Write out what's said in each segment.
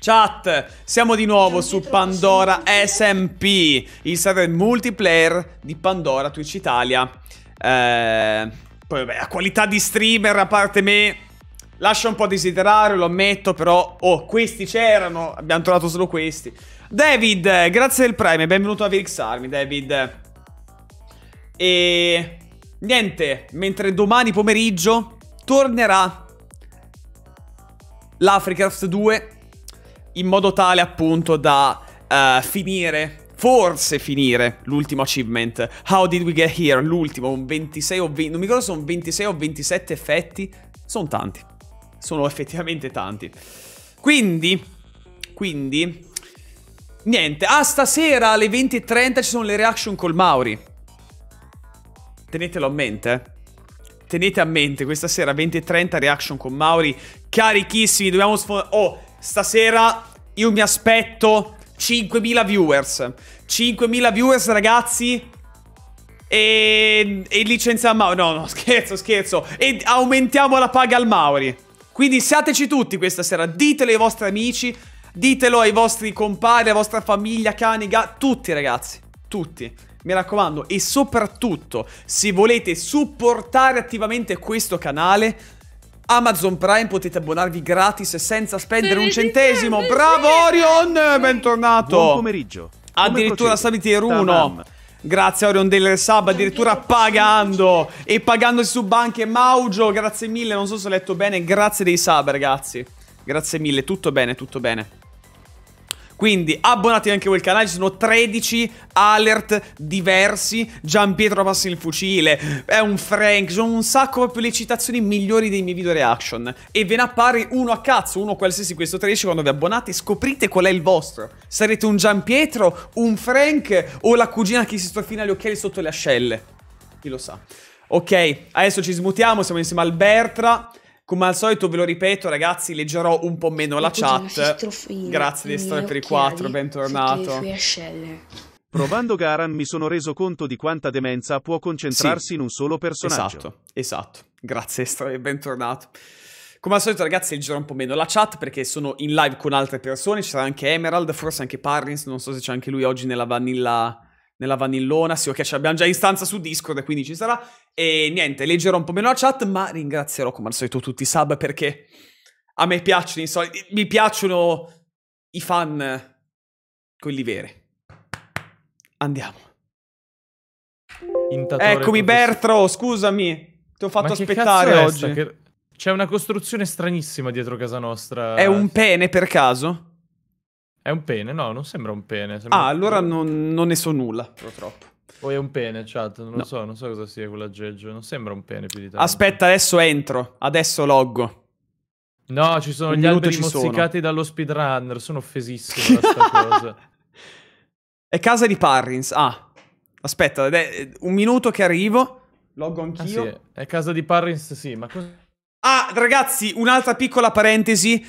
Chat, siamo di nuovo su Pandora SMP, il server multiplayer di Pandora Twitch Italia. Eh, poi vabbè, la qualità di streamer, a parte me, lascia un po' a desiderare, lo ammetto, però... Oh, questi c'erano, abbiamo trovato solo questi. David, grazie del prime, benvenuto a Virix Army, David. E... Niente, mentre domani pomeriggio tornerà l'Africraft 2 in modo tale appunto da uh, finire forse finire l'ultimo achievement. How did we get here? L'ultimo, un 26 o 20, non mi ricordo se sono 26 o 27 effetti, sono tanti. Sono effettivamente tanti. Quindi, quindi niente, ah stasera alle 20:30 ci sono le reaction col Mauri. Tenetelo a mente. Eh. Tenete a mente questa sera 20:30 reaction con Mauri, carichissimi, dobbiamo sfondare Oh Stasera io mi aspetto 5.000 viewers. 5.000 viewers, ragazzi. E, e licenza Mauri. No, no, scherzo, scherzo. E aumentiamo la paga al Mauri. Quindi siateci tutti questa sera. Ditelo ai vostri amici. Ditelo ai vostri compagni, alla vostra famiglia, cani, gatti. Tutti, ragazzi. Tutti. Mi raccomando. E soprattutto, se volete supportare attivamente questo canale Amazon Prime potete abbonarvi gratis senza spendere un centesimo. Bravo Orion, bentornato. Buon pomeriggio. Come addirittura stavi tier 1. Grazie Orion del Sub, addirittura pagando e pagandosi su banche. Maujo, grazie mille, non so se ho letto bene, grazie dei sub ragazzi. Grazie mille, tutto bene, tutto bene. Quindi abbonatevi anche a quel canale, ci sono 13 alert diversi, Giampietro passa il fucile, è un Frank, sono un sacco proprio le citazioni migliori dei miei video reaction. E ve ne appare uno a cazzo, uno qualsiasi questo 13 quando vi abbonate, scoprite qual è il vostro. Sarete un Giampietro, un Frank o la cugina che si strofina gli occhiali sotto le ascelle. Chi lo sa. Ok, adesso ci smutiamo, siamo insieme al Bertra. Come al solito ve lo ripeto ragazzi, leggerò un po' meno la eh, chat. Grazie di stare eh, per i 4, bentornato. Provando Garan mi sono reso conto di quanta demenza può concentrarsi sì, in un solo personaggio. Esatto, esatto. Grazie Estre, bentornato. Come al solito ragazzi leggerò un po' meno la chat perché sono in live con altre persone, ci sarà anche Emerald, forse anche Parrins, non so se c'è anche lui oggi nella vanilla nella vanillona. Sì, ok, ce l'abbiamo già in stanza su Discord, quindi ci sarà. E niente, leggerò un po' meno la chat, ma ringrazierò come al solito tutti i sub perché a me piacciono i soliti. Mi piacciono i fan quelli veri. Andiamo. Intatore Eccomi Bertro, scusami. Ti ho fatto aspettare oggi. Che... C'è una costruzione stranissima dietro casa nostra. È un pene per caso? È un pene? No, non sembra un pene. Sembra... Ah, allora non, non, ne so nulla, purtroppo. O è un pene, chat, non no. lo so, non so cosa sia quell'aggeggio. Non sembra un pene più di tanto. Aspetta, adesso entro, adesso loggo. No, ci sono un gli alberi mozzicati sono. dallo speedrunner, sono offesissimo questa cosa. È casa di Parrins, ah. Aspetta, eh, un minuto che arrivo, loggo ah, anch'io. Ah, sì. è casa di Parrins, sì, ma cosa... Ah, ragazzi, un'altra piccola parentesi.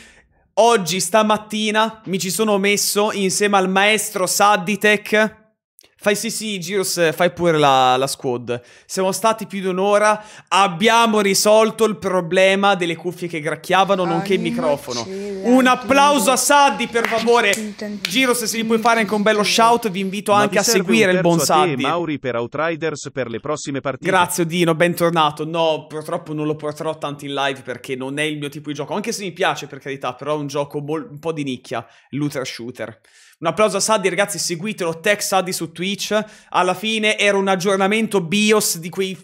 Oggi, stamattina, mi ci sono messo insieme al maestro Sadditech Fai sì sì, Girus, fai pure la, la, squad. Siamo stati più di un'ora, abbiamo risolto il problema delle cuffie che gracchiavano, nonché il microfono. Un applauso a Saddi, per favore. Girus, se gli puoi fare anche un bello shout, vi invito Ma anche a seguire il buon Saddi. Te, Mauri per Outriders per le prossime partite. Grazie Odino, bentornato. No, purtroppo non lo porterò tanto in live perché non è il mio tipo di gioco, anche se mi piace per carità, però è un gioco un po' di nicchia, looter shooter. Un applauso a Saddi, ragazzi, seguitelo, Tech Saddi su Twitch. Alla fine era un aggiornamento BIOS di quei...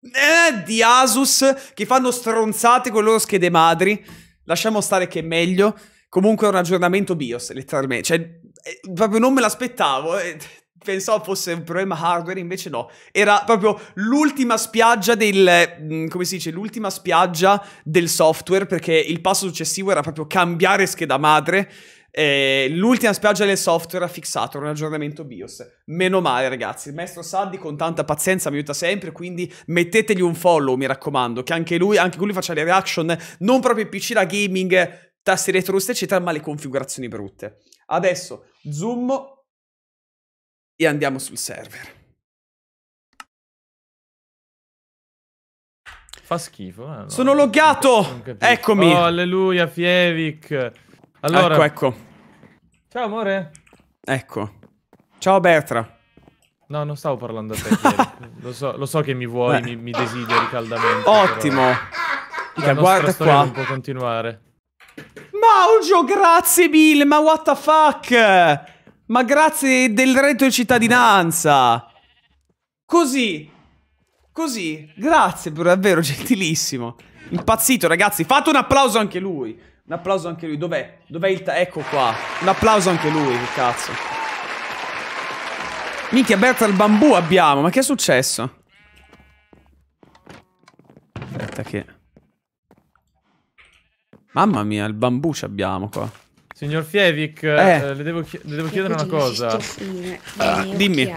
Eh, di Asus che fanno stronzate con le loro schede madri. Lasciamo stare che è meglio. Comunque è un aggiornamento BIOS, letteralmente. Cioè, eh, proprio non me l'aspettavo. Eh, pensavo fosse un problema hardware, invece no. Era proprio l'ultima spiaggia del... Mm, come si dice? L'ultima spiaggia del software, perché il passo successivo era proprio cambiare scheda madre eh, l'ultima spiaggia del software ha fissato un aggiornamento BIOS. Meno male, ragazzi. Il maestro Saddi con tanta pazienza mi aiuta sempre. Quindi mettetegli un follow, mi raccomando. Che anche lui, anche lui faccia le reaction. Non proprio PC da gaming, tasti retro, eccetera, ma le configurazioni brutte. Adesso zoom e andiamo sul server. Fa schifo. Eh, no. Sono loggato! Eccomi! Oh, alleluia, Fievic! Allora, ecco, ecco. Ciao amore. Ecco. Ciao Bertra. No, non stavo parlando a te. lo, so, lo, so, che mi vuoi, mi, mi, desideri caldamente. Ottimo. Però. La guarda qua. Non può continuare. Maugio, grazie mille, ma what the fuck? Ma grazie del reddito di cittadinanza. Così. Così. Grazie, però, davvero, gentilissimo. Impazzito, ragazzi. Fate un applauso anche lui. Un applauso anche lui. Dov'è? Dov'è il... Ecco qua. Un applauso anche lui, che cazzo. Minchia, Bertal Bambù abbiamo. Ma che è successo? Aspetta che... Mamma mia, il bambù ci abbiamo qua. Signor Fievic, eh. eh, le, devo le, devo chiedere una cosa. Ah, dimmi.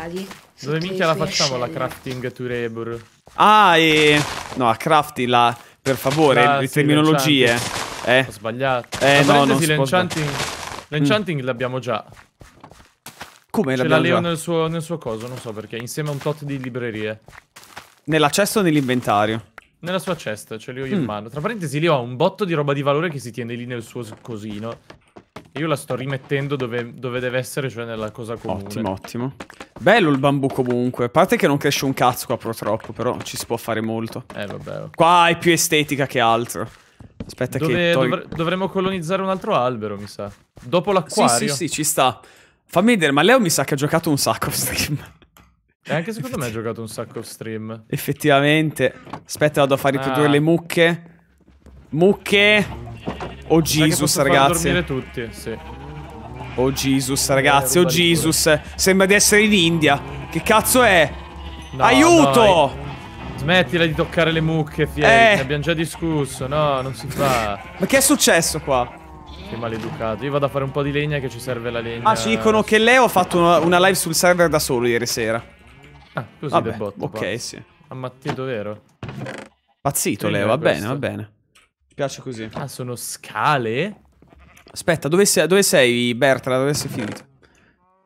Dove minchia la facciamo la crafting to labor? Ah, e... No, crafting la... Per favore, ah, le sì, terminologie. Eh. Ho sbagliato. Eh, no, no, l'enchanting. L'enchanting mm. l'abbiamo già. Come l'abbiamo già? Ce la Leo nel suo, nel suo coso, non so perché. Insieme a un tot di librerie. Nella cesta o nell'inventario? Nella sua cesta, ce li ho io mm. in mano. Tra parentesi, lì ho un botto di roba di valore che si tiene lì nel suo cosino. Io la sto rimettendo dove, dove deve essere, cioè nella cosa comune. Ottimo, ottimo. Bello il bambù comunque. A parte che non cresce un cazzo qua purtroppo, però ci si può fare molto. Eh vabbè. Qua è più estetica che altro. Aspetta Dove che togli... dovre dovremmo colonizzare un altro albero, mi sa. Dopo l'acquario. Sì, sì, sì, ci sta. Fammi vedere, ma Leo mi sa che ha giocato un sacco stream. E anche secondo me ha giocato un sacco stream. Effettivamente. Aspetta, vado a far riprodurre ah. le mucche. Mucche! Oh Jesus, ragazzi. Far dormire tutti, sì. Oh Jesus, ragazzi, eh, oh Jesus. Pure. Sembra di essere in India. Che cazzo è? No, Aiuto! No, Smettila di toccare le mucche, Fieri. Eh. Ne abbiamo già discusso. No, non si fa. Ma che è successo qua? Che maleducato. Io vado a fare un po' di legna che ci serve la legna. Ah, ci dicono che Leo ha fatto una, live sul server da solo ieri sera. Ah, così vabbè, del botto. Ok, pazzo. sì. Ammattito, vero? Pazzito, Leo. Va questo. bene, va bene. Mi piace così. Ah, sono scale? Aspetta, dove sei, dove sei Bertra? Dove sei finito?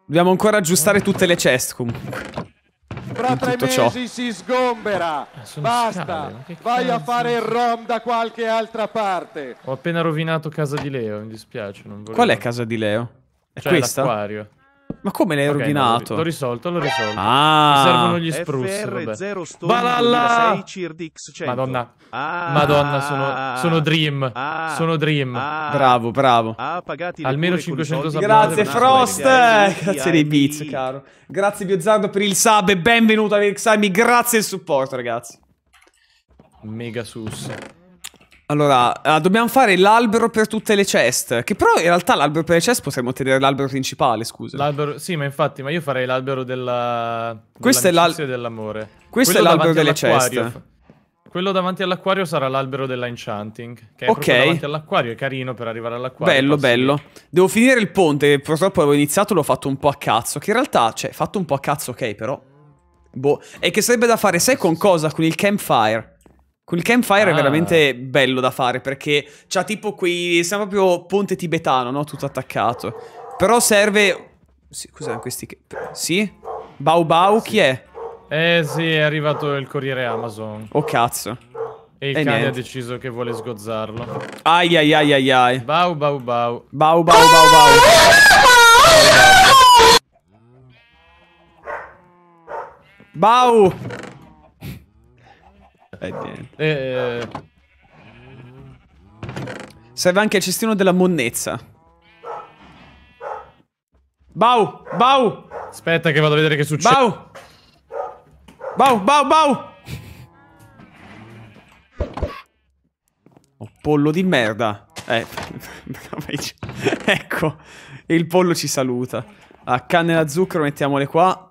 Dobbiamo ancora aggiustare tutte le chest comunque. Fra tre mesi ciò. si sgombera. Eh, Basta, vai a fare il rom da qualche altra parte. Ho appena rovinato casa di Leo, mi dispiace. Qual è casa di Leo? È cioè, questa? L'acquario. Ma come l'hai okay, ordinato? l'ho risolto, l'ho risolto. Ah, Mi servono gli spruce. Balalla! Madonna. Ah, Madonna, sono, sono Dream. Ah, sono Dream. Ah, bravo, bravo. Almeno 500 soldi. Grazie, Frost. Eh, grazie dei beats, caro. Grazie, Biozardo, per il sub. E benvenuto a Vexami. Grazie il supporto, ragazzi. Mega sus. Allora, eh, dobbiamo fare l'albero per tutte le chest. Che però in realtà l'albero per le chest potremmo tenere l'albero principale, scusa. L'albero, sì, ma infatti, ma io farei l'albero della. Questo è l'albero dell'amore. Questo Quello è l'albero delle chest. Quello davanti all'acquario sarà l'albero della enchanting. Che è ok. davanti all'acquario, è carino per arrivare all'acquario. Bello, bello. Devo finire il ponte, purtroppo avevo iniziato, l'ho fatto un po' a cazzo. Che in realtà, cioè, fatto un po' a cazzo, ok, però. Boh. E che sarebbe da fare, sai con cosa? Con il campfire. Quel campfire ah. è veramente bello da fare perché c'ha tipo quei... sembra proprio ponte tibetano, no? Tutto attaccato. Però serve... Sì, cos'erano questi che... Sì? Bau Bau sì. chi è? Eh sì, è arrivato il corriere Amazon. Oh cazzo. E il e cane niente. ha deciso che vuole sgozzarlo. Ai ai ai ai ai. Bau bau bau. Bau bau bau bau. Bau! E niente. Eh, eh... Serve anche il cestino della monnezza. Bau! Bau! Aspetta che vado a vedere che succede. Bau! Bau, bau, bau! Oh, pollo di merda. Eh, ecco, il pollo ci saluta. A canne da zucchero mettiamole qua.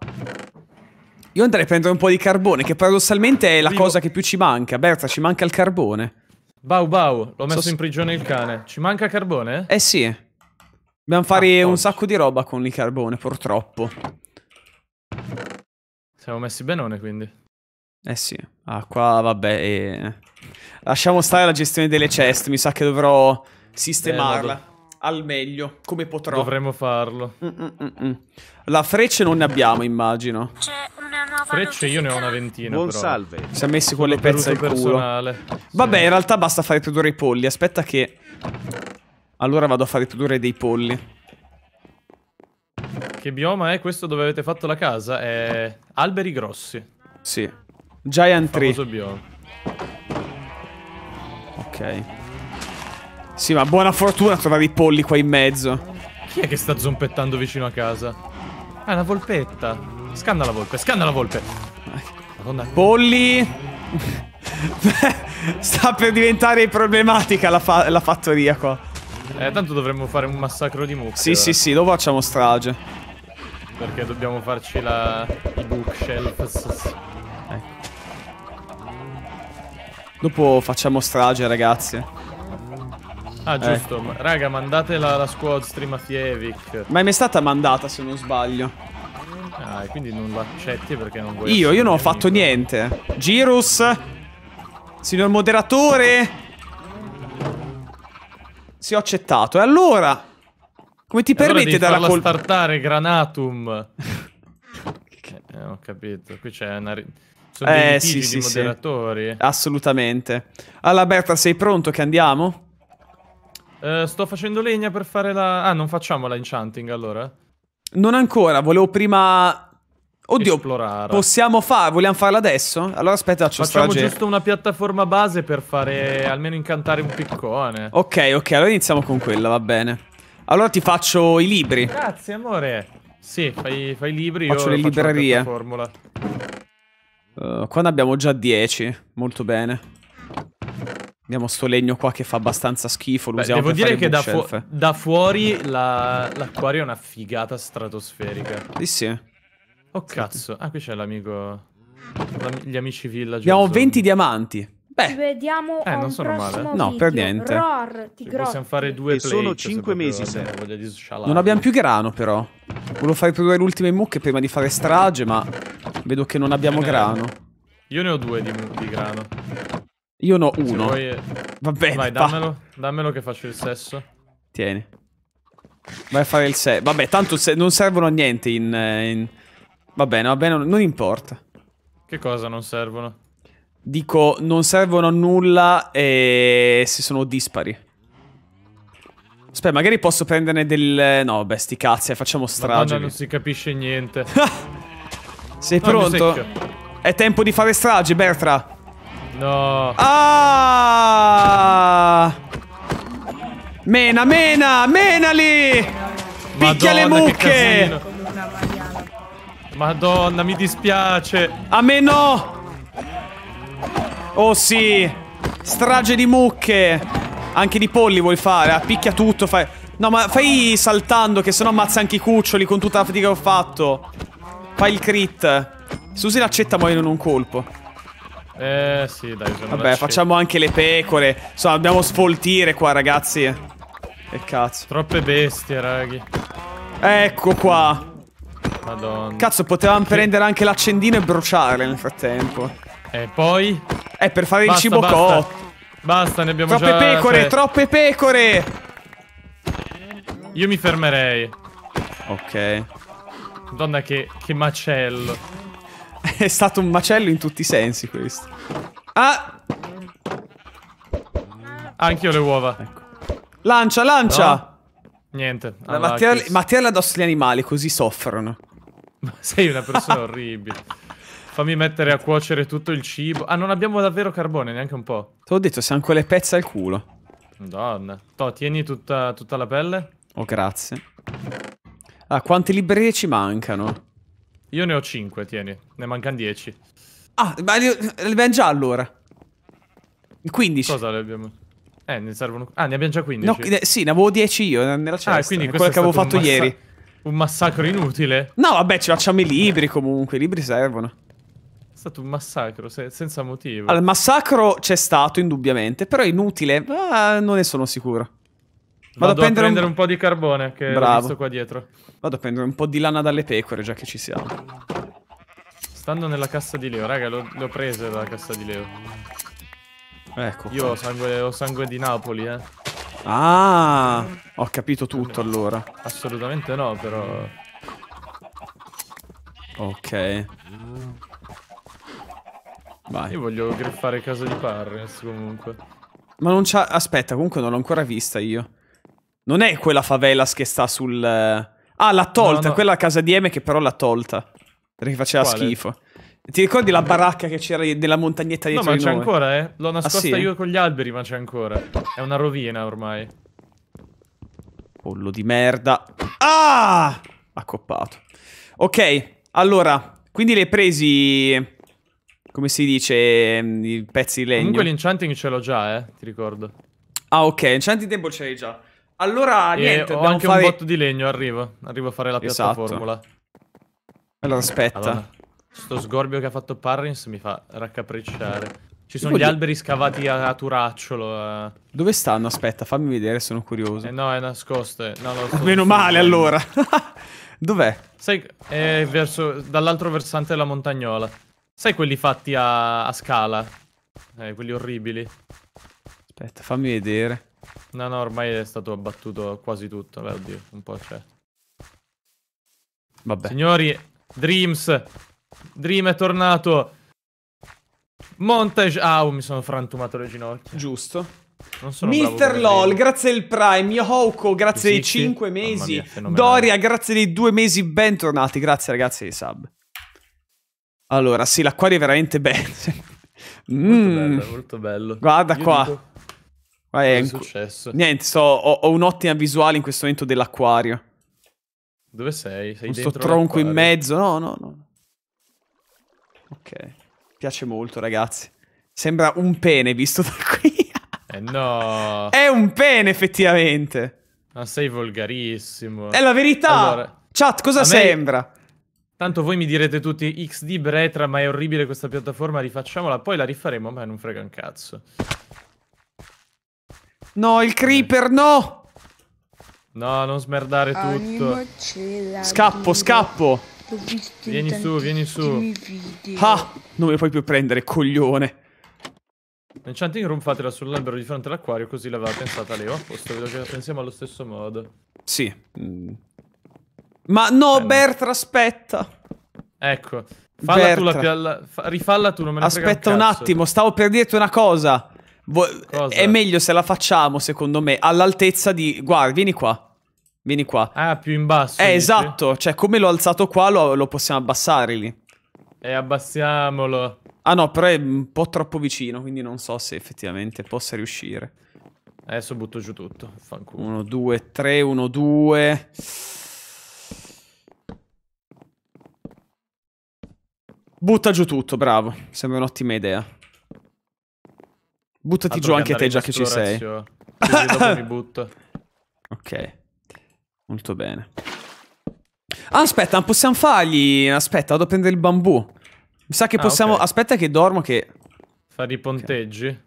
Io andrei a prendere un po' di carbone, che paradossalmente è la Vivo. cosa che più ci manca. Berta, ci manca il carbone. Bau Bau, l'ho messo so... in prigione il cane. Ci manca carbone? Eh sì. Dobbiamo fare ah, un sacco di roba con il carbone, purtroppo. Siamo messi benone, quindi. Eh sì. Ah, qua vabbè. Eh. Lasciamo stare la gestione delle chest. Mi sa che dovrò sistemarla eh, al meglio, come potrò. Dovremmo farlo. Mm -mm -mm. mm. La freccia non ne abbiamo, immagino. C'è una nuova Frecce io ne ho una ventina, Buon però. salve. Si è messi quelle pezze al culo. Sì. Vabbè, in realtà basta fare riprodurre i polli. Aspetta che... Allora vado a fare riprodurre dei polli. Che bioma è questo dove avete fatto la casa? È... Alberi grossi. Sì. Giant Tree. bioma. Ok. Sì, ma buona fortuna trovare i polli qua in mezzo. Chi è che sta zompettando vicino a casa? Ah, una volpetta. Scanna la volpe, scanna la volpe. Madonna. Polli. Sta per diventare problematica la, fa la fattoria qua. Eh, tanto dovremmo fare un massacro di mucche. Sì, allora. sì, eh. sì, dopo facciamo strage. Perché dobbiamo farci la... i bookshelf. Ecco. Dopo facciamo strage, ragazzi. Ah, eh. giusto. Eh. Raga, mandate la, la, squad stream a Fievic. Ma è mai stata mandata, se non sbaglio. Ah, e quindi non lo accetti perché non vuoi... Io, io non ho fatto niente. Girus! Signor moderatore! Si ho accettato. E allora? Come ti allora permette allora dalla colpa? startare, Granatum. Eh, eh, ho capito. Qui c'è una... Sono eh, sì, sì, moderatori. Sì. Assolutamente. Allora, Berta, sei pronto che andiamo? Eh, sto facendo legna per fare la... Ah, non facciamo la enchanting allora? Non ancora, volevo prima... Oddio, Esplorare. possiamo farla, vogliamo farla adesso? Allora aspetta, faccio Facciamo strage. giusto una piattaforma base per fare, almeno incantare un piccone Ok, ok, allora iniziamo con quella, va bene Allora ti faccio i libri Grazie amore Sì, fai, fai i libri, faccio le librerie faccio formula uh, eh, Qua ne abbiamo già 10, molto bene Abbiamo sto legno qua che fa abbastanza schifo. Lo Beh, usiamo devo dire che da, fu da, fuori l'acquario è una figata stratosferica. Sì, sì. Oh cazzo. Ah, qui c'è l'amico. Gli amici village. Abbiamo 20 diamanti. Beh, ci vediamo eh, non sono male. Video. No, per niente. Roar, ti possiamo fare due e plate, sono 5 mesi Se Non abbiamo più grano però. Volevo fare provare l'ultima in mucche prima di fare strage, ma vedo che non abbiamo eh. grano. Io ne ho due di, di grano. Io no uno. Vuoi... Va bene. Vai, dammelo, dammelo che faccio il sesso. Tieni. Vai a fare il sesso. Vabbè, tanto se non servono a niente in, in... Va bene, va bene, non importa. Che cosa non servono? Dico, non servono a nulla e se sono dispari. Aspetta, magari posso prenderne del... No, beh, sti cazzi, eh, facciamo strage. Ma non si capisce niente. Sei no, pronto? È tempo di fare strage, Bertra. No. Ah! Mena, mena, menali! Madonna, Picchia le mucche! Madonna, mi dispiace. A me no! Oh sì! Strage di mucche! Anche di polli vuoi fare? Ah, picchia tutto, fai... No, ma fai saltando, che sennò ammazza anche i cuccioli con tutta la fatica che ho fatto. Fai il crit. Se usi l'accetta muoiono in un colpo. Eh sì, dai, sono Vabbè, facciamo anche le pecore. Insomma, dobbiamo sfoltire qua, ragazzi. Che cazzo. Troppe bestie, raghi. Ecco qua. Madonna. Cazzo, potevamo che... prendere anche l'accendino e bruciarle nel frattempo. E poi? Eh, per fare basta, il cibo basta. cotto. Basta, ne abbiamo troppe già... Troppe pecore, troppe pecore! Io mi fermerei. Ok. Madonna, che, che macello. è stato un macello in tutti i sensi questo. Ah! Anch'io le uova. Ecco. Lancia, lancia! No. Niente. La Mattia, Mattia la addosso gli animali, così soffrono. Ma sei una persona orribile. Fammi mettere a cuocere tutto il cibo. Ah, non abbiamo davvero carbone, neanche un po'. Te l'ho detto, siamo quelle pezze al culo. Madonna. To, tieni tutta, tutta la pelle. Oh, grazie. Ah, quante librerie ci mancano? Io ne ho 5, tieni. Ne mancano 10. Ah, ma li, li abbiamo già allora. 15. Cosa le abbiamo? Eh, ne servono... Ah, ne abbiamo già 15. No, ne, eh, sì, ne avevo 10 io eh, nella ah, cesta. Ah, quindi quello che avevo fatto massa... ieri. Un massacro inutile. No, vabbè, ci facciamo i libri comunque. I libri servono. È stato un massacro, se senza motivo. Allora, il massacro c'è stato, indubbiamente. Però è inutile, ah, non ne sono sicuro. Vado, Vado a, prendere, a prendere un... un... po' di carbone che Bravo. ho visto qua dietro. Vado a prendere un po' di lana dalle pecore, già che ci siamo. Stando nella cassa di Leo, raga, l'ho presa dalla cassa di Leo. Ecco. Io ho sangue, ho sangue di Napoli, eh. Ah, ho capito tutto allora. Assolutamente no, però... Ok. Vai. Io voglio griffare casa di Parres comunque. Ma non c'ha... Aspetta, comunque non l'ho ancora vista io. Non è quella favelas che sta sul... Eh, ah, l'ha tolta, no, no. quella a casa di Eme che però l'ha tolta. Perché faceva Quale? schifo. Ti ricordi la baracca che c'era della montagnetta dietro No, ma c'è ancora, eh. L'ho ah, nascosta ah, sì? io con gli alberi, ma c'è ancora. È una rovina ormai. Pollo di merda. Ah! Accoppato. Ok, allora, quindi le presi... Come si dice, mm, i pezzi di legno. Comunque l'enchanting ce l'ho già, eh, ti ricordo. Ah, ok, enchanting tempo ce l'hai già. Allora, niente. ho anche fare... un botto di legno, arrivo. Arrivo a fare la piattaforma. Esatto. Allora, aspetta. Madonna. Sto sgorbio che ha fatto Parrins mi fa raccapricciare. Ci sono gli alberi scavati a, a turacciolo. A... Eh. Dove stanno? Aspetta, fammi vedere, sono curioso. Eh no, è nascosto. Eh. No, no, Meno male, fuori. allora. Dov'è? Sai, è verso... dall'altro versante della montagnola. Sai quelli fatti a, a scala? Eh, quelli orribili. Aspetta, fammi vedere. No, no, ormai è stato abbattuto quasi tutto. Beh, oddio, un po' c'è. Vabbè. Signori, Dreams. Dream è tornato. Montage. Ah, oh, mi sono frantumato le ginocchia. Giusto. Mister LOL, grazie del Prime. Yohoko, Hoko, grazie dei 5 mesi. Mia, Doria, grazie dei 2 mesi. Bentornati. Grazie ragazzi dei sub. Allora, sì, l'acquario è veramente bello. molto mm. bello, molto bello. Guarda Io qua. Dico... Ma è, è successo? Niente, so, ho, ho un'ottima visuale in questo momento dell'acquario. Dove sei? Sei Questo tronco in mezzo. No, no, no. Ok. Piace molto, ragazzi. Sembra un pene visto da qui. eh no. È un pene, effettivamente. Ma sei volgarissimo. È la verità. Allora, Chat, cosa sembra? Me... Tanto voi mi direte tutti XD Bretra, ma è orribile questa piattaforma, rifacciamola, poi la rifaremo, ma non frega un cazzo. No, il creeper, no! No, non smerdare tutto. Scappo, scappo. Vieni su, vieni su. Ah, non mi puoi più prendere, coglione. L'enchanting room fatela sull'albero di fronte all'acquario, così l'aveva pensata Leo. A posto, che la pensiamo allo stesso modo. Sì. Ma no, Bene. Eh, Bertra, aspetta. Ecco. Falla Bertra. tu la pialla. Rifalla tu, non me ne Aspetta un, un attimo, stavo per dirti una cosa. Vo- è meglio se la facciamo, secondo me, all'altezza di... Guarda, vieni qua. Vieni qua. Ah, più in basso. Eh, esatto. Cioè, come l'ho alzato qua, lo, lo possiamo abbassare lì. E eh, abbassiamolo. Ah no, però è un po' troppo vicino, quindi non so se effettivamente possa riuscire. Adesso butto giù tutto. Uno, due, tre, uno, due... Butta giù tutto, bravo. Sembra un'ottima idea. Buttati Altro giù anche te già che ci sei. Così dopo mi butto. Ok. Molto bene. Ah, aspetta, possiamo fargli... Aspetta, vado a prendere il bambù. Mi sa che ah, possiamo... Okay. Aspetta che dormo che... Fare i ponteggi? Okay.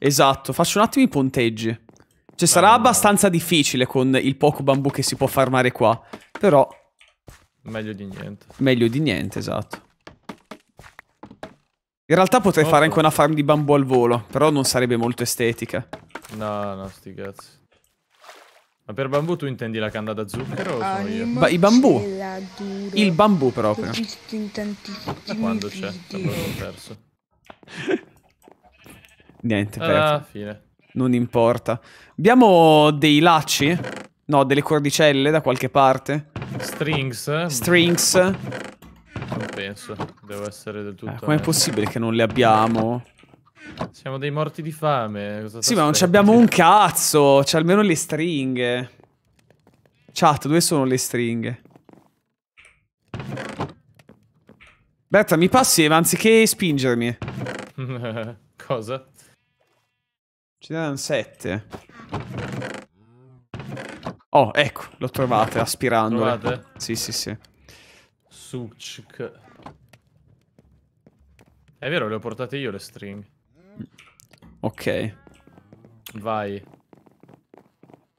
Esatto, faccio un attimo i ponteggi. Cioè, ah, sarà no. abbastanza difficile con il poco bambù che si può farmare qua. Però... Meglio di niente. Meglio di niente, esatto. In realtà potrei oh, fare anche una farm di bambù al volo, però non sarebbe molto estetica. No, no, sti cazzi. Ma per bambù tu intendi la canna da zucchero o sono io? Ba I bambù. Il bambù proprio. Visto in da quando c'è? Da quando ho perso. Niente, ah, perso. fine. Non importa. Abbiamo dei lacci? No, delle cordicelle da qualche parte. Strings. Strings. Non penso, devo essere del tutto... Eh, com'è possibile che non le abbiamo? Siamo dei morti di fame. Eh, cosa sì, ma non ci abbiamo un cazzo. C'è almeno le stringhe. Chat, dove sono le stringhe? Berta, mi passi anziché spingermi. Cosa? Ce ne danno 7. Oh, ecco, l'ho trovata aspirando. Sì, sì, sì. Succ. È vero, le ho portate io le stringhe. Ok. Vai.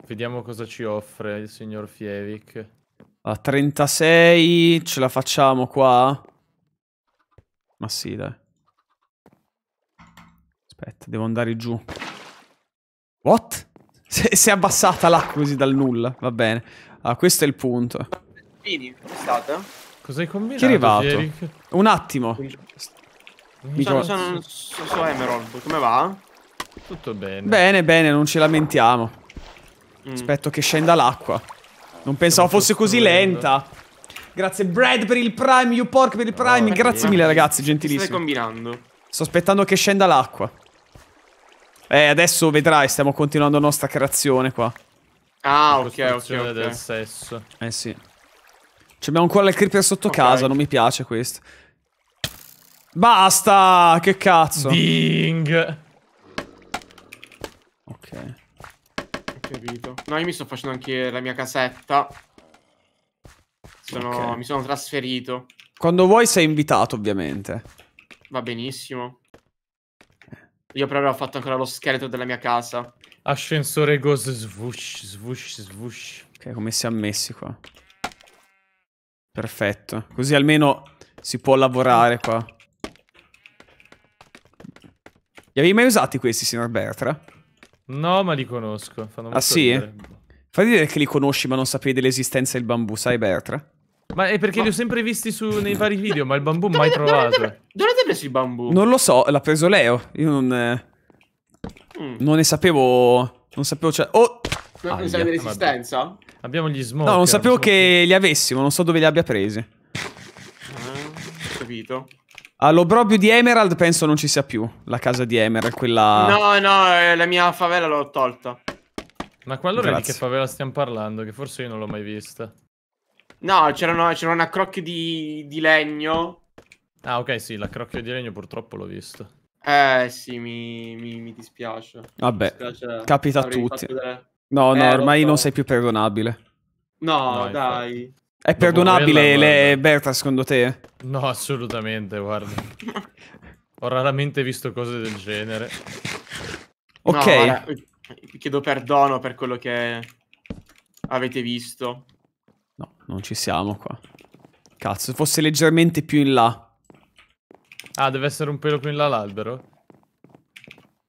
Vediamo cosa ci offre il signor Fievic. A 36 ce la facciamo qua? Ma sì, dai. Aspetta, devo andare giù. What? Si è abbassata l'acqua così dal nulla. Va bene. Ah, questo è il punto. Vini, è stata? Cosa hai combinato? Chi è arrivato? Eric? Un attimo. Mi sono, sono, sono, sono Emerald, come va? Tutto bene. Bene, bene, non ci lamentiamo. Mm. Aspetto che scenda l'acqua. Non pensavo fosse così lenta. Grazie Brad per il Prime, you pork per il Prime. Oh, Grazie mille ragazzi, gentilissimi. Stai combinando. Sto aspettando che scenda l'acqua. Eh, adesso vedrai, stiamo continuando la nostra creazione qua. Ah, ok, ok, ok. del sesso. Eh sì. Abbiamo ancora le creeper sotto okay. casa, non mi piace questo. Basta! Che cazzo! Ding! Ok. Ho capito. No, io mi sto facendo anche la mia casetta. Sono, okay. Mi sono trasferito. Quando vuoi sei invitato, ovviamente. Va benissimo. Io però avevo fatto ancora lo scheletro della mia casa. Ascensore goes svush, svush, svush. Ok, come si è messi qua? Perfetto. Così almeno si può lavorare qua. Li avevi mai usati questi, signor Bertra? No, ma li conosco. Fanno ah sì? Ridere. Fai dire che li conosci ma non sapevi dell'esistenza del bambù, sai Bertra? Ma è perché ma... li ho sempre visti su, nei vari video, ma il bambù dove, mai trovato. Dove, dove, dove l'hai preso il bambù? Non lo so, l'ha preso Leo. Io non... Eh, mm. Non ne sapevo... Non sapevo... Cioè... Oh! Non, non sai dell'esistenza? Abbiamo gli smoke. No, non sapevo che li avessimo, non so dove li abbia presi. Ah, capito. All'obrobio di Emerald penso non ci sia più la casa di Emerald, quella... No, no, eh, la mia favela l'ho tolta. Ma qua allora di che favela stiamo parlando? Che forse io non l'ho mai vista. No, c'era una, una crocchia di, di, legno. Ah, ok, sì, la crocchia di legno purtroppo l'ho vista. Eh, sì, mi, mi, mi dispiace. Vabbè, mi dispiace, capita a tutti. Delle... No, no, eh, ormai so. non sei più perdonabile. No, no dai. È perdonabile le Berta secondo te? No, assolutamente, guarda. Ho raramente visto cose del genere. Ok. No, ora, chiedo perdono per quello che avete visto. No, non ci siamo qua. Cazzo, fosse leggermente più in là. Ah, deve essere un pelo più in là l'albero?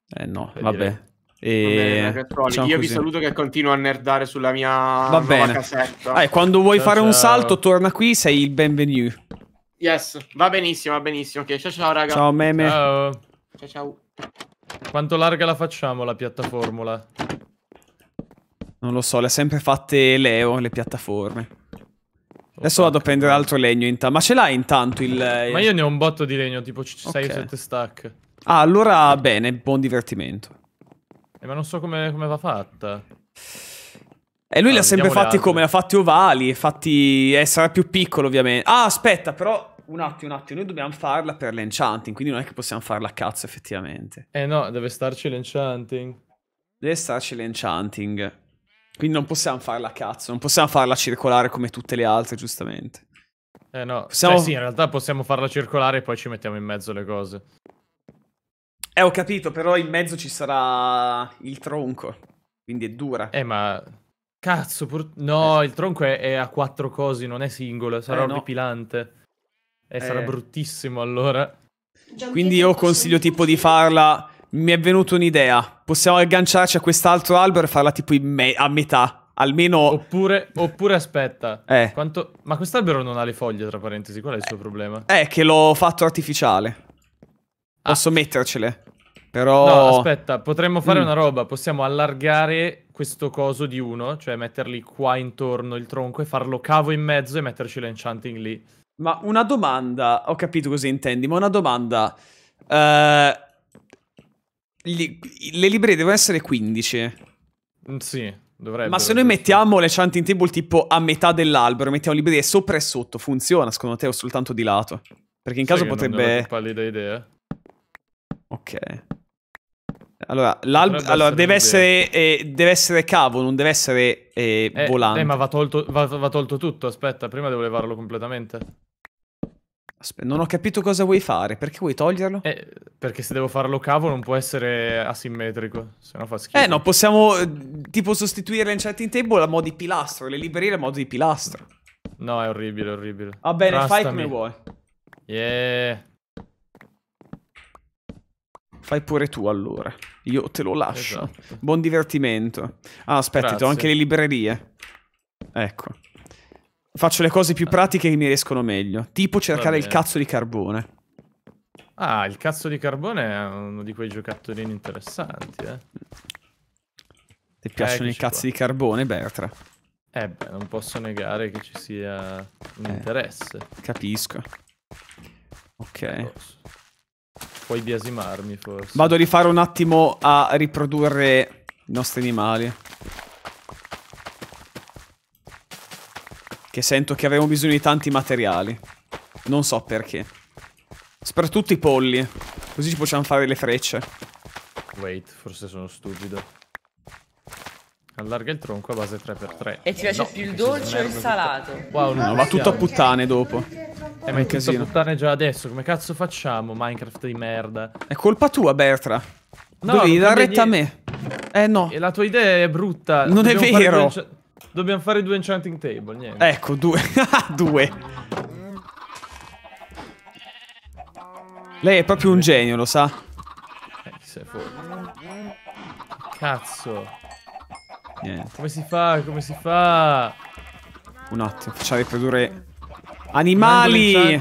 Eh no, per eh, vabbè. Dire. E... Bene, diciamo Io così. vi saluto che continuo a nerdare sulla mia Va bene. cassetta. Eh, quando vuoi ciao, fare ciao. un salto, torna qui, sei il benvenuto. Yes, va benissimo, va benissimo. Ok, ciao ciao raga. Ciao meme. Ciao. ciao ciao. Quanto larga la facciamo la piattaformula? Non lo so, le ha sempre fatte Leo, le piattaforme. Oh, Adesso vado a prendere altro legno intanto. Ma ce l'hai intanto il... Eh, Ma io ne ho un botto di legno, tipo 6-7 okay. stack. Ah, allora bene, buon divertimento. Eh, ma non so come, come va fatta. E lui ah, li ha sempre fatti come? Li ha fatti ovali, fatti... Eh, sarà più piccolo ovviamente. Ah, aspetta, però... Un attimo, un attimo, noi dobbiamo farla per l'enchanting, quindi non è che possiamo farla a cazzo effettivamente. Eh no, deve starci l'enchanting. Deve starci l'enchanting. Quindi non possiamo farla a cazzo, non possiamo farla circolare come tutte le altre, giustamente. Eh no, possiamo... Cioè, sì, in realtà possiamo farla circolare e poi ci mettiamo in mezzo le cose. Eh, ho capito, però in mezzo ci sarà il tronco. Quindi è dura. Eh, ma... Cazzo, pur... no, eh, il tronco è, è, a quattro cose, non è singolo, sarà eh, orripilante. No. Eh, sarà eh. bruttissimo allora. Quindi io consiglio tipo di farla... Mi è venuta un'idea. Possiamo agganciarci a quest'altro albero e farla tipo me a metà. Almeno... Oppure, oppure aspetta. Eh. Quanto... Ma quest'albero non ha le foglie, tra parentesi. Qual è il suo problema? Eh, che l'ho fatto artificiale. Ah. Posso ah. mettercele. Però... No, aspetta, potremmo fare mm. una roba. Possiamo allargare questo coso di uno, cioè metterli qua intorno il tronco e farlo cavo in mezzo e metterci l'enchanting lì. Ma una domanda, ho capito cosa intendi, ma una domanda. Uh, eh, li, le librerie devono essere 15. Mm, sì, dovrebbero. Ma se noi mettiamo le chanting table tipo a metà dell'albero, mettiamo librerie sopra e sotto, funziona secondo te o soltanto di lato? Perché in Sai caso potrebbe... Non ho idea. Ok. Allora, allora deve, essere, eh, deve, essere, cavo, non deve essere eh, eh, eh volante. Eh, ma va tolto, va, va tolto, tutto, aspetta, prima devo levarlo completamente. Aspetta, non ho capito cosa vuoi fare, perché vuoi toglierlo? Eh, perché se devo farlo cavo non può essere asimmetrico, se no fa schifo. Eh no, possiamo eh, tipo sostituire l'enchanting table a modo di pilastro, le librerie a modo di pilastro. No, è orribile, è orribile. Va bene, Trastami. fai come vuoi. Yeah. Fai pure tu allora. Io te lo lascio. Esatto. Buon divertimento. Ah, aspetta, ho anche le librerie. Ecco. Faccio le cose più eh. pratiche che mi riescono meglio. Tipo cercare il cazzo di carbone. Ah, il cazzo di carbone è uno di quei giocattolini interessanti, eh. Ti piacciono eh, i cazzi qua. di carbone, Bertra? Eh beh, non posso negare che ci sia un eh, interesse. Capisco. Ok. Puoi biasimarmi forse. Vado a rifare un attimo a riprodurre i nostri animali. Che sento che avremo bisogno di tanti materiali. Non so perché. Soprattutto i polli. Così ci possiamo fare le frecce. Wait, forse sono stupido. Allarga il tronco a base 3x3. E ti piace no, più il dolce o il salato? Wow, no, va tutto a puttane dopo. Eh, ma è tutto a puttane già adesso. Come cazzo facciamo, Minecraft di merda? È colpa tua, Bertra. No, Dovevi dare retta a me. Eh, no. E la tua idea è brutta. Non Dobbiamo è vero. Fare Dobbiamo fare due enchanting table, niente. Ecco, due. due. Lei è proprio un genio, lo sa? Eh, chissà, fuori. Cazzo. Niente. Come si fa? Come si fa? Un attimo, facciamo riprodurre animali.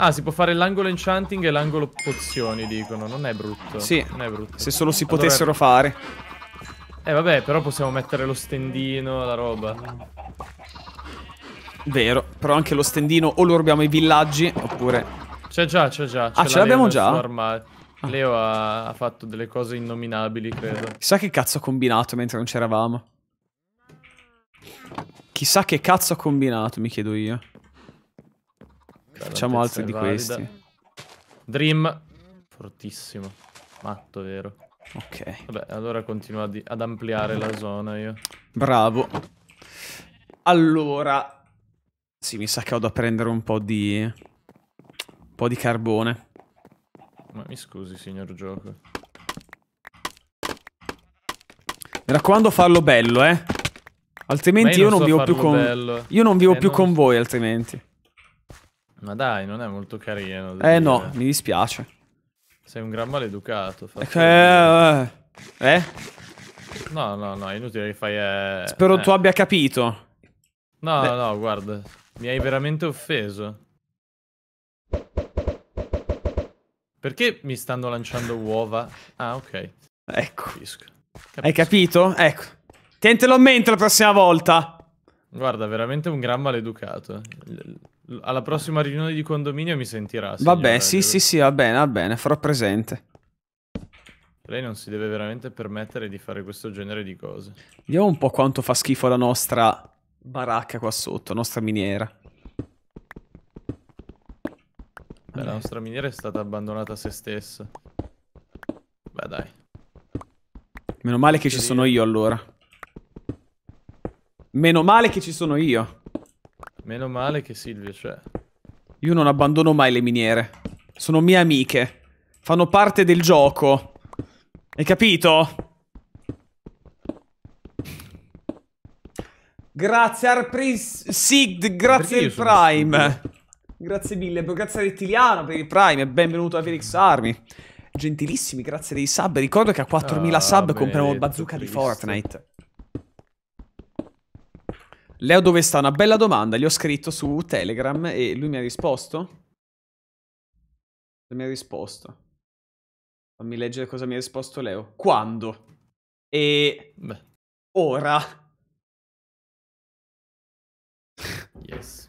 Ah, si può fare l'angolo enchanting e l'angolo pozioni, dicono. Non è brutto. Sì. Non è brutto. Se solo si allora... potessero fare. Eh vabbè, però possiamo mettere lo stendino, la roba. Vero, però anche lo stendino o lo rubiamo i villaggi, oppure... C'è già, c'è già. ah, ce l'abbiamo già? Ah. Leo ha, ha, fatto delle cose innominabili, credo. Chissà che cazzo ha combinato mentre non c'eravamo. Chissà che cazzo ha combinato, mi chiedo io. Facciamo altri di questi. Dream, fortissimo. Matto, vero? Ok. Vabbè, allora continuo ad, ad ampliare la zona io. Bravo. Allora... Sì, mi sa che vado a prendere un po' di... Un po' di carbone. Ma mi scusi, signor gioco. Mi raccomando farlo bello, eh. Altrimenti io non, io non so vivo più con... Bello. Io non vivo eh, più non... con voi, altrimenti. Ma dai, non è molto carino. Eh dire. no, mi dispiace. Sei un gran maleducato. Eh, eh, eh, eh? No, no, è inutile che fai... Eh, Spero eh. tu abbia capito. No, Beh. no, guarda. Mi hai veramente offeso. Perché mi stanno lanciando uova? Ah, ok. Ecco. Capisco. Capisco. Hai capito? Ecco. Tentelo a mente la prossima volta. Guarda, veramente un gran maleducato. Alla prossima riunione di condominio mi sentirà. Vabbè, sì, sì, sì, va bene, va bene, farò presente. Lei non si deve veramente permettere di fare questo genere di cose. Vediamo un po' quanto fa schifo la nostra baracca qua sotto, la nostra miniera. Beh, la eh. nostra miniera è stata abbandonata a se stessa. Beh, dai. Meno male che ci sono io, allora. Meno male che ci sono io. Meno male che Silvia c'è. Io non abbandono mai le miniere. Sono mie amiche. Fanno parte del gioco. Hai capito? Grazie Arpris... Prince Sigd, grazie al Prime. Grazie mille, grazie a Rettiliano per il Prime e benvenuto a Felix Army. Gentilissimi, grazie dei sub. Ricordo che a 4000 ah, sub compriamo il bazooka di Fortnite. Leo dove sta? Una bella domanda, gli ho scritto su Telegram e lui mi ha risposto. Mi ha risposto. Fammi leggere cosa mi ha risposto Leo. Quando? E... Beh. Ora. Yes.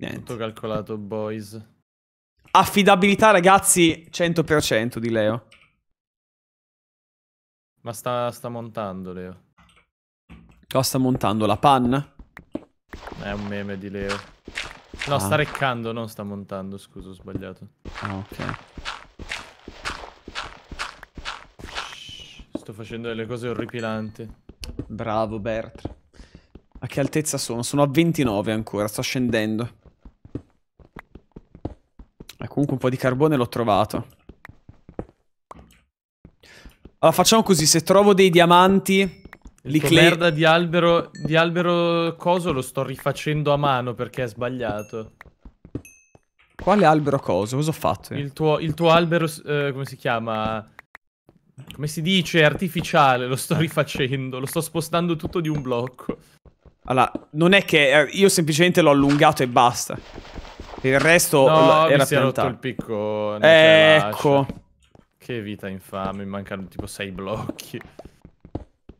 Niente. Tutto calcolato, boys. Affidabilità, ragazzi, 100% di Leo. Ma sta, sta montando, Leo. Cosa sta montando? La panna? È un meme di Leo. No, ah. sta reccando, non sta montando, scusa, ho sbagliato. Ah, ok. Sto facendo delle cose orripilanti. Bravo, Bert. A che altezza sono? Sono a 29 ancora, sto scendendo comunque un po' di carbone l'ho trovato. Allora facciamo così, se trovo dei diamanti... Li clay... merda di albero, di albero coso lo sto rifacendo a mano perché è sbagliato. Quale albero coso? Cosa ho fatto? Il tuo, il tuo albero, eh, come si chiama? Come si dice? Artificiale, lo sto rifacendo, lo sto spostando tutto di un blocco. Allora, non è che eh, io semplicemente l'ho allungato e basta. Il resto no, era si è rotto il picco. Ecco. Che vita infame, mi mancano tipo sei blocchi.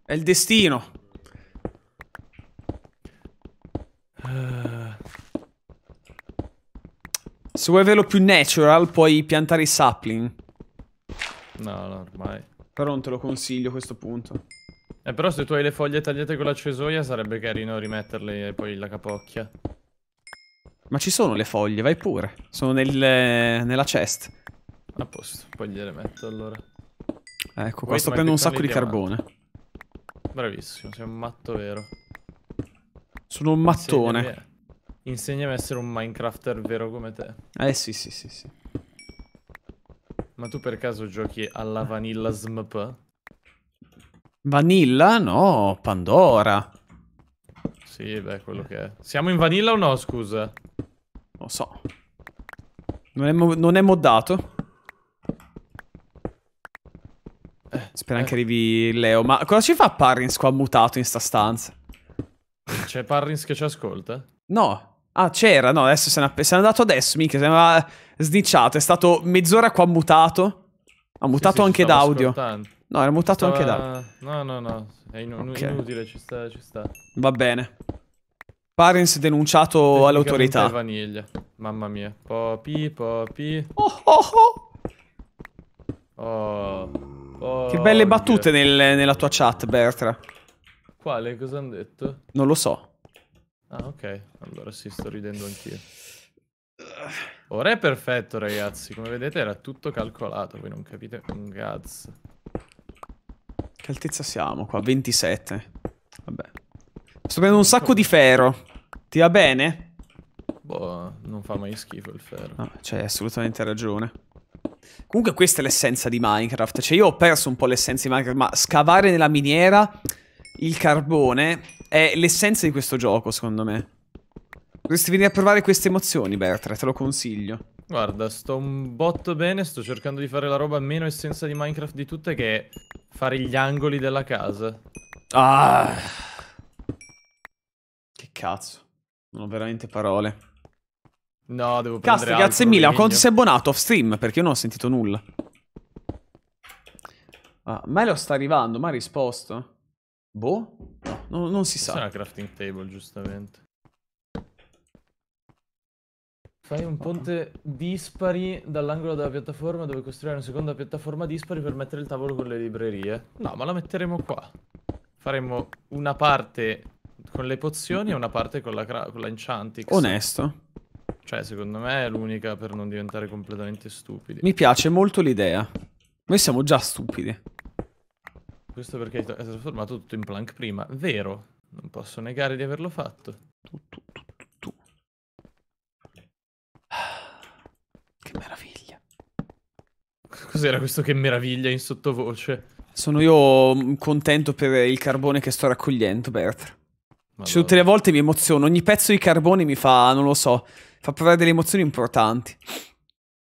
È il destino. Eh. Se vuoi averlo più natural, puoi piantare i sapling. No, no, ormai. Però non te lo consiglio a questo punto. Eh, però se tu hai le foglie tagliate con la cesoia, sarebbe carino rimetterle e poi la capocchia. Ma ci sono le foglie, vai pure. Sono nel, nella chest. A posto, poi gliele metto allora. Ah, ecco, qua sto prendendo un sacco di carbone. Bravissimo, sei un matto vero. Sono un mattone. Insegnami, insegnami a essere un Minecrafter vero come te. Eh sì, sì, sì, sì. Ma tu per caso giochi alla Vanilla SMP? Vanilla? No, Pandora. Sì, beh, quello che è. Siamo in vanilla o no, scusa? Non so. Non è, mo non è moddato? Eh, Spera eh. anche arrivi Leo. Ma cosa ci fa Parrins qua mutato in sta stanza? C'è Parrins che ci ascolta? No. Ah, c'era, no, adesso se n'è andato adesso, mica, se n'è sdicciato. È stato mezz'ora qua mutato. Ha mutato sì, sì, anche d'audio. Ascoltando. No, era mutato stava... anche da... No, no, no, è in okay. inutile, ci sta, ci sta. Va bene. Parents denunciato all'autorità. vaniglia. Mamma mia. Popi, popi. Oh, oh, oh. oh, oh che belle battute nel, nella tua chat, Bertra. Quale? Cosa hanno detto? Non lo so. Ah, ok. Allora sì, sto ridendo anch'io. Ora è perfetto, ragazzi. Come vedete era tutto calcolato. Voi non capite un cazzo. Che altezza siamo qua? 27. Vabbè. Sto prendendo un sacco di ferro. Ti va bene? Boh, non fa mai schifo il ferro. No, cioè, hai assolutamente ragione. Comunque questa è l'essenza di Minecraft. Cioè, io ho perso un po' l'essenza di Minecraft, ma scavare nella miniera il carbone è l'essenza di questo gioco, secondo me. Dovresti venire a provare queste emozioni, Bertra, te lo consiglio. Guarda, sto un botto bene, sto cercando di fare la roba meno essenza di Minecraft di tutte che è fare gli angoli della casa. Ah! Che cazzo. Non ho veramente parole. No, devo Cazzo, grazie mille. Ma quanto sei abbonato off stream? Perché io non ho sentito nulla. Ah, ma lo sta arrivando, ma ha risposto? Boh? No, non, non si Questa sa. C'è una crafting table, giustamente. Fai un ponte dispari dall'angolo della piattaforma dove costruire una seconda piattaforma dispari per mettere il tavolo con le librerie. No, ma la metteremo qua. Faremo una parte con le pozioni e una parte con la, con la Enchantics. Onesto. Cioè, secondo me è l'unica per non diventare completamente stupidi. Mi piace molto l'idea. Noi siamo già stupidi. Questo perché hai trasformato tutto in plank prima. Vero. Non posso negare di averlo fatto. Tutto, tutto. Che meraviglia. Cos'era questo che meraviglia in sottovoce? Sono io mm, contento per il carbone che sto raccogliendo, Bert. Cioè, tutte le volte mi emoziono. Ogni pezzo di carbone mi fa, non lo so, fa provare delle emozioni importanti.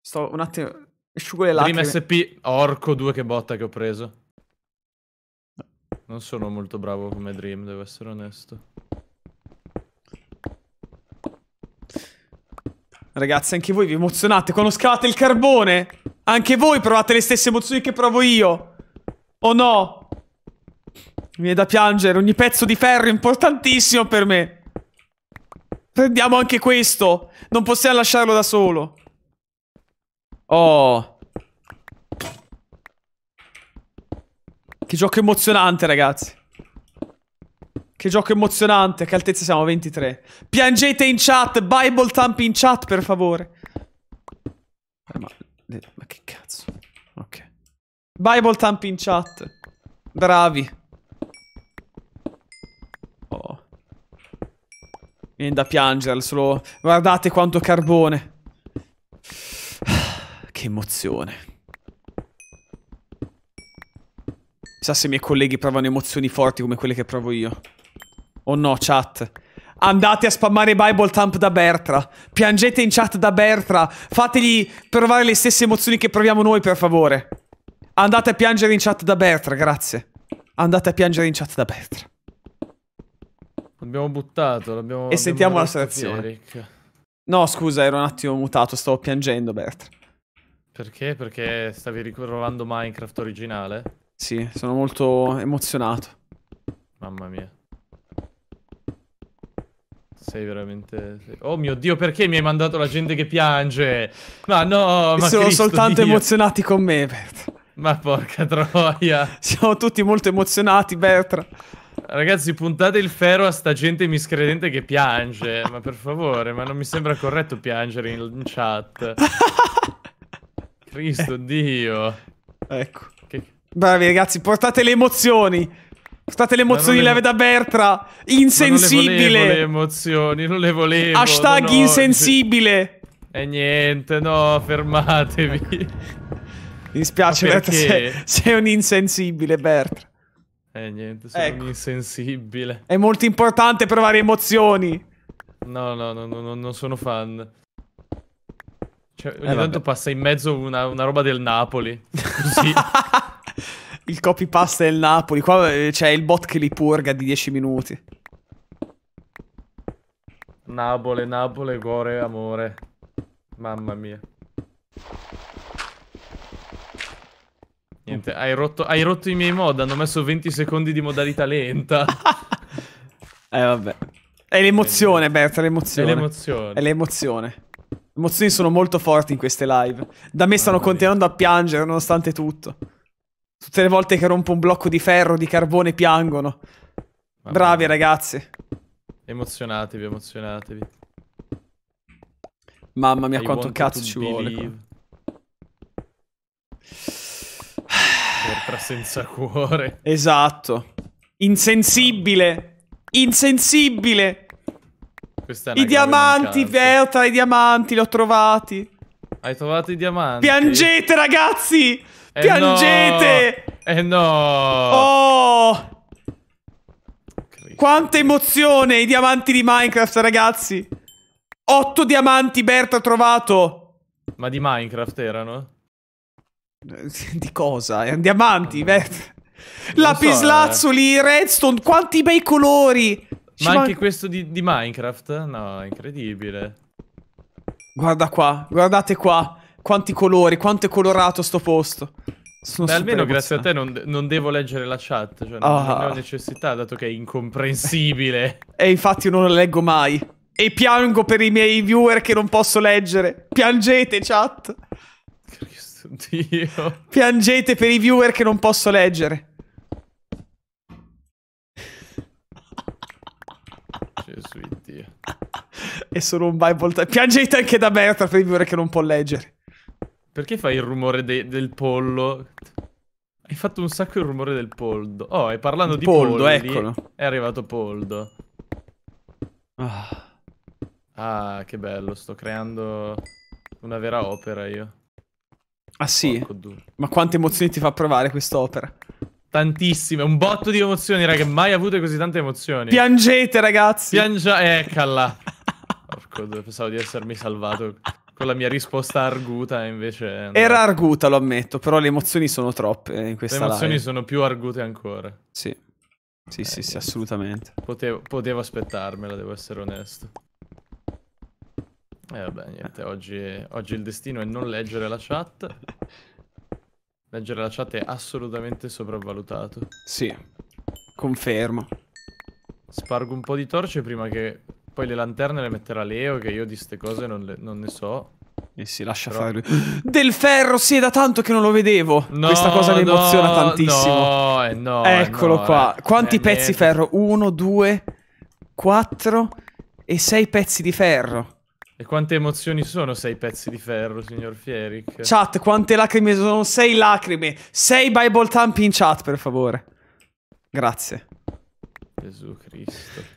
Sto un attimo. Asciugo le lacrime. Dream SP Orco 2 che botta che ho preso. Non sono molto bravo come Dream, devo essere onesto. Ragazzi, anche voi vi emozionate quando scavate il carbone. Anche voi provate le stesse emozioni che provo io. O oh no? Mi è da piangere. Ogni pezzo di ferro è importantissimo per me. Prendiamo anche questo. Non possiamo lasciarlo da solo. Oh. Che gioco emozionante, ragazzi. Che gioco emozionante, che altezza siamo? 23. Piangete in chat, Bible Thump in chat, per favore. Eh, ma, eh, ma, che cazzo? Ok. Bible Thump in chat. Bravi. Oh. Viene da piangere, solo... Guardate quanto carbone. Che emozione. Chissà se i miei colleghi provano emozioni forti come quelle che provo io. Oh no, chat. Andate a spammare Bible Thump da Bertra. Piangete in chat da Bertra. Fategli provare le stesse emozioni che proviamo noi, per favore. Andate a piangere in chat da Bertra, grazie. Andate a piangere in chat da Bertra. L'abbiamo buttato, l'abbiamo... E sentiamo la situazione. Eric. No, scusa, ero un attimo mutato, stavo piangendo, Bertra. Perché? Perché stavi riprovando Minecraft originale? Sì, sono molto emozionato. Mamma mia. Sei veramente... Oh mio Dio, perché mi hai mandato la gente che piange? Ma no, ma Sono Cristo soltanto Dio. emozionati con me, Bertra. Ma porca troia. Siamo tutti molto emozionati, Bertra. Ragazzi, puntate il ferro a sta gente miscredente che piange. ma per favore, ma non mi sembra corretto piangere in, chat. Cristo Dio. Ecco. Che... Bravi ragazzi, portate le emozioni. State le emozioni volevo... leve da Bertra. Insensibile. non le volevo le emozioni, non le volevo. Hashtag no, insensibile. E niente, no, fermatevi. Mi dispiace, Bertra, sei, sei un insensibile, Bertra. E eh, niente, sono ecco. insensibile. È molto importante provare emozioni. No, no, no, no, no non sono fan. Cioè, eh, ogni eh, tanto vabbè. passa in mezzo una, una roba del Napoli. Così il copy pasta del Napoli. Qua eh, c'è il bot che li purga di 10 minuti. Napoli, Napoli, cuore, amore. Mamma mia. Niente, hai rotto, hai rotto i miei mod. Hanno messo 20 secondi di modalità lenta. eh, vabbè. È l'emozione, Berta, l'emozione. È l'emozione. È l'emozione. Le emozioni sono molto forti in queste live. Da me stanno continuando a piangere nonostante tutto. Tutte le volte che rompo un blocco di ferro, di carbone, piangono. Vabbè. Bravi ragazzi. Emozionatevi, emozionatevi. Mamma mia, I quanto cazzo ci believe. vuole. Porta senza cuore. Esatto. Insensibile. Insensibile. I diamanti, Verta, eh, i diamanti, li ho trovati. Hai trovato i diamanti? Piangete, ragazzi! Eh Piangete! No. Eh no! Oh! Quanta emozione i diamanti di Minecraft, ragazzi! Otto diamanti Berta ha trovato! Ma di Minecraft erano? Eh, di cosa? Erano diamanti, Berta. Lapislazzuli, so, eh. redstone, quanti bei colori! Ci Ma anche questo di, di Minecraft? No, incredibile. Guarda qua, guardate qua quanti colori, quanto è colorato sto posto. Sono Beh, almeno grazie a te non, non, devo leggere la chat, cioè non, ah. non ho necessità, dato che è incomprensibile. e infatti non la leggo mai. E piango per i miei viewer che non posso leggere. Piangete, chat. Cristo Dio. Piangete per i viewer che non posso leggere. Gesù Dio. e sono un Bible... Piangete anche da Bertra per i viewer che non può leggere. Perché fai il rumore de del pollo? Hai fatto un sacco il rumore del poldo. Oh, e parlando il di poldo, poldi, eccolo. è arrivato poldo. Ah. ah. che bello, sto creando una vera opera io. Ah sì? Ma quante emozioni ti fa provare quest'opera? Tantissime, un botto di emozioni, raga, mai avute così tante emozioni. Piangete, ragazzi! Piangia... Eccola! Eh, Porco, pensavo di essermi salvato con la mia risposta arguta invece... No. Era arguta, lo ammetto, però le emozioni sono troppe in questa Le emozioni live. sono più argute ancora. Sì, sì, eh, sì, sì, eh, assolutamente. Potevo, potevo, aspettarmela, devo essere onesto. E eh, vabbè, niente, eh. oggi, oggi il destino è non leggere la chat. Leggere la chat è assolutamente sopravvalutato. Sì, confermo. Spargo un po' di torce prima che poi le lanterne le metterà Leo, che io di ste cose non, le, non ne so. E si lascia Però... fare. Del ferro, sì, è da tanto che non lo vedevo. No, Questa cosa mi emoziona no, tantissimo. Eh, no, eh, no, Eccolo no, qua. Eh, Quanti eh, pezzi niente. ferro? Uno, due, quattro e sei pezzi di ferro. E quante emozioni sono sei pezzi di ferro, signor Fieric? Chat, quante lacrime sono? Sei lacrime. Sei Bible Thump in chat, per favore. Grazie. Gesù Cristo.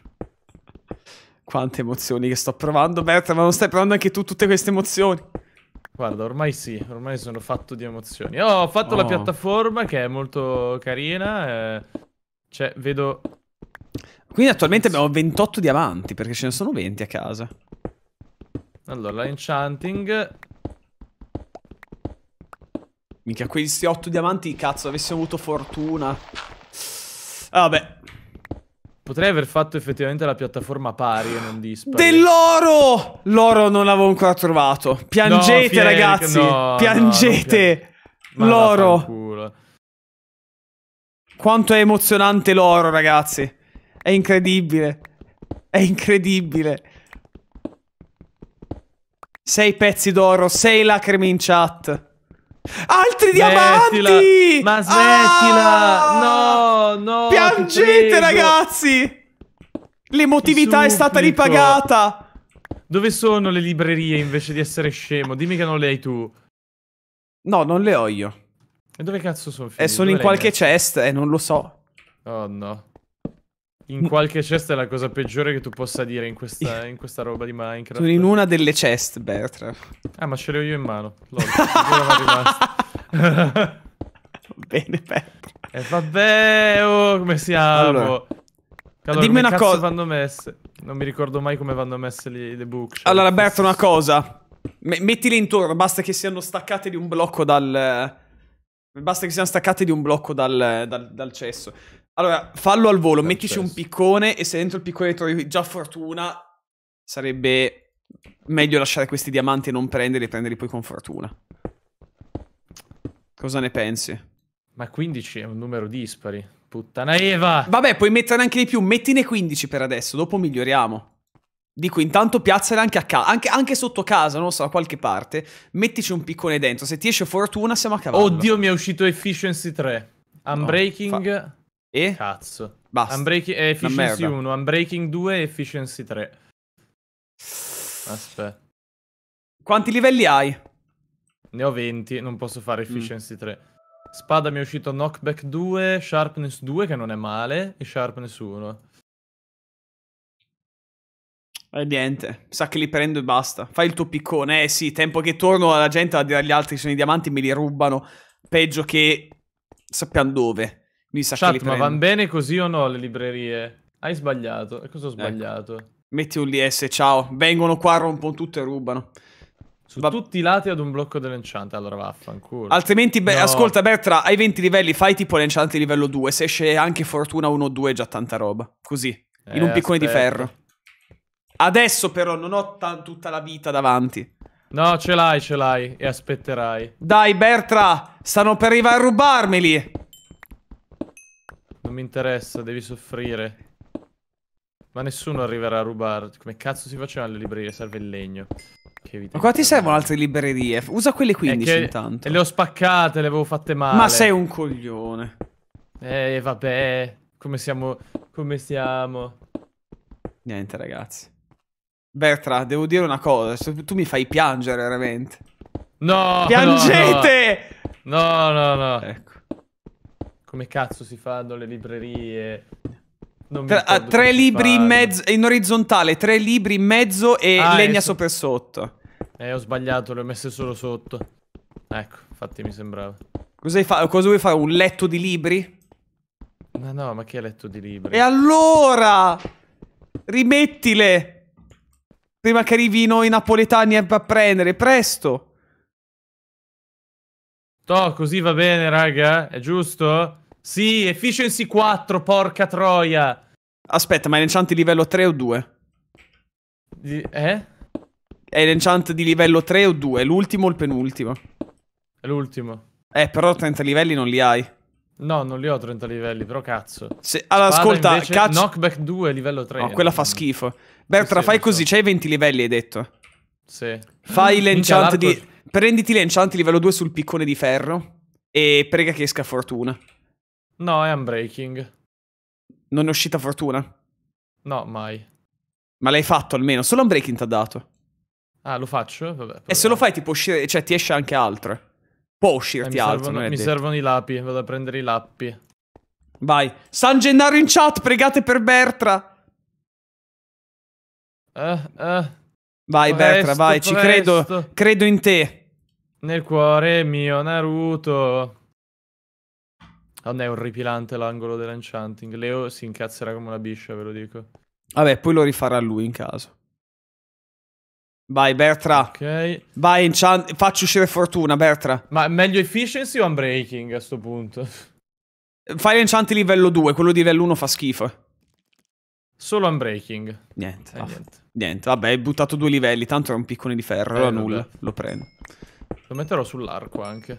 Quante emozioni che sto provando, Berta, ma non stai provando anche tu tutte queste emozioni? Guarda, ormai sì, ormai sono fatto di emozioni. Oh, ho fatto oh. la piattaforma che è molto carina. Eh, cioè, vedo... Quindi attualmente abbiamo 28 diamanti, perché ce ne sono 20 a casa. Allora, la enchanting... Mica questi 8 diamanti, cazzo, avessimo avuto fortuna. Ah, vabbè. Potrei aver fatto effettivamente la piattaforma pari e non dispari. Dell'oro! L'oro non l'avevo ancora trovato. Piangete, no, ragazzi! No, piangete! No, pian... L'oro! Quanto è emozionante l'oro, ragazzi! È incredibile! È incredibile! Sei pezzi d'oro, sei lacrime in chat! Altri smettila. diamanti! Ma smettila! Ah! No, no! Piangete, ragazzi! L'emotività è stata ripagata! Dove sono le librerie invece di essere scemo? Dimmi che non le hai tu. No, non le ho io. E dove cazzo sono finite? Eh, sono dove in qualche messa? chest e eh, non lo so. Oh no. In qualche cesta è la cosa peggiore che tu possa dire in questa, in questa roba di Minecraft. Sono in una delle chest, Bertra. Ah, ma ce l'ho io in mano. Lol, rimasta. Bene, Bertra. E eh, vabbè, oh, come siamo? Allora, allora dimmi una cosa. vanno messe? Non mi ricordo mai come vanno messe le, le book. Allora, Bertra, una cosa. M mettile intorno, basta che siano staccate di un blocco dal... Basta che siano staccate di un blocco dal, dal, dal cesso. Allora, fallo al volo, mettici un piccone e se dentro il piccone trovi già fortuna, sarebbe meglio lasciare questi diamanti e non prenderli e prenderli poi con fortuna. Cosa ne pensi? Ma 15 è un numero dispari. Puttana Eva! Vabbè, puoi metterne anche di più. Mettine 15 per adesso, dopo miglioriamo. Dico, intanto piazzale anche a casa, anche, anche, sotto casa, non lo so, da qualche parte. Mettici un piccone dentro. Se ti esce fortuna, siamo a cavallo. Oddio, mi è uscito Efficiency 3. Unbreaking... No, fa... E? Cazzo. Basta. Eh, Unbreaking, eh, efficiency 1, Unbreaking 2 e Efficiency 3. Aspetta. Quanti livelli hai? Ne ho 20, non posso fare mm. Efficiency mm. 3. Spada mi è uscito Knockback 2, Sharpness 2 che non è male e Sharpness 1. E niente, sa che li prendo e basta. Fai il tuo piccone. Eh sì, tempo che torno alla gente a dire agli altri che sono i diamanti me li rubano. Peggio che sappiamo dove. Mi sa Chat, ma van bene così o no le librerie? Hai sbagliato. E cosa ho ecco. sbagliato? Ecco. Metti un LS, ciao. Vengono qua, rompono tutto e rubano. Su Va... tutti i lati ad un blocco dell'enchant, allora vaffanculo. Altrimenti, be no. ascolta Bertra, hai 20 livelli fai tipo l'enchant di livello 2, se esce anche fortuna 1-2 o è già tanta roba. Così, eh, in un eh, piccone aspetta. di ferro. Adesso però non ho tutta la vita davanti. No, ce l'hai, ce l'hai, e aspetterai. Dai Bertra, stanno per arrivare a rubarmeli. Non mi interessa, devi soffrire. Ma nessuno arriverà a rubarti. Come cazzo si facevano le librerie? Serve il legno. Ma qua ti servono altre librerie? Usa quelle 15 intanto. E le ho spaccate, le avevo fatte male. Ma sei un coglione. Eh, vabbè. Come siamo... Come siamo... Niente, ragazzi. Bertra, devo dire una cosa. Tu mi fai piangere, veramente. No! Piangete! No, no, no. no. Ecco. Come cazzo si fanno le librerie? Non mi ah, tre libri in mezzo, in orizzontale, tre libri in mezzo e ah, legna sopra e sotto. Eh, ho sbagliato, le ho messe solo sotto. Ecco, infatti mi sembrava. Cosa, fa cosa vuoi fare? Un letto di libri? Ma no, ma chi ha letto di libri? E allora? Rimettile! Prima che arrivino i napoletani a prendere, presto! Toh, così va bene, raga? È giusto? Sì, efficiency 4, porca troia! Aspetta, ma è l'enchant di livello 3 o 2? Di... Eh? È l'enchant di livello 3 o 2? L'ultimo o il penultimo? È l'ultimo. Eh, però 30 livelli non li hai. No, non li ho 30 livelli, però cazzo. Se... allora, Spada ascolta, invece... cazzo... Knockback 2, livello 3. No, quella fa mm. schifo. Bertra, sì, fai così, so. c'hai 20 livelli, hai detto. Sì. Fai l'enchant di... Prenditi l'enchant livello 2 sul piccone di ferro e prega che esca fortuna. No, è unbreaking. Non è uscita fortuna? No, mai. Ma l'hai fatto almeno, solo unbreaking ti ha dato. Ah, lo faccio? Vabbè, e se lo fai ti può uscire, cioè ti esce anche altro. Può uscirti eh, altro. Servono, mi detto. servono i lapi, vado a prendere i lappi. Vai. San Gennaro in chat, pregate per Bertra. Eh, eh. Vai, Presto, Bertra, vai, presto. ci credo. Credo in te. Nel cuore mio Naruto. Oh, non è orripilante l'angolo dell'enchanting. Leo si incazzerà come una biscia, ve lo dico. Vabbè, poi lo rifarà lui in caso. Vai Bertra. Ok. Vai enchant- faccio uscire fortuna Bertra. Ma meglio efficiency o unbreaking a questo punto? Fai l'enchant livello 2, quello di livello 1 fa schifo. Solo unbreaking. Niente. Eh, niente. niente. Vabbè, hai buttato due livelli, tanto era un piccone di ferro, eh, nulla. Lo prendo. Lo metterò sull'arco anche.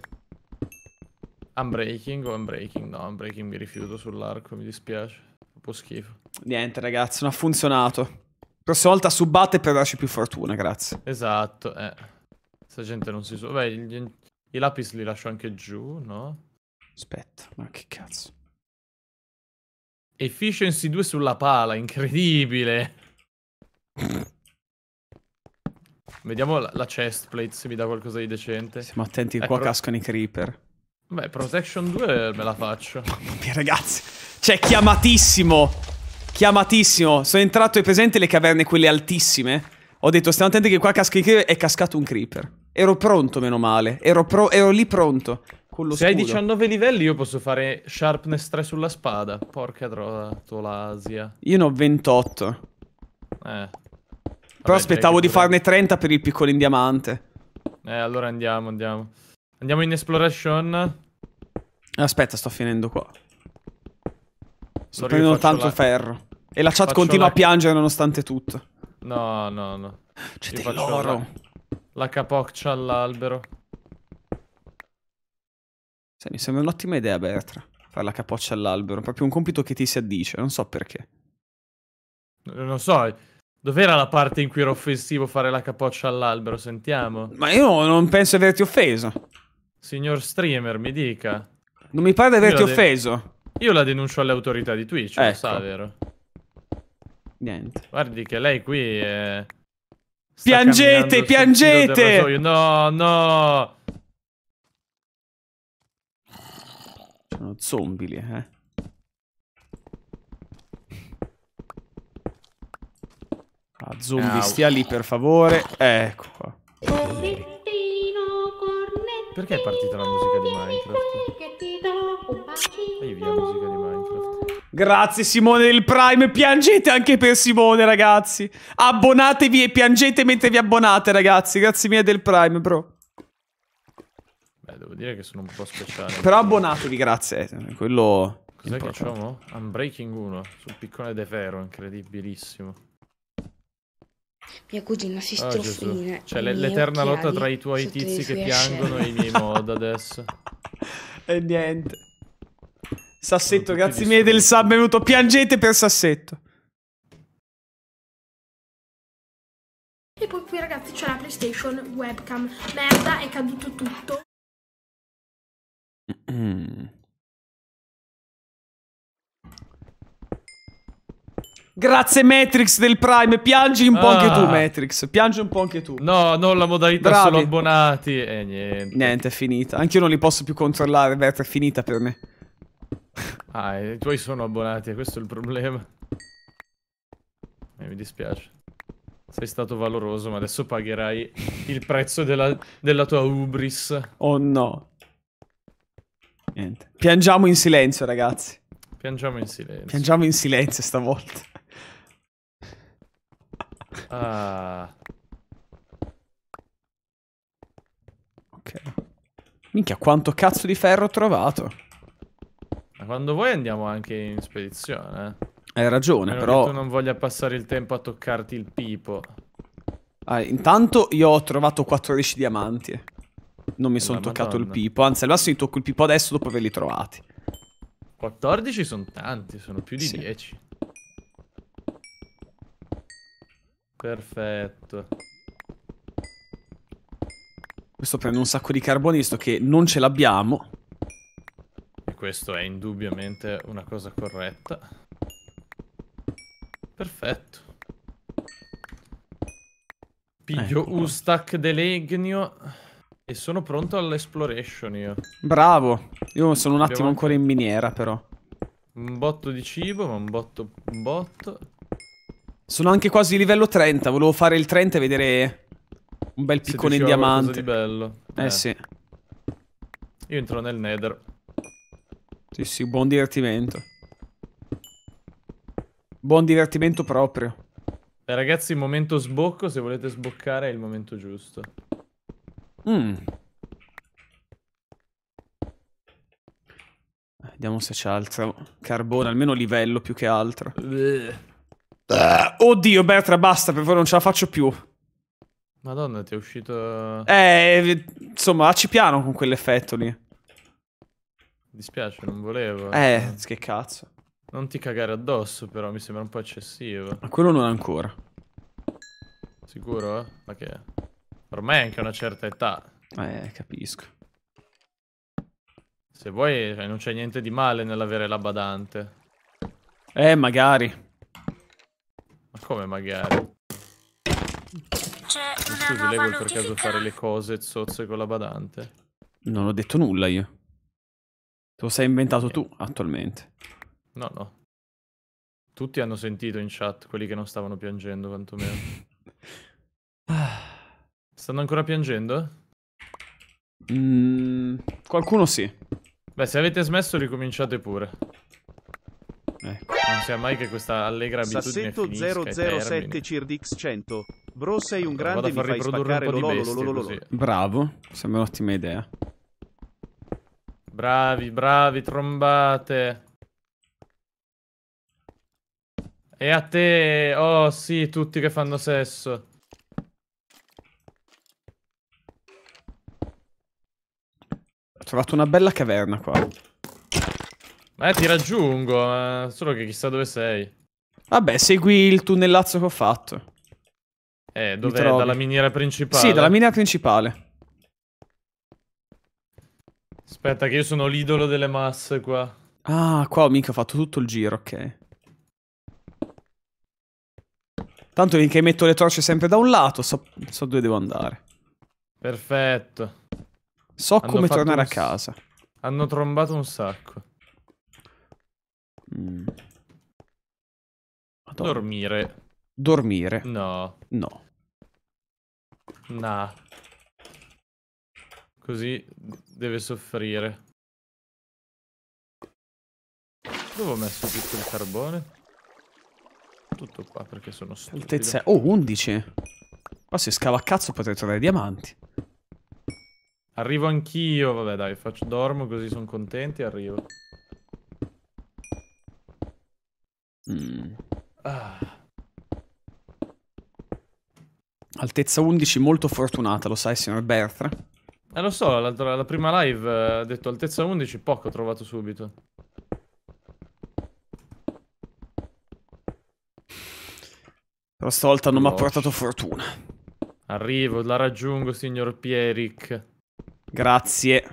Unbreaking o unbreaking? No, unbreaking mi rifiuto sull'arco, mi dispiace. Un po' schifo. Niente ragazzi, non ha funzionato. Prossima volta subbate per darci più fortuna, grazie. Esatto, eh. Questa gente non si... Su... Beh, gli... i lapis li lascio anche giù, no? Aspetta, ma che cazzo. Efficiency 2 sulla pala, incredibile. Vediamo la, la plate se mi dà qualcosa di decente. Siamo attenti, eh, qua però... cascano i creeper. Beh, Protection 2 me la faccio. Mamma mia, ragazzi. Cioè, chiamatissimo. Chiamatissimo. Sono entrato, è presente le caverne quelle altissime? Ho detto, stiamo attenti che qua casca i creeper. È cascato un creeper. Ero pronto, meno male. Ero, pro... Ero lì pronto. Con lo Se scudo. hai 19 livelli io posso fare sharpness 3 sulla spada. Porca troia, l'Asia. Io ne ho 28. Eh. Però Vabbè, aspettavo di farne 30 per il piccolo in diamante. Eh, allora andiamo, andiamo. Andiamo in exploration. Aspetta, sto finendo qua. Sto prendendo tanto la... ferro. E la chat faccio continua la... a piangere nonostante tutto. No, no, no. C'è dell'oro. La... la capoccia all'albero. Sì, mi sembra un'ottima idea, Bertra. Fare la capoccia all'albero. Proprio un compito che ti si addice, non so perché. Non lo so, Dov'era la parte in cui era offensivo fare la capoccia all'albero? Sentiamo. Ma io non penso di averti offeso. Signor streamer, mi dica. Non mi pare di averti io offeso. Io la denuncio alle autorità di Twitch, ecco. lo sa, vero? Niente. Guardi che lei qui è... Eh, piangete, piangete! No, no! Sono zombili, eh. Ah, zombie, Au. stia lì per favore. Ecco qua. Perché è partita la musica di Minecraft? E via la musica di Minecraft. Grazie Simone del Prime, piangete anche per Simone ragazzi. Abbonatevi e piangete mentre vi abbonate ragazzi. Grazie mille del Prime, bro. Beh, devo dire che sono un po' speciale. Però abbonatevi, grazie. Eh, quello Cos'è che facciamo? Unbreaking 1 sul piccone De Ferro, incredibilissimo. Mia cugina si ah, strofina. Oh, cioè, l'eterna lotta tra i tuoi tizi che piangono e i miei mod adesso. e niente. Sassetto, grazie mille del sub, benvenuto. Piangete per Sassetto. E poi qui ragazzi c'è la PlayStation webcam. Merda, è caduto tutto. Grazie Matrix del Prime, piangi un po' ah. anche tu Matrix, piangi un po' anche tu. No, non la modalità Bravi. solo abbonati e eh, niente. Niente, è finita. Anche io non li posso più controllare, Bert, è finita per me. Ah, i tuoi sono abbonati, questo è il problema. Eh, mi dispiace. Sei stato valoroso, ma adesso pagherai il prezzo della, della tua ubris. Oh no. Niente. Piangiamo in silenzio, ragazzi. Piangiamo in silenzio. Piangiamo in silenzio stavolta. Uh... Ok. Minchia, quanto cazzo di ferro ho trovato. Ma quando vuoi andiamo anche in spedizione. Eh. Hai ragione, però... Che tu non voglia passare il tempo a toccarti il pipo. Ah, intanto io ho trovato 14 diamanti. Non mi sono toccato Madonna. il pipo. Anzi, al massimo mi tocco il pipo adesso dopo averli trovati. 14 sono tanti, sono più di sì. 10. Perfetto. Questo prende un sacco di carbone, visto che non ce l'abbiamo. E questo è indubbiamente una cosa corretta. Perfetto. Piglio ecco. un stack de legno e sono pronto all'exploration io. Bravo. Io sono un attimo ancora in miniera, però. Un botto di cibo, ma un botto... un botto... Sono anche quasi livello 30, volevo fare il 30 e vedere un bel piccone in diamante. Di bello. Eh, eh sì. Io entro nel nether. Sì, sì, buon divertimento. Buon divertimento proprio. Beh, ragazzi, momento sbocco, se volete sboccare è il momento giusto. Mm. Eh, vediamo se c'è altro carbone, almeno livello più che altro. Bleh. Uh, oddio, Bertra, basta, per favore, non ce la faccio più. Madonna, ti è uscito... Eh, insomma, acci piano con quell'effetto lì. Mi dispiace, non volevo. Eh, che cazzo. Non ti cagare addosso, però, mi sembra un po' eccessivo. Ma quello non ancora. Sicuro? Eh? Ma che... Ormai è anche una certa età. Eh, capisco. Se vuoi, cioè, non c'è niente di male nell'avere la badante. Eh, magari. Come magari? Scusi, lei vuole per caso fare le cose zozze con la badante? Non ho detto nulla io. Te lo sei inventato eh. tu attualmente. No, no. Tutti hanno sentito in chat quelli che non stavano piangendo, quantomeno. Stanno ancora piangendo? Mm, qualcuno sì. Beh, se avete smesso ricominciate pure. Ecco. Non sia mai che questa allegra abitudine Sassetto finisca 007 Cirdix 100. Bro, sei un grande, mi fai spaccare Bravo, sembra un'ottima idea. Bravi, bravi, trombate. E a te, oh sì, tutti che fanno sesso. Ho trovato una bella caverna qua. Eh, ti raggiungo, solo che chissà dove sei. Vabbè, segui il tunnellazzo che ho fatto. Eh, dov'è? Dalla miniera principale? Sì, dalla miniera principale. Aspetta, che io sono l'idolo delle masse qua. Ah, qua ho mica fatto tutto il giro, ok. Tanto finché metto le torce sempre da un lato, so, so dove devo andare. Perfetto. So Hanno come tornare un... a casa. Hanno trombato un sacco. Mm. Madonna. Dormire. Dormire. No. No. Nah. Così deve soffrire. Dove ho messo tutto il carbone? Tutto qua perché sono stupido. Altezza... Oh, 11. Qua se scava a cazzo potrei trovare diamanti. Arrivo anch'io, vabbè dai, faccio, dormo così sono contenti e arrivo. Mm. Ah. Altezza 11, molto fortunata, lo sai, signor Bertra. Eh, lo so, la, la prima live eh, ha detto altezza 11, poco ho trovato subito. Però stavolta non mi ha portato fortuna. Arrivo, la raggiungo, signor Pieric. Grazie.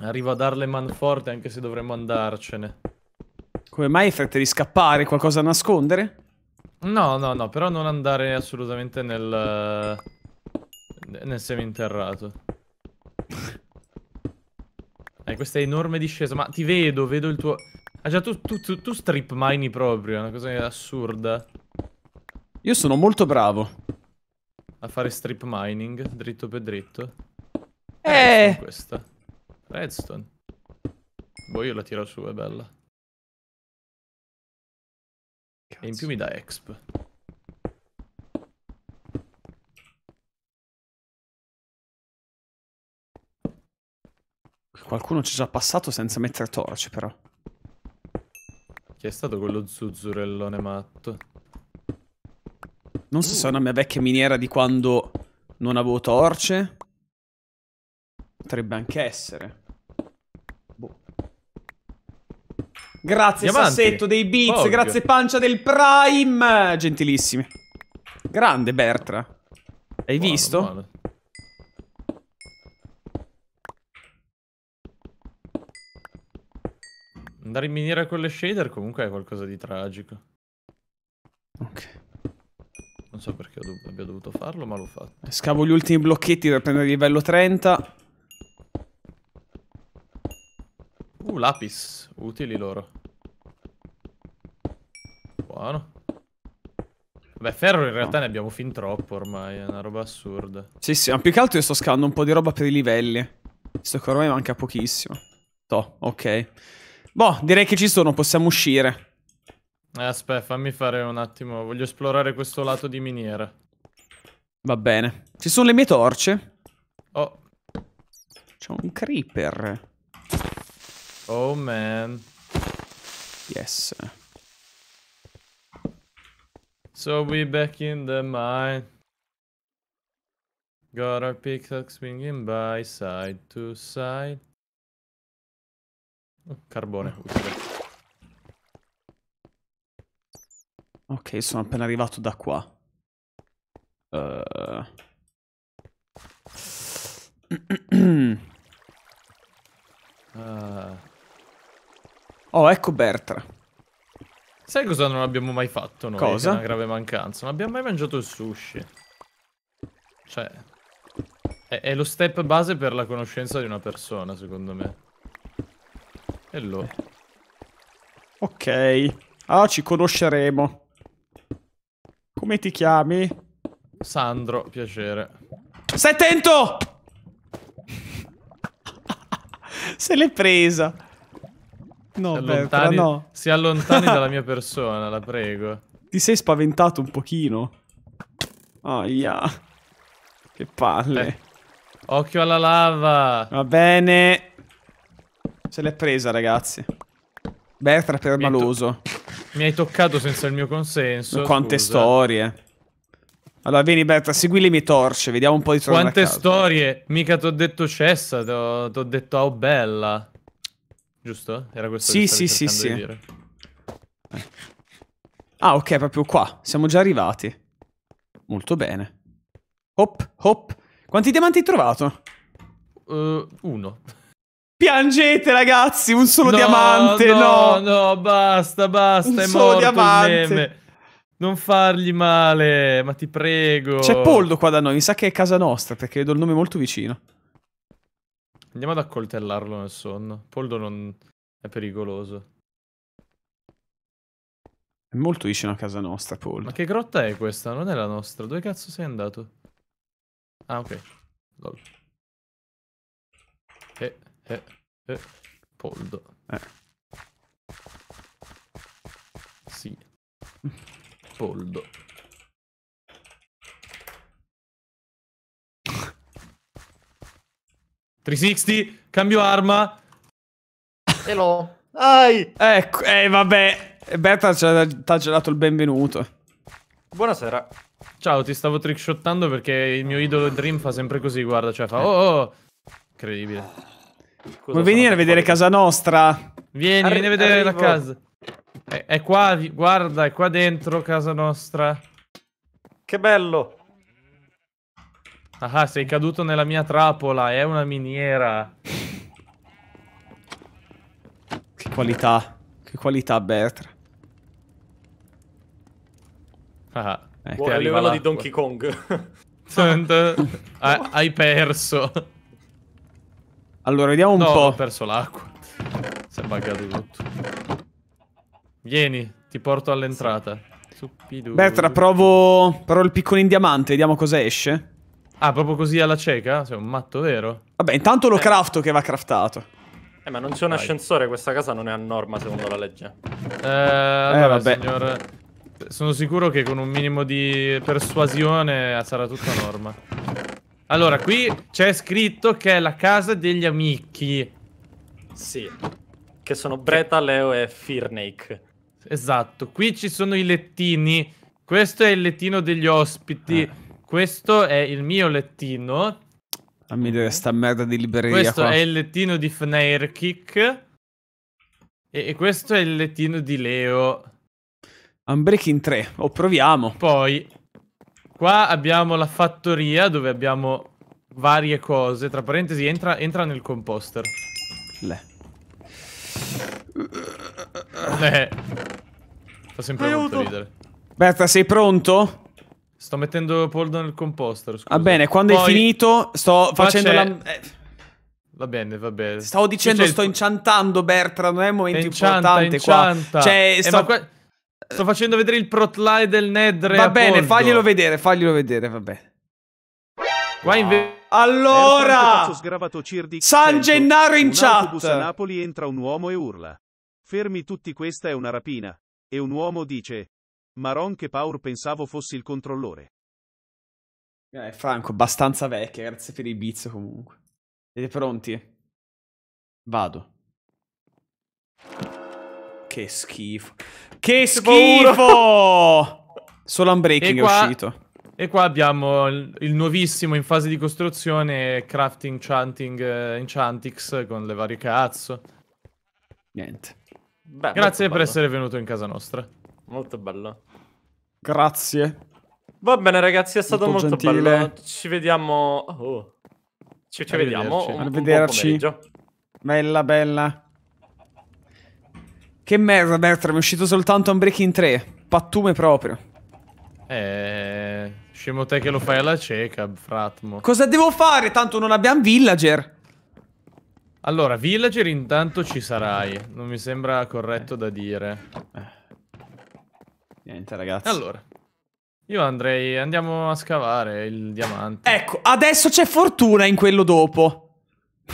Arrivo a darle man forte anche se dovremmo andarcene. Come mai hai fretta di scappare? Qualcosa da nascondere? No, no, no, però non andare assolutamente nel... Eh, nel seminterrato. Eh, questa enorme discesa, ma ti vedo, vedo il tuo... Ah già, tu, tu, tu, tu strip mini proprio, è una cosa assurda. Io sono molto bravo. A fare strip mining, dritto per dritto. Eh! Redstone questa. Redstone. Boh, io la tiro su, è bella. Cazzo. E in più mi dà exp. Qualcuno ci è già passato senza mettere torce, però. Chi è stato quello zuzzurellone matto? Non so uh. se è una mia vecchia miniera di quando non avevo torce. Potrebbe anche essere. Grazie Diamanti. Sassetto dei Beats, Ovvio. grazie Pancia del Prime, gentilissimi. Grande Bertra. Hai buono, visto? Buono. Andare in miniera con le shader comunque è qualcosa di tragico. Ok. Non so perché dov abbia dovuto farlo, ma l'ho fatto. Scavo gli ultimi blocchetti per prendere il livello 30. Uh, lapis. Utili loro. Buono. Beh, ferro in realtà no. ne abbiamo fin troppo ormai, è una roba assurda. Sì, sì, ma più che altro io sto scavando un po' di roba per i livelli. Visto che ormai manca pochissimo. Toh, ok. Boh, direi che ci sono, possiamo uscire. Eh, Aspetta, fammi fare un attimo. Voglio esplorare questo lato di miniera. Va bene. Ci sono le mie torce? Oh. C'è un creeper. Oh man. Yes, sir. So we back in the mine. Got our pickaxe swinging by side to side. Oh, carbone. Ok, sono appena arrivato da qua. Uh... ah. Oh, ecco Bertra. Sai cosa non abbiamo mai fatto noi? Cosa? Che è una grave mancanza. Non abbiamo mai mangiato il sushi. Cioè... È, è lo step base per la conoscenza di una persona, secondo me. E lo... Ok. Ah, ci conosceremo. Come ti chiami? Sandro, piacere. Sei attento! Se l'è presa. No, si allontani, no. Si allontani dalla mia persona, la prego. Ti sei spaventato un pochino? Aia. Che palle. Eh. Occhio alla lava. Va bene. Se l'è presa, ragazzi. Bertra per maloso. Mi hai toccato senza il mio consenso. Quante scusa. storie. Allora, vieni Berta, segui le mie torce, vediamo un po' di tornare Quante storie, mica ti ho detto cessa, T'ho detto oh bella. Giusto? Era questo sì, che stavi sì, sì, di dire. Ah, ok, proprio qua. Siamo già arrivati. Molto bene. Hop, hop. Quanti diamanti hai trovato? Uh, uno. Piangete, ragazzi, un solo no, diamante, no. No, no, basta, basta, un è solo diamante. Non fargli male, ma ti prego. C'è Poldo qua da noi, mi sa che è casa nostra, perché vedo il nome molto vicino. Andiamo ad accoltellarlo nel sonno. Poldo non è pericoloso. È molto vicino a casa nostra, Poldo. Ma che grotta è questa? Non è la nostra. Dove cazzo sei andato? Ah, ok. Lol. Eh, eh, eh. Poldo. Eh. Sì. Poldo. 360, cambio arma. E lo. Ai! Ecco, eh, vabbè. Berta ci ha gelato il benvenuto. Buonasera. Ciao, ti stavo trickshottando perché il mio idolo Dream fa sempre così, guarda, cioè fa eh. oh, oh oh. Incredibile. Cosa Vuoi venire a vedere casa nostra? Vieni, Arri vieni a vedere arrivo. la casa. È, è qua, guarda, è qua dentro casa nostra. Che bello. Ah, sei caduto nella mia trappola, è una miniera. Che qualità, che qualità Bertra. Ah, eh, wow, è livello di Donkey Kong. ah, hai perso. Allora, vediamo un no, po'. ho perso l'acqua. Si è buggato tutto. Vieni, ti porto all'entrata. Bertra, provo... provo il piccone in diamante, vediamo cosa esce. Ah, proprio così alla cieca? Sei un matto vero? Vabbè, intanto lo eh. crafto che va craftato. Eh, ma non c'è un Vai. ascensore, questa casa non è a norma secondo la legge. Eh, allora, eh, vabbè. signor... Sono sicuro che con un minimo di persuasione sarà tutta a norma. Allora, qui c'è scritto che è la casa degli amici. Sì. Che sono Breta, Leo e Firnake. Esatto. Qui ci sono i lettini. Questo è il lettino degli ospiti. Ah questo è il mio lettino. Fammi vedere sta merda di libreria Questo qua. è il lettino di Fnairkick. E, e questo è il lettino di Leo. Unbreaking 3, o proviamo. Poi, qua abbiamo la fattoria dove abbiamo varie cose. Tra parentesi, entra, entra nel composter. Le. Le. Eh. Fa sempre Aiuto. molto ridere. Berta, sei pronto? Sto mettendo Poldo nel composter. Scusa. Va bene, quando Poi... è finito, sto facendo la. Eh, va bene, va bene. Stavo dicendo, sto il... inciantando Bertra. non è un momento incanta, importante incanta. qua. Cioè, eh, sto... Eh, qua... sto... facendo vedere il protline del Nedre Va bene, Poldo. faglielo vedere, faglielo vedere, va bene. Qua invece... Allora, San Gennaro in chat. A Napoli entra un uomo e urla. Fermi tutti, questa è una rapina. E un uomo dice, Maron che Paur pensavo fossi il controllore. Eh, Franco, abbastanza vecchia, grazie per i bizzo comunque. Siete pronti? Vado. Che schifo. Che schifo! Solo Unbreaking qua... è uscito. E qua abbiamo il, nuovissimo in fase di costruzione Crafting Chanting uh, Enchantix con le varie cazzo. Niente. Beh, Grazie per bello. essere venuto in casa nostra. Molto bello. Grazie. Va bene ragazzi, è stato molto gentile. bello. Ci vediamo... Oh. Ci, ci vediamo. Arrivederci. bella, bella. Che merda, Bertram, è uscito soltanto un break in 3. Pattume proprio. Eh... Scemo te che lo fai alla cieca, fratmo. Cosa devo fare? Tanto non abbiamo villager. Allora, villager intanto ci sarai. Non mi sembra corretto da dire. Eh. Niente, ragazzi. Allora, io andrei, andiamo a scavare il diamante. Ecco, adesso c'è fortuna in quello dopo.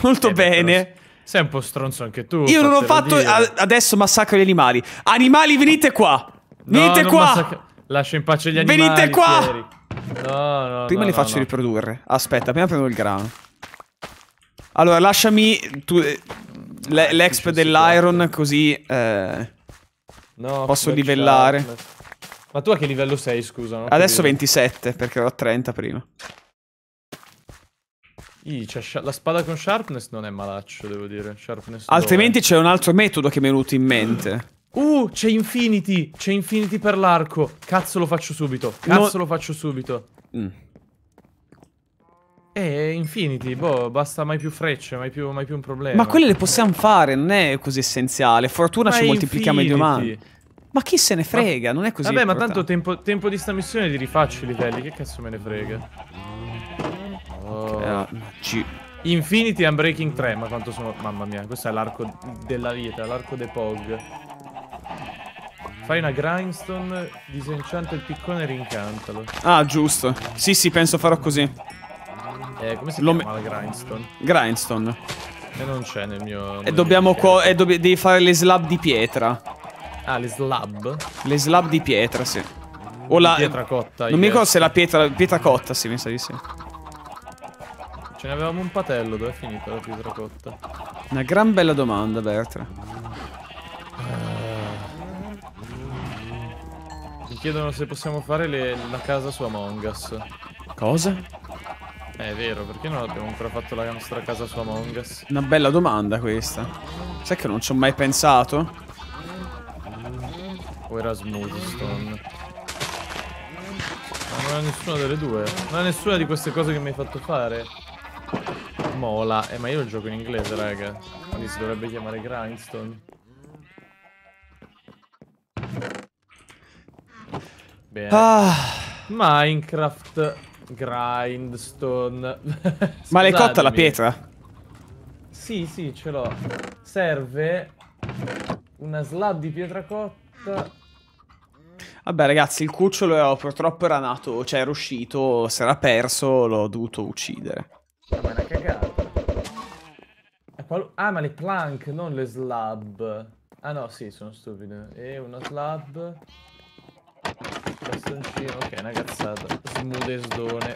Molto eh, bene. Però... Sei un po' stronzo anche tu. Io non ho fatto. A, adesso massacro gli animali. Animali, venite qua! Venite no, qua! Lascio in pace gli animali. Venite qua! No, no. Prima no, li no, faccio riprodurre. Aspetta, prima prendo il grano. Allora, lasciami eh, ah, l'exp dell'iron così eh, posso livellare. Ma tu a che livello sei, scusa? Adesso 27, perché ero a 30 prima. I, la spada con sharpness non è malaccio, devo dire. Sharpness Altrimenti eh. c'è un altro metodo che mi è venuto in mente. Uh, c'è Infinity! C'è Infinity per l'arco. Cazzo lo faccio subito. Cazzo no. lo faccio subito. Mm. Eh, Infinity, boh, basta mai più frecce, mai più, mai più un problema. Ma quelle le possiamo fare, non è così essenziale. Fortuna Ma ci moltiplichiamo gli umani. Ma chi se ne frega? Ma... Non è così. Vabbè, ma tanto tempo, tempo, di sta missione li rifaccio i livelli. Che cazzo me ne frega? Eh, oh. Okay, ci... Infinity Unbreaking 3, ma quanto sono... Mamma mia, questo è l'arco della vita, l'arco dei Pog. Fai una grindstone, disenciante il piccone e rincantalo. Ah, giusto. Sì, sì, penso farò così. Eh, come si Lo chiama la grindstone? Grindstone. E non c'è nel mio... E dobbiamo... E dobb devi fare le slab di pietra. Ah, le slab? Le slab di pietra, sì. O la... Pietra cotta. Non mi ricordo se la pietra, pietra cotta, sì, mi sa di sì. Ce ne avevamo un patello, dove è finita la pietra cotta? Una gran bella domanda, Bertra. Uh... Eh. Mi chiedono se possiamo fare le... la casa su Among Us. Cosa? Eh, è vero, perché non abbiamo ancora fatto la nostra casa su Among Us? Una bella domanda questa. Sai che non ci ho mai pensato? O era Smoothstone. Ma non era nessuna delle due. Non è nessuna di queste cose che mi hai fatto fare. Mola. Eh, ma io gioco in inglese, raga. Quindi si dovrebbe chiamare Grindstone. Bene. Ah. Minecraft Grindstone. ma l'hai cotta la pietra? Sì, sì, ce l'ho. Serve una slab di pietra cotta Vabbè, ragazzi, il cucciolo purtroppo era nato, cioè era uscito, si era perso, l'ho dovuto uccidere. Ma è una cagata. Ah, ma le plank, non le slab. Ah no, sì, sono stupido. E uno slab. Bastoncino, ok, una cazzata. Smudesdone.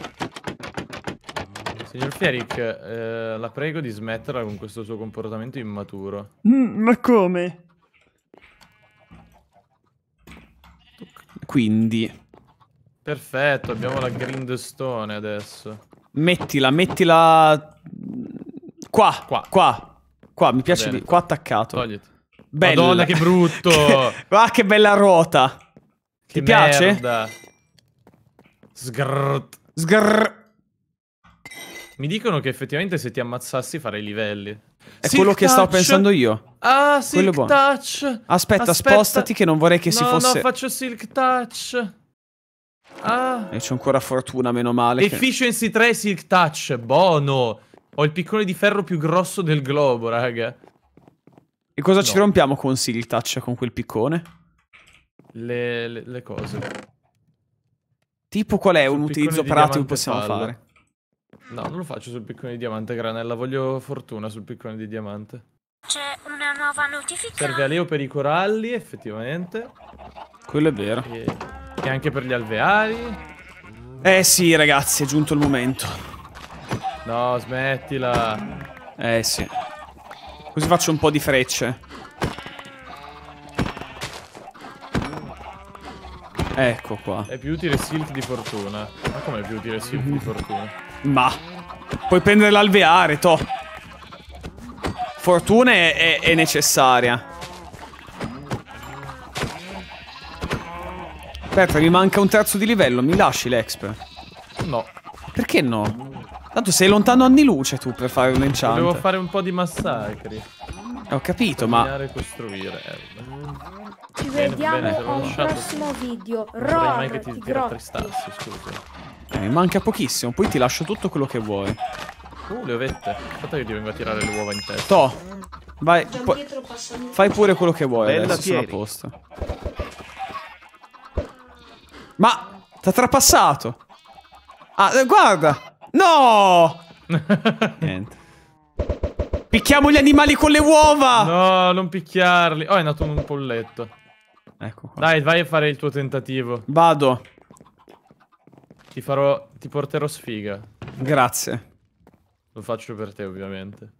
Signor Fieric, eh, la prego di smetterla con questo suo comportamento immaturo. Mm, ma come? quindi... Perfetto, abbiamo la grindstone adesso. Mettila, mettila... Qua, qua, qua. Qua, mi piace, di... qua attaccato. Togliti. Bella. Madonna, che brutto! ah, che bella ruota! Che Ti merda. piace? Sgrrrt. Sgrrrt. Mi dicono che effettivamente se ti ammazzassi farei livelli. È quello che stavo pensando io. Ah, Silk quello Touch. Aspetta, Aspetta, spostati che non vorrei che no, si fosse... No, no, faccio Silk Touch. Ah. E c'ho ancora fortuna, meno male. Efficiency che... 3 Silk Touch, buono. Ho il piccone di ferro più grosso del globo, raga. E cosa no. ci rompiamo con Silk Touch, con quel piccone? Le, le, le cose. Tipo qual è un utilizzo pratico che possiamo palla. fare? No, non lo faccio sul piccone di diamante, Granella. Voglio fortuna sul piccone di diamante. C'è una nuova notifica. Serve a Leo per i coralli, effettivamente. Quello è vero. E, e anche per gli alveari. Eh sì, ragazzi, è giunto il momento. No, smettila. Eh sì. Così faccio un po' di frecce. Ecco qua. È più utile Silk di fortuna. Ma com'è più utile Silk di fortuna? Ma... Puoi prendere l'alveare, to. Fortuna è, è, è necessaria. Aspetta, mi manca un terzo di livello. Mi lasci l'exp? No. Perché no? Tanto sei lontano anni luce tu per fare un enchant. Devo fare un po' di massacri. Ho capito, ma... costruire. Ci vediamo al prossimo video. Ror, non mai che ti, ti scusa. Eh, manca pochissimo, poi ti lascio tutto quello che vuoi. Uh, le ovette. Aspetta che ti vengo a tirare le uova in testa. To. Vai. Pu fai pure quello che vuoi. Bella adesso tieri. sono a posto. Ma t'ha trapassato. Ah, eh, guarda. No! Niente. Picchiamo gli animali con le uova! No, non picchiarli. Oh, è nato un polletto. Ecco qua. Dai, vai a fare il tuo tentativo. Vado. Ti farò... ti porterò sfiga. Grazie. Lo faccio per te, ovviamente.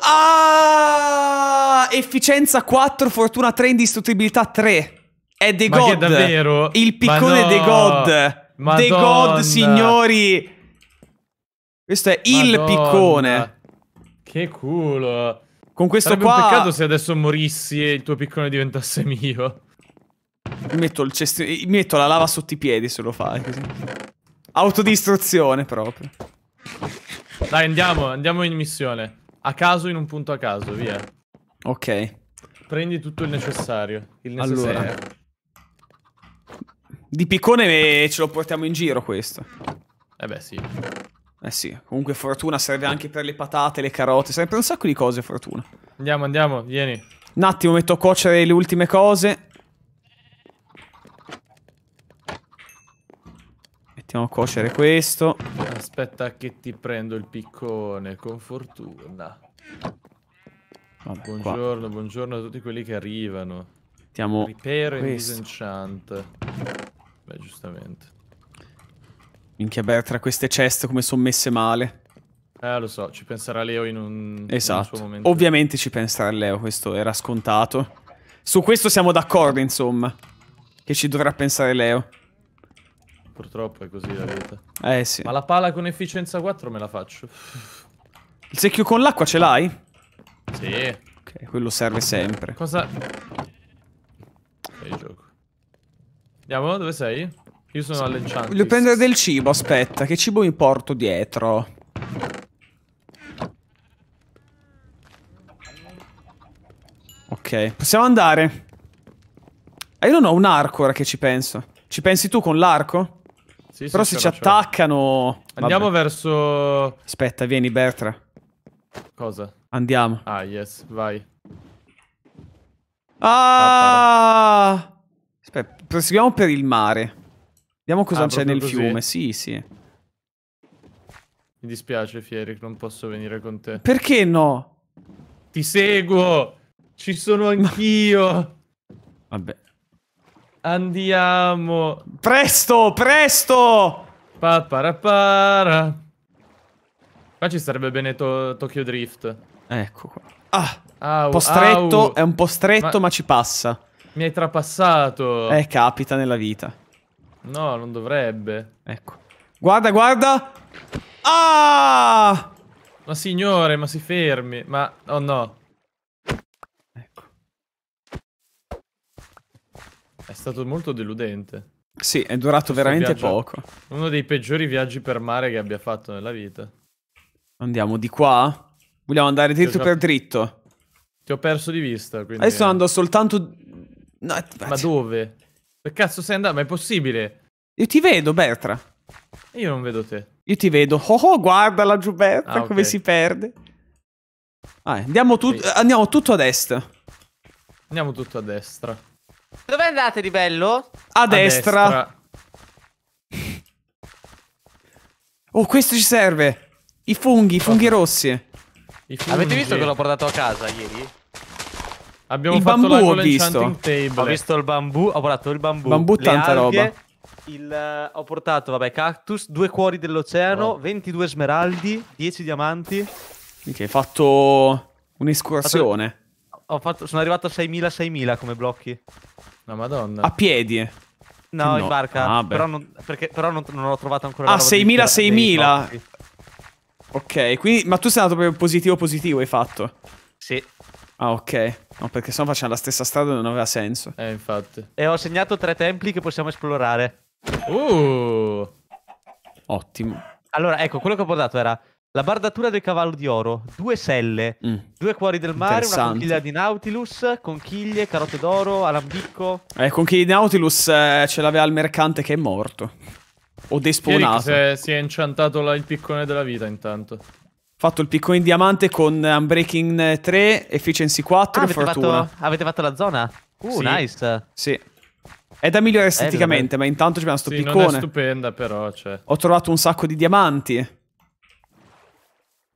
Ah! Efficienza 4, fortuna 3, indistruttibilità 3. È The Ma God. davvero? Il piccone no. The God. Madonna. The God, signori. Questo è Madonna. il piccone. Che culo. Con questo Sarebbe qua... un peccato se adesso morissi e il tuo piccone diventasse mio metto, il cesto, metto la lava sotto i piedi se lo fai. Così. Autodistruzione proprio. Dai, andiamo, andiamo in missione. A caso in un punto a caso, via. Ok. Prendi tutto il necessario. Il necessario. Allora. Di piccone ce lo portiamo in giro questo. Eh beh, sì. Eh sì, comunque fortuna serve anche per le patate, le carote, serve per un sacco di cose fortuna. Andiamo, andiamo, vieni. Un attimo, metto a cuocere le ultime cose. Mettiamo a cuocere questo. Aspetta che ti prendo il piccone, con fortuna. Vabbè, buongiorno, qua. buongiorno a tutti quelli che arrivano. Mettiamo Repair questo. and disenchant. Beh, giustamente. Minchia Bertra, queste ceste come sono messe male. Eh, lo so, ci penserà Leo in un, esatto. In un esatto. momento. Ovviamente ci penserà Leo, questo era scontato. Su questo siamo d'accordo, insomma. Che ci dovrà pensare Leo. Purtroppo è così la vita. Eh sì. Ma la pala con efficienza 4 me la faccio. Il secchio con l'acqua ce l'hai? Sì. Ok, quello serve sempre. Cosa... Sei gioco. Andiamo, dove sei? Io sono sì. all'enchantis. Voglio prendere del cibo, aspetta. Che cibo mi porto dietro? Ok, possiamo andare. Eh, io non ho un arco ora che ci penso. Ci pensi tu con l'arco? Sì, Però sì, se ci attaccano... Andiamo Vabbè. verso... Aspetta, vieni Bertra. Cosa? Andiamo. Ah, yes, vai. Ah! ah Aspetta, proseguiamo per il mare. Vediamo cosa ah, c'è nel così. fiume. Sì, sì. Mi dispiace, Fieric, non posso venire con te. Perché no? Ti seguo! Ci sono anch'io! Vabbè. Andiamo. Presto, presto! Paparapara. Qua ci sarebbe bene to Tokyo Drift. Ecco qua. Ah, au, un po' stretto, au. è un po' stretto ma... ma ci passa. Mi hai trapassato. Eh, capita nella vita. No, non dovrebbe. Ecco. Guarda, guarda! Ah! Ma signore, ma si fermi. Ma, oh no. È stato molto deludente. Sì, è durato Questo veramente viaggio... poco. Uno dei peggiori viaggi per mare che abbia fatto nella vita. Andiamo di qua? Vogliamo andare dritto per dritto? Ti ho perso di vista, quindi... Adesso ando soltanto... No, ma dove? Per cazzo sei andato? Ma è possibile? Io ti vedo, Bertra. Io non vedo te. Io ti vedo. Oh, oh guarda la giubbetta ah, come okay. si perde. Ah, andiamo, tu... andiamo tutto a destra. Andiamo tutto a destra. Dove andate di bello? A, A destra. destra. Oh, questo ci serve. I funghi, i funghi rossi. I funghi. Avete visto che l'ho portato a casa ieri? Abbiamo il fatto bambù ho visto. Table. Ho visto il bambù, ho portato il bambù. Bambù le tanta alghe, roba. Il, eh, ho portato, vabbè, cactus, due cuori dell'oceano, oh. 22 smeraldi, 10 diamanti. Che hai fatto un'escursione fatto, sono arrivato a 6.000-6.000 come blocchi. La madonna. A piedi? No, no. in barca. Ah, però, non, perché, però non, non, ho trovato ancora... Ah, 6.000-6.000. Ok, quindi... Ma tu sei andato proprio positivo-positivo, hai fatto? Sì. Ah, ok. No, perché se no facciamo la stessa strada non aveva senso. Eh, infatti. E ho segnato tre templi che possiamo esplorare. Uh! Ottimo. Allora, ecco, quello che ho portato era la bardatura del cavallo di oro, due selle, mm. due cuori del mare, una conchiglia di Nautilus, conchiglie, carote d'oro, alambicco. Eh, conchiglie di Nautilus eh, ce l'aveva il mercante che è morto. O despawnato. si è inciantato là il piccone della vita intanto fatto il piccone in diamante con Unbreaking 3, Efficiency 4 ah, e Fortuna. Fatto, avete fatto la zona? Uh, sì. nice. Sì. È da migliorare eh, esteticamente, eh, ma intanto abbiamo sto sì, piccone. Non è stupenda però, cioè. Ho trovato un sacco di diamanti.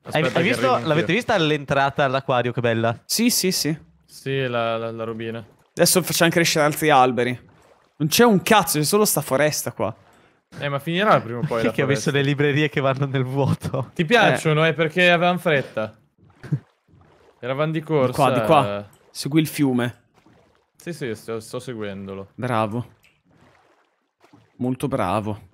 Hai, hai visto, l'avete vista l'entrata all'acquario, che bella? Sì, sì, sì. Sì, la, la, la robina. Adesso facciamo crescere altri alberi. Non c'è un cazzo, c'è solo sta foresta qua. Eh, ma finirà prima o poi. Perché ho messo le librerie che vanno nel vuoto. Ti piacciono, eh, eh perché avevamo fretta. Eravamo di corsa. Di qua, di qua. Segui il fiume. Sì, sì, sto, sto seguendolo. Bravo. Molto bravo.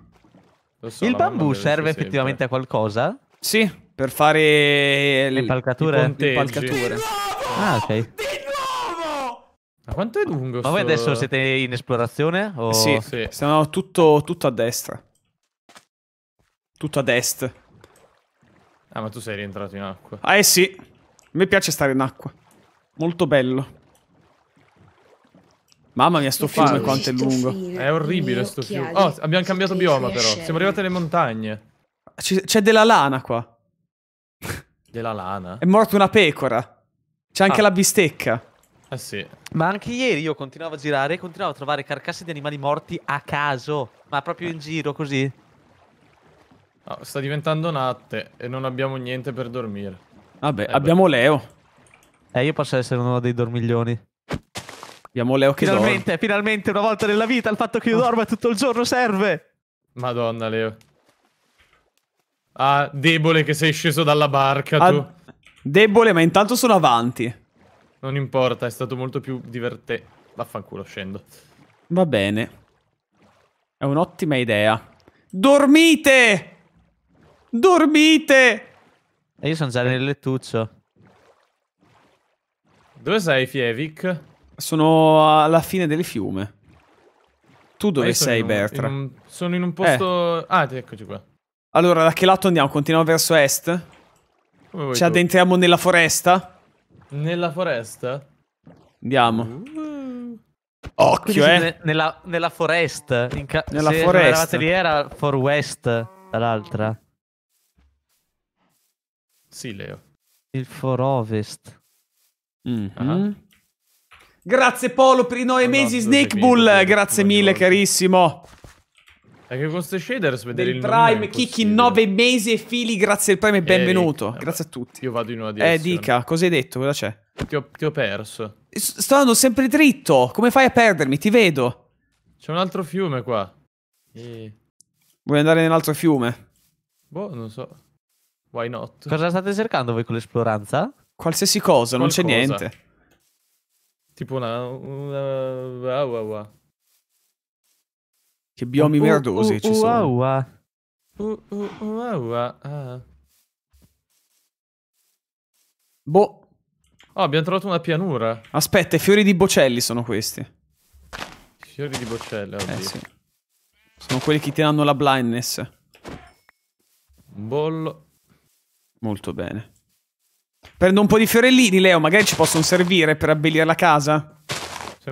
So, il bambù serve effettivamente sempre. a qualcosa? Sì. Per fare le impalcature. Le impalcature. Ah, ok. Di Ma quanto è lungo? Ma voi sto... adesso siete in esplorazione? O... Eh sì, sì. Stiamo tutto, tutto a destra. Tutto a destra. Ah, ma tu sei rientrato in acqua. Ah, eh sì. A me piace stare in acqua. Molto bello. Mamma mia, sto che fiume quanto è lungo. È orribile sto fiume. Oh, abbiamo cambiato bioma però. Siamo arrivati alle montagne. C'è della lana qua. Della lana. È morta una pecora. C'è anche ah. la bistecca. Eh sì. Ma anche ieri io continuavo a girare e continuavo a trovare carcasse di animali morti a caso. Ma proprio in giro, così. Oh, sta diventando notte e non abbiamo niente per dormire. Vabbè, eh abbiamo beh. Leo. Eh, io posso essere uno dei dormiglioni. Abbiamo Leo che finalmente, dorme. Finalmente, finalmente, una volta nella vita, il fatto che io dorma tutto il giorno serve. Madonna, Leo. Ah, debole che sei sceso dalla barca ah, tu. Debole, ma intanto sono avanti. Non importa, è stato molto più divertente. Vaffanculo, scendo. Va bene. È un'ottima idea. Dormite! Dormite! E io sono già nel lettuccio. Dove sei, Fievic? Sono alla fine del fiume. Tu dove ah, sei, in Bertra? sono in un posto... Eh. Ah, eccoci qua. Allora, da che lato andiamo? Continuiamo verso est? Ci cioè, addentriamo tu? nella foresta? Nella foresta? Andiamo. Uh. Occhio, Quindi, eh. Nella, nella foresta. nella se foresta. eravate lì era for west, dall'altra. Sì, Leo. Il for ovest. Mm -hmm. uh ah. -huh. Grazie Polo per i nove esatto, mesi, Snake Bull. Grazie mille, carissimo. Perché con queste shaders vedere il Prime, Kiki 9 mesi e fili, grazie al Prime e eh, benvenuto. Ehi, grazie a tutti. Io vado in una eh, direzione. Eh, dica, cosa hai detto? Cosa c'è? Ti ho, ti ho perso. Sto andando sempre dritto. Come fai a perdermi? Ti vedo. C'è un altro fiume qua. E... Vuoi andare nell'altro fiume? Boh, non so. Why not? Cosa state cercando voi con l'esploranza? Qualsiasi cosa, Qualcosa. non c'è niente. Tipo una... una... Ah, ah, ah. Che biomi uh, oh, merdosi oh, uh, oh, ci sono. Uh, uh, Boh. Oh, abbiamo trovato una pianura. Aspetta, i fiori di bocelli sono questi. Fiori di bocelli, eh, oddio. Eh sì. Sono quelli che ti danno la blindness. Un bollo. Molto bene. Prendo un po' di fiorellini, Leo. Magari ci possono servire per abbellire la casa.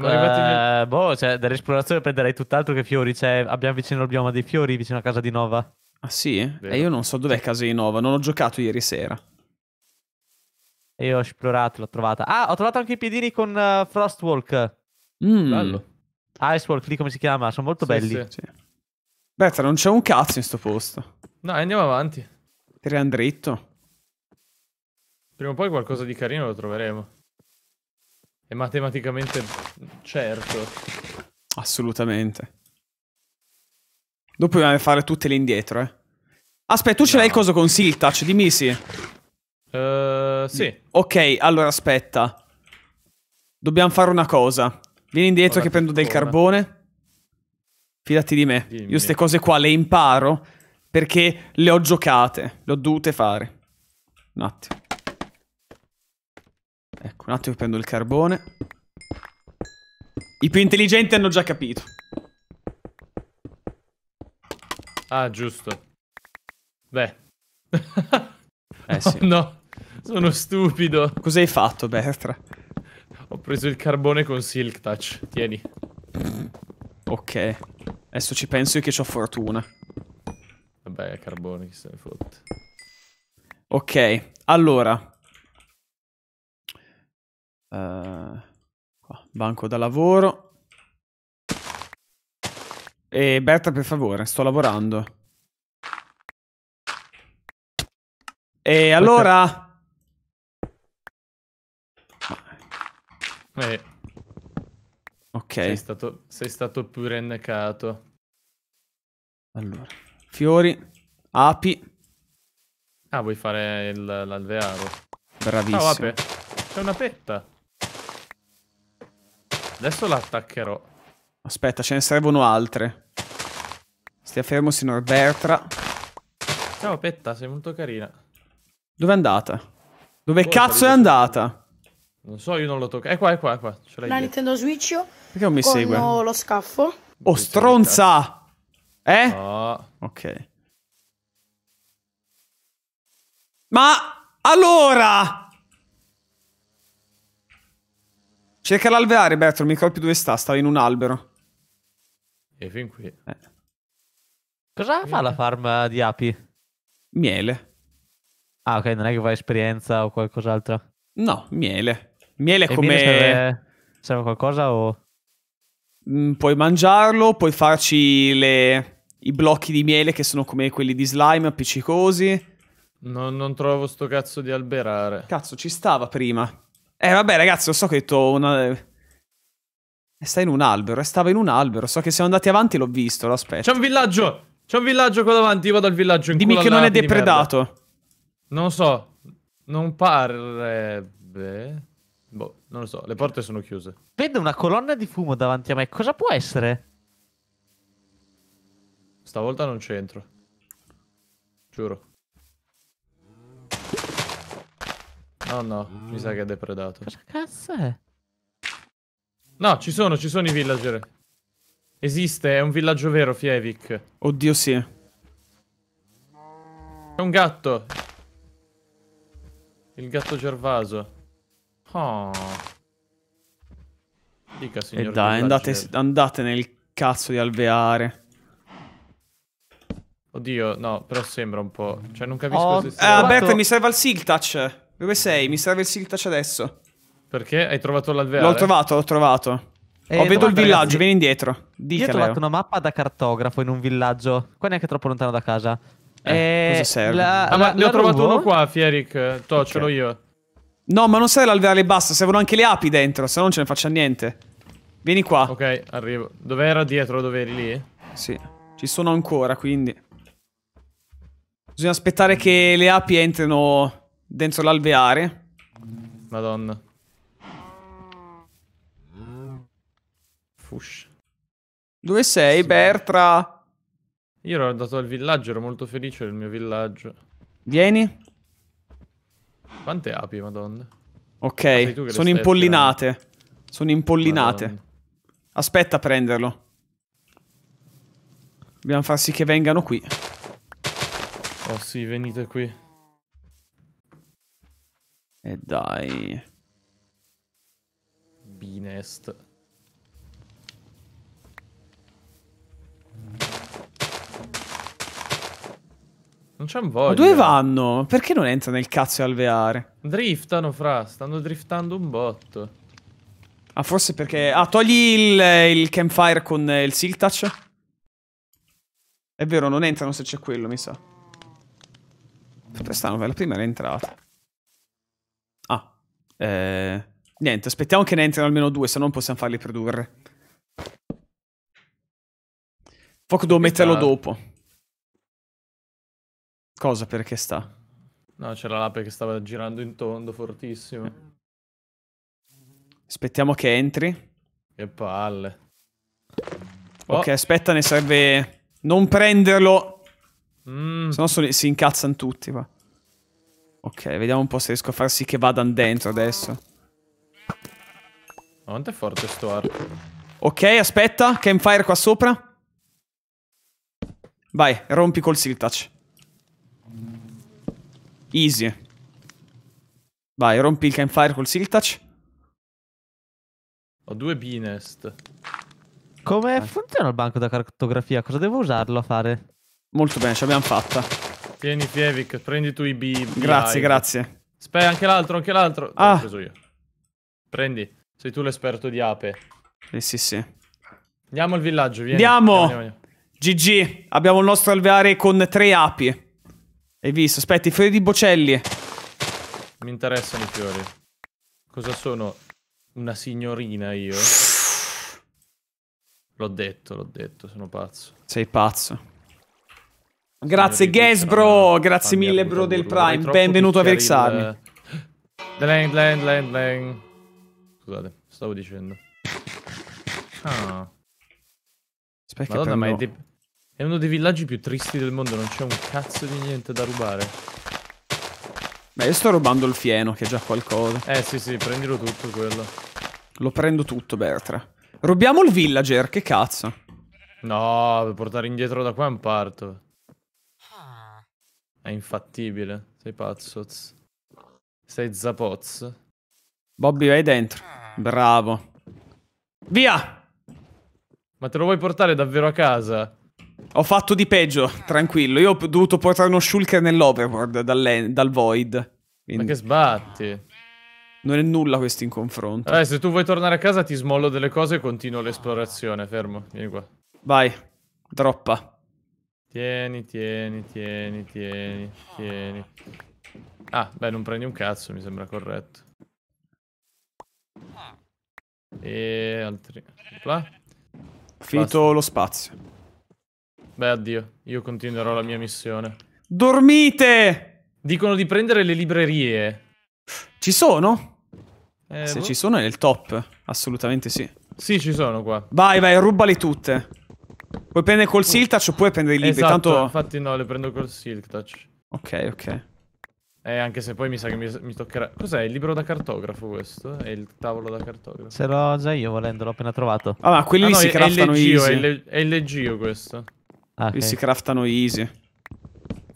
Siamo arrivati. Eh, boh, cioè, dall'esplorazione prenderei tutt'altro che fiori. Cioè, abbiamo vicino al bioma dei fiori, vicino a casa di Nova. Ah, sì? E eh, io non so dov'è casa di Nova. Non ho giocato ieri sera. E io ho esplorato, l'ho trovata. Ah, ho trovato anche i piedini con uh, Frostwalk. Mm. Bello. Icewalk, lì come si chiama? Sono molto sì, belli. Sì. sì. Berta, non c'è un cazzo in sto posto. No, andiamo avanti. Tiriamo dritto. Prima o poi qualcosa di carino lo troveremo. È matematicamente certo. Assolutamente. Dopo dobbiamo fare tutte le indietro, eh. Aspetta, tu no. ce l'hai cosa con Seal Touch, dimmi sì. Uh, sì. Ok, allora aspetta. Dobbiamo fare una cosa. Vieni indietro Ora che prendo del carbone. Fidati di me. Dimmi. Io queste cose qua le imparo perché le ho giocate, le ho dovute fare. Un attimo. Ecco, un attimo prendo il carbone. I più intelligenti hanno già capito. Ah, giusto. Beh. eh sì. Oh, no, sono stupido. Cos'hai fatto, Bertra? Ho preso il carbone con Silk Touch. Tieni. Ok. Adesso ci penso io che ho fortuna. Vabbè, carbone, chi se ne fotte. Ok, allora. Eh, qua, banco da lavoro. E Berta, per favore, sto lavorando. E allora... Eh, ok. Sei stato, sei stato più rennecato. Allora, fiori, api. Ah, vuoi fare l'alvearo? Bravissimo. Ciao, ape. C'è una petta. Adesso la attaccherò. Aspetta, ce ne servono altre. Stia fermo, signor Bertra. Ciao, Petta, sei molto carina. Dove è andata? Dove oh, cazzo è andata? Non so, io non l'ho tocco. È qua, è qua, è qua. Ce la Nintendo Switch. Perché non mi con segue? lo scaffo. Oh, stronza! Eh? No. Ok. Ma allora! Cerca l'alveare, Bertram, mi colpi dove sta, stava in un albero. E fin qui. Eh. Cosa fa la farm di api? Miele. Ah, ok, non è che fa esperienza o qualcos'altro? No, miele. Miele e come... Miele serve... serve qualcosa o... Mm, puoi mangiarlo, puoi farci le... i blocchi di miele che sono come quelli di slime appiccicosi. No, non trovo sto cazzo di alberare. Cazzo, ci stava prima. Eh vabbè ragazzi, lo so che ho detto una... Eh, sta in un albero, eh, stava in un albero. So che siamo andati avanti, l'ho visto, lo aspetto. C'è un villaggio! C'è un villaggio qua davanti, io vado al villaggio in Dimmi che non è depredato. Non so, non parrebbe... Boh, non lo so, le porte sono chiuse. Vedo una colonna di fumo davanti a me, cosa può essere? Stavolta non c'entro. Giuro. Oh no, mm. mi sa che è depredato. Cosa cazzo è? No, ci sono, ci sono i villager. Esiste, è un villaggio vero, Fievik. Oddio, sì. È un gatto. Il gatto Gervaso. Oh. Dica, signor E dai, andate, andate nel cazzo di alveare. Oddio, no, però sembra un po'... Cioè, non capisco oh, se... Eh, Alberto, mi serve il siltach. Dove sei? Mi serve il siltage adesso. Perché? Hai trovato l'alveare? L'ho trovato, l'ho trovato. Eh, oh, vedo il villaggio, ragazzi. vieni indietro. Dica, Io ho trovato Leo. una mappa da cartografo in un villaggio. Qua neanche troppo lontano da casa. Eh, eh cosa serve? La, ah, ma ne ho trovato uno qua, Fieric. Eh, to, okay. ce l'ho io. No, ma non serve l'alveare basta, servono anche le api dentro, se no non ce ne faccia niente. Vieni qua. Ok, arrivo. Dove era dietro? Dove eri lì? Sì. Ci sono ancora, quindi. Bisogna aspettare che le api entrino Dentro l'alveare. Madonna. Fush. Dove sei, sì. Bertra? Io ero andato al villaggio, ero molto felice del mio villaggio. Vieni. Quante api, madonna. Ok, sono impollinate. Attirando. Sono impollinate. Madonna. Aspetta a prenderlo. Dobbiamo far sì che vengano qui. Oh sì, venite qui. E dai. Binest. Non c'è un voglia. Ma dove vanno? Perché non entra nel cazzo alveare? Driftano, fra. Stanno driftando un botto. Ah, forse perché... Ah, togli il, il campfire con il seal touch. È vero, non entrano se c'è quello, mi sa. Stanno per la prima era entrata. Eh, niente, aspettiamo che ne entrino almeno due, se no non possiamo farli produrre. Fuoco devo metterlo sta... dopo. Cosa perché sta? No, c'era l'ape che stava girando in tondo fortissimo. Aspettiamo che entri. Che palle. Oh. Ok, aspetta, ne serve... Non prenderlo! Mm. Se no si incazzano tutti, va. Ok, vediamo un po' se riesco a far sì che vadano dentro adesso. Quanto è forte sto arco? Ok, aspetta, campfire qua sopra. Vai, rompi col siltouch. Easy. Vai, rompi il campfire col siltouch. Ho due beanest. Come eh. funziona il banco da cartografia? Cosa devo usarlo a fare? Molto bene, ce l'abbiamo fatta. Tieni, Fievic, prendi tu i B. Grazie, grazie. Aspetta, anche l'altro, anche l'altro. Ah. L'ho preso io. Prendi, sei tu l'esperto di ape. Eh sì, sì. Andiamo al villaggio, vieni. Andiamo. GG, abbiamo il nostro alveare con tre api. Hai visto? Aspetti, i fiori di Bocelli. Mi interessano i fiori. Cosa sono? Una signorina io? L'ho detto, l'ho detto, sono pazzo. Sei pazzo. Grazie Gas grazie mille bro del Prime, benvenuto a Vexarmi. Dlang, dlang, dlang, dlang. Scusate, stavo dicendo. Ah. Aspetta Madonna, ma è, è uno dei villaggi più tristi del mondo, non c'è un cazzo di niente da rubare. Beh, io sto rubando il fieno, che è già qualcosa. Eh, sì, sì, prendilo tutto quello. Lo prendo tutto, Bertra. Rubiamo il villager, che cazzo. No, per portare indietro da qua è un parto. È infattibile. Sei pazzo. Sei zapoz. Bobby, vai dentro. Bravo. Via! Ma te lo vuoi portare davvero a casa? Ho fatto di peggio, tranquillo. Io ho dovuto portare uno shulker nell'overboard dal, dal, void. Quindi... Ma che sbatti? Non è nulla questo in confronto. Eh, se tu vuoi tornare a casa ti smollo delle cose e continuo l'esplorazione. Fermo, vieni qua. Vai, droppa. Tieni, tieni, tieni, tieni, tieni. Ah, beh, non prendi un cazzo, mi sembra corretto. E altri. Là. Finito Basta. lo spazio. Beh, addio. Io continuerò la mia missione. Dormite! Dicono di prendere le librerie. Ci sono? Eh, Se boh. ci sono è il top. Assolutamente sì. Sì, ci sono qua. Vai, vai, rubali tutte. Puoi prendere col silk touch oppure prendere i libri. Esatto, tanto... infatti no, le prendo col silk touch. Ok, ok. Eh, anche se poi mi sa che mi, mi toccherà... Cos'è? Il libro da cartografo questo? È il tavolo da cartografo. Se l'ho già io volendo, l'ho appena trovato. Ah, ma quelli ah, no, si è, craftano è LGO, easy. È, le, è LGO questo. Ah, okay. si craftano easy.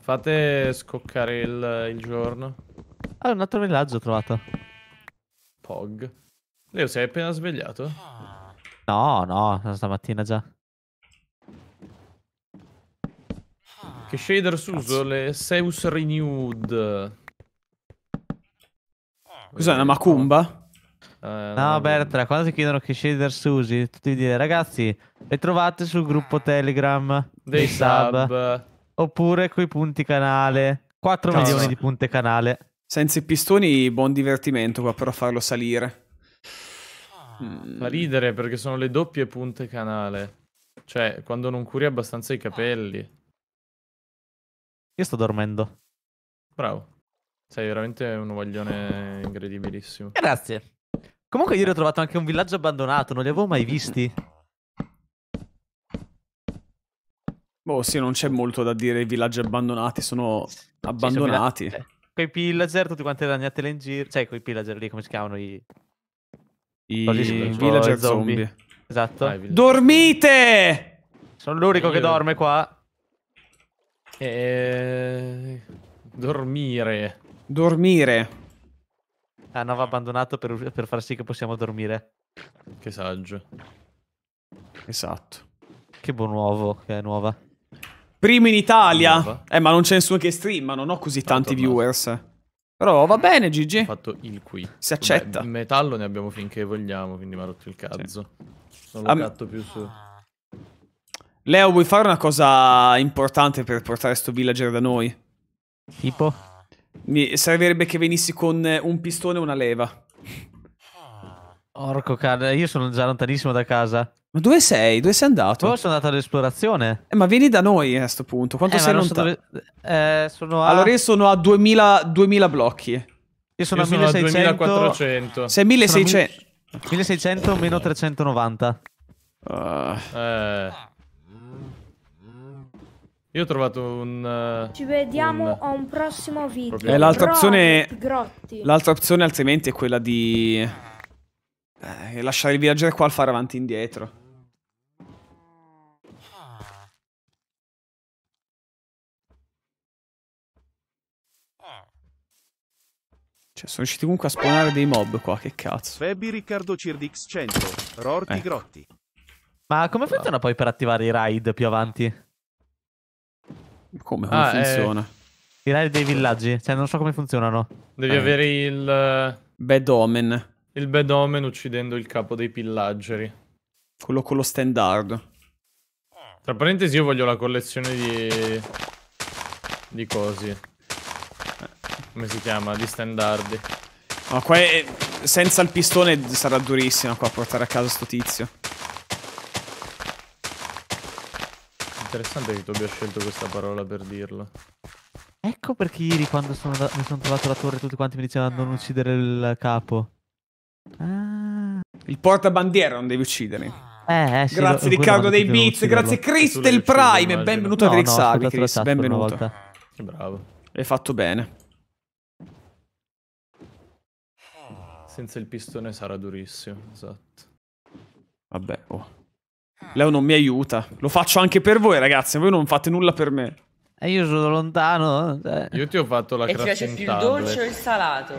Fate scoccare il, il giorno. Ah, un altro villaggio ho trovato. Pog. Leo, sei appena svegliato? No, no, stamattina già. Che shader Cazzo. Le Seus Renewed. Ah, Cos'è una macumba? Eh, no, Bertra, quando ti chiedono che shader usi, tu dire, ragazzi, le trovate sul gruppo Telegram dei, sub. sub. Oppure coi punti canale. 4 Cazzo. milioni di punte canale. Senza i pistoni, buon divertimento qua, però farlo salire. Ah. Mm. Fa ridere perché sono le doppie punte canale. Cioè, quando non curi abbastanza i capelli. Io sto dormendo. Bravo. Sei veramente un voglione incredibilissimo. Grazie. Comunque ieri ho trovato anche un villaggio abbandonato, non li avevo mai visti. Boh, sì, non c'è molto da dire, i villaggi abbandonati sono abbandonati. Sì, sono quei eh, pillager, tutti quanti ragnatele in giro. Cioè, quei pillager lì, come si chiamano i... I, I villager zombie. zombie. Esatto. Vai, Dormite! Sono l'unico che dorme qua. E... Dormire. Dormire. Hanno ah, abbandonato per, per far sì che possiamo dormire. Che saggio. Esatto. Che buon uovo che è nuova. Primo in Italia. Nuova. Eh, ma non c'è nessuno che stream, ma non ho così Tanto tanti no. viewers. Però va bene, Gigi. Ho fatto il qui. Si accetta. Beh, metallo ne abbiamo finché vogliamo, quindi mi ha rotto il cazzo. Sì. Non lo Am... più su. Leo, vuoi fare una cosa importante per portare sto villager da noi? Tipo? Mi servirebbe che venissi con eh, un pistone e una leva. Orco cane, io sono già lontanissimo da casa. Ma dove sei? Dove sei andato? Io sono andato all'esplorazione. Eh, ma vieni da noi a questo punto. Quanto eh, sei lontano? Dove... Eh, sono a... Allora io sono a 2000, 2000 blocchi. Io sono io sono a 1600... 2400. Sei 1600. 1600 meno 390. Uh. Eh... Io ho trovato un... Uh, Ci vediamo un... a un prossimo video. Eh, l'altra opzione... L'altra opzione altrimenti è quella di... Eh, lasciare il viaggiatore qua al fare avanti e indietro. Cioè, sono riusciti comunque a spawnare dei mob qua, che cazzo. Febbi Riccardo Cirdix 100, Rorti eh. Grotti. Ma come funziona poi per attivare i raid più avanti? Come, come ah, eh, funziona? Eh... Tirare dei villaggi, cioè non so come funzionano. Devi eh. avere il... Eh, Bad Omen. Il Bad Omen uccidendo il capo dei pillaggeri. Quello con lo standard. Tra parentesi io voglio la collezione di... Di cosi. Come si chiama? Di standardi. Ma qua è... Senza il pistone sarà durissima qua a portare a casa sto tizio. Interessante che tu abbia scelto questa parola per dirlo. Ecco perché ieri quando sono da- mi sono trovato la torre tutti quanti mi dicevano non ah. uccidere il capo. Ah. Il portabandiera non devi uccidere. Eh, eh, sì, grazie Riccardo dei Beats, grazie Crystal Prime, immagino. benvenuto a No, no, Grixabi, scusate, l'ho Chris, benvenuto. volta. Che bravo. Hai fatto bene. Senza il pistone sarà durissimo, esatto. Vabbè, oh. Ah. Leo non mi aiuta. Lo faccio anche per voi, ragazzi. Voi non fate nulla per me. E io sono lontano. Cioè. Io ti ho fatto la cracca. Ti piace più il dolce o eh. il salato?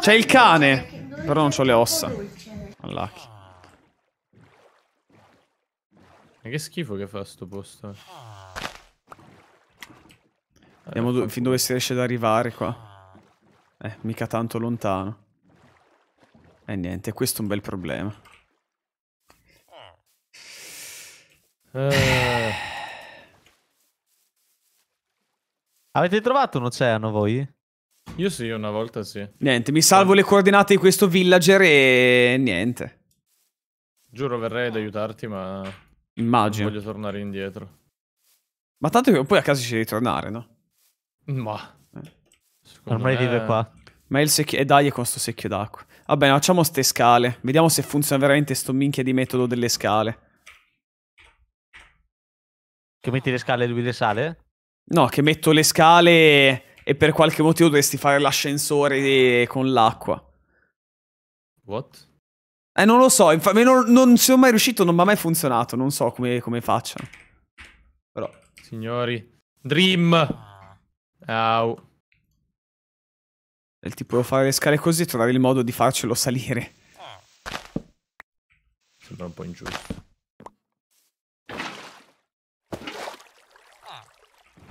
C'è il cane. Però non ho le ossa. Allacchi. Ma che schifo che fa sto posto. Vediamo do fin dove si riesce ad arrivare qua. Eh, mica tanto lontano. E eh, niente, questo è un bel problema. Eh. Avete trovato un oceano voi? Io sì, una volta sì. Niente, mi salvo le coordinate di questo villager e niente. Giuro verrei ad aiutarti, ma immagino. Non voglio tornare indietro. Ma tanto che poi a casa ci devi tornare, no? Ma eh. ormai me... vive qua. Ma il secchio e eh, dai è con sto secchio d'acqua. Vabbè, facciamo ste scale. Vediamo se funziona veramente sto minchia di metodo delle scale. Che metti le scale e lui le sale? No, che metto le scale e per qualche motivo dovresti fare l'ascensore con l'acqua. What? Eh, non lo so, infatti non, non sono mai riuscito, non mi ha mai funzionato, non so come, come facciano. Però... Signori... Dream! Au. Del tipo, fare le scale così e trovare il modo di farcelo salire. Sembra un po' ingiusto.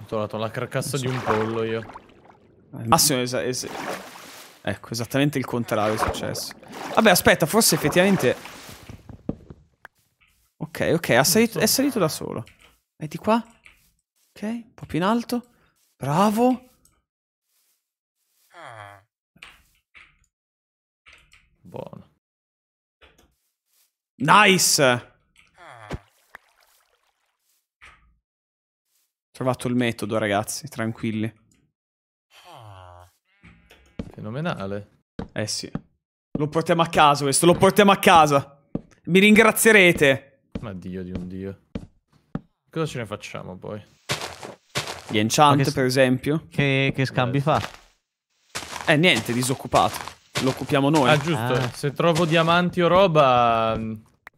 tornato alla carcassa di un pollo io. Eh, massimo es es Ecco, esattamente il contrario è successo. Vabbè, aspetta, forse effettivamente... Ok, ok, è salito, è salito da solo. Metti qua? Ok, un po' più in alto. Bravo. Buono. Nice! Trovato il metodo, ragazzi, tranquilli. Fenomenale. Eh sì. Lo portiamo a casa questo, lo portiamo a casa. Mi ringrazierete. Ma dio di un dio. Cosa ce ne facciamo poi? Gli enchant, per esempio. Che, che scambi Beh. fa? Eh, niente, disoccupato. Lo occupiamo noi. Ah, giusto. Ah. Se trovo diamanti o roba, mm,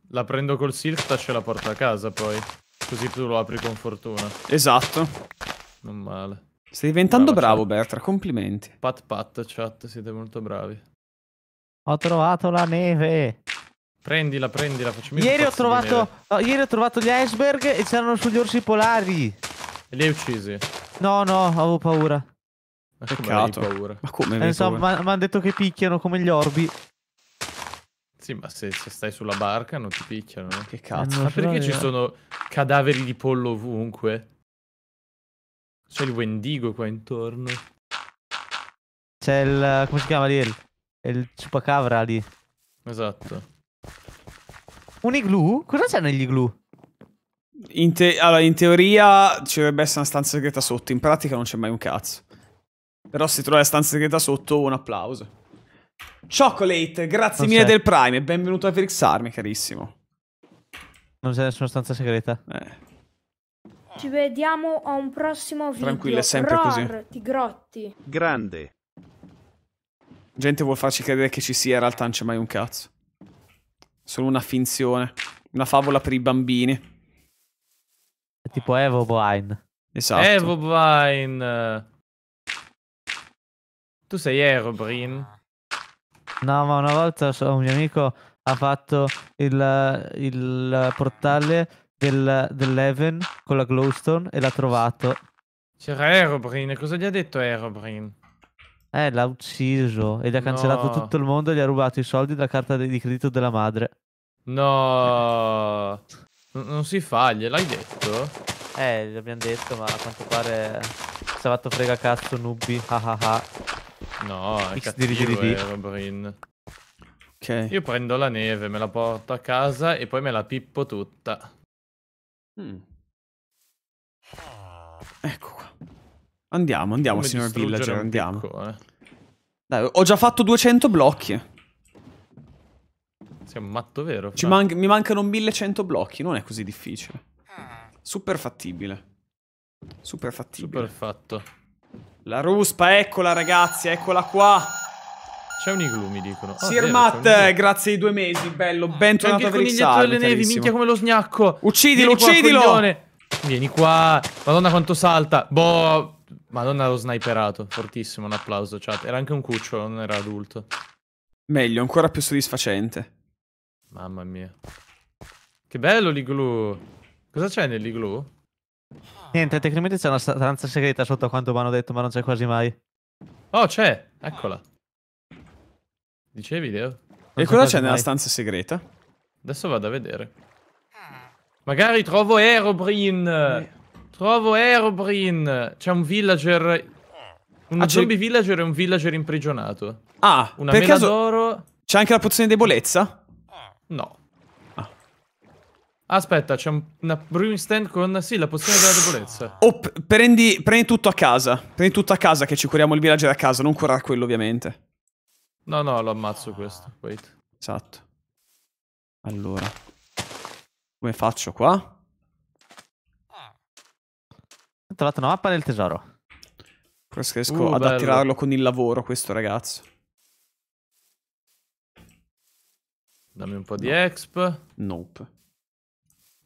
la prendo col e ce la porto a casa poi. Così tu lo apri con fortuna. Esatto. Non male. Stai diventando Brava, bravo, chat. Cioè. Bertra, complimenti. Pat pat, chat, siete molto bravi. Ho trovato la neve. Prendila, prendila, facciamo ieri ho trovato no, Ieri ho trovato gli iceberg e c'erano sugli orsi polari. E li hai uccisi? No, no, avevo paura. Ma Peccato. Paura? Ma come avevi eh, Insomma, mi hanno detto che picchiano come gli orbi. Sì, ma se, se, stai sulla barca non ti picchiano. Eh. Che cazzo? Eh, ma perché ci eh. sono cadaveri di pollo ovunque? C'è il Wendigo qua intorno. C'è il... come si chiama lì? Il, il chupacabra lì. Esatto. Un igloo? Cosa c'è negli igloo? In te- allora, in teoria ci dovrebbe essere una stanza segreta sotto, in pratica non c'è mai un cazzo. Però se trovi la stanza segreta sotto, un applauso. Chocolate, grazie non mille sei. del Prime e benvenuto a Felix Army, carissimo. Non c'è nessuna stanza segreta. Eh. Ci vediamo a un prossimo video. Tranquillo, è sempre Roar, così. Tigrotti. Grande. Gente vuol farci credere che ci sia, in realtà non c'è mai un cazzo. Solo una finzione. Una favola per i bambini. È tipo Evo Boine. Esatto. Evo Boine. Tu sei Erobrine. No, ma una volta so, un mio amico ha fatto il, il portale del, dell'Even con la glowstone e l'ha trovato. C'era Aerobrin, cosa gli ha detto Aerobrin? Eh, l'ha ucciso e gli ha cancellato no. tutto il mondo e gli ha rubato i soldi della carta di credito della madre. No, non si fa, gliel'hai detto? Eh, l'abbiamo detto, ma a quanto pare si è fatto frega cazzo, nubi, ah ah ah. No, è cattivo, è Robrin. Okay. Io prendo la neve, me la porto a casa e poi me la pippo tutta. Mm. Ecco qua. Andiamo, andiamo, Come signor villager, andiamo. Picco, eh. Dai, ho già fatto 200 blocchi. Sei un matto vero? Man mi mancano 1100 blocchi, non è così difficile. Super fattibile. Super fattibile. Super fatto. La ruspa, eccola ragazzi, eccola qua. C'è un igloo, mi dicono. Ah, Sir vero, Matt, eh, grazie ai due mesi, bello. Bentornato a Verixar. delle nevi, minchia come lo snacco. Uccidilo, Vieni uccidilo. Qua, Vieni qua. Madonna quanto salta. Boh. Madonna l'ho sniperato. Fortissimo, un applauso, chat. Era anche un cucciolo, non era adulto. Meglio, ancora più soddisfacente. Mamma mia. Che bello l'igloo. Cosa c'è nell'igloo? Niente, tecnicamente c'è una stanza segreta sotto a quanto mi hanno detto, ma non c'è quasi mai. Oh, c'è! Eccola. Dicevi, Leo? Non e cosa c'è nella stanza segreta? Adesso vado a vedere. Magari trovo Aerobrin! Trovo Aerobrin! C'è un villager... Un ah, zombie villager e un villager imprigionato. Ah, Una per mela caso... C'è anche la pozione debolezza? No. Aspetta, c'è un una brewing stand con, sì, la pozione della debolezza. Oh, prendi, prendi, tutto a casa. Prendi tutto a casa che ci curiamo il villager a casa, non curare quello ovviamente. No, no, lo ammazzo questo, wait. Esatto. Allora. Come faccio qua? Ho trovato una mappa del tesoro. Forse riesco uh, ad bello. attirarlo con il lavoro, questo ragazzo. Dammi un po' di no. exp. Nope.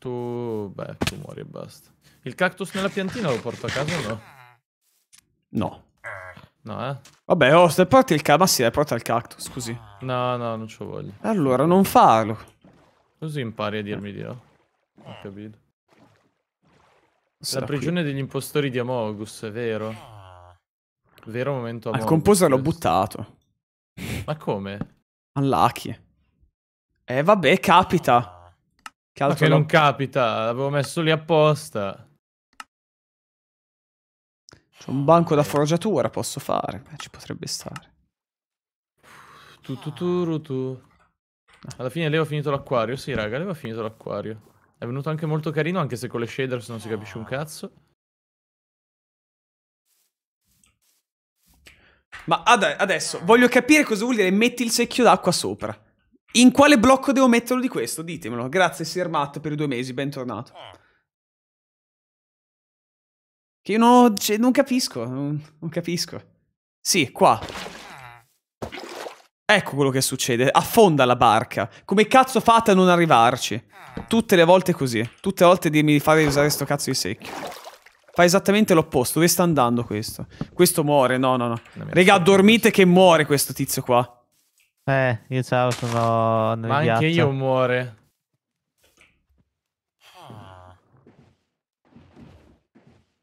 Tu... beh, tu muori e basta. Il cactus nella piantina lo porto a casa o no? No. No, eh? Vabbè, oh, se porti il cactus... Ma sì, porta il cactus, così. No, no, non ce lo voglio. Allora, non farlo. Così impari a dirmi di no. Ho capito. Sarà la prigione qui. degli impostori di Amogus, è vero. Vero momento Amogus. Al composer l'ho eh. buttato. Ma come? All'Aki. Eh, vabbè, capita. Che altro Ma che non capita, l'avevo messo lì apposta. C'è un banco da forgiatura, posso fare. Beh, ci potrebbe stare. Tu tu tu tu. Alla fine lei ha finito l'acquario. Sì, raga, lei ha finito l'acquario. È venuto anche molto carino, anche se con le shaders non si capisce un cazzo. Ma ad adesso voglio capire cosa vuol dire metti il secchio d'acqua sopra. In quale blocco devo metterlo di questo? Ditemelo. Grazie Sir Matt per i due mesi, bentornato. Ah. Che io non, cioè, non capisco, non, non capisco. Sì, qua. Ecco quello che succede, affonda la barca. Come cazzo fate a non arrivarci? Tutte le volte così, tutte le volte dirmi di fare usare sto cazzo di secchio. Fa esattamente l'opposto, dove sta andando questo? Questo muore, no no no. Raga, dormite che muore questo tizio qua. Eh, io ciao, sono nel Ma anche io muore. Ah.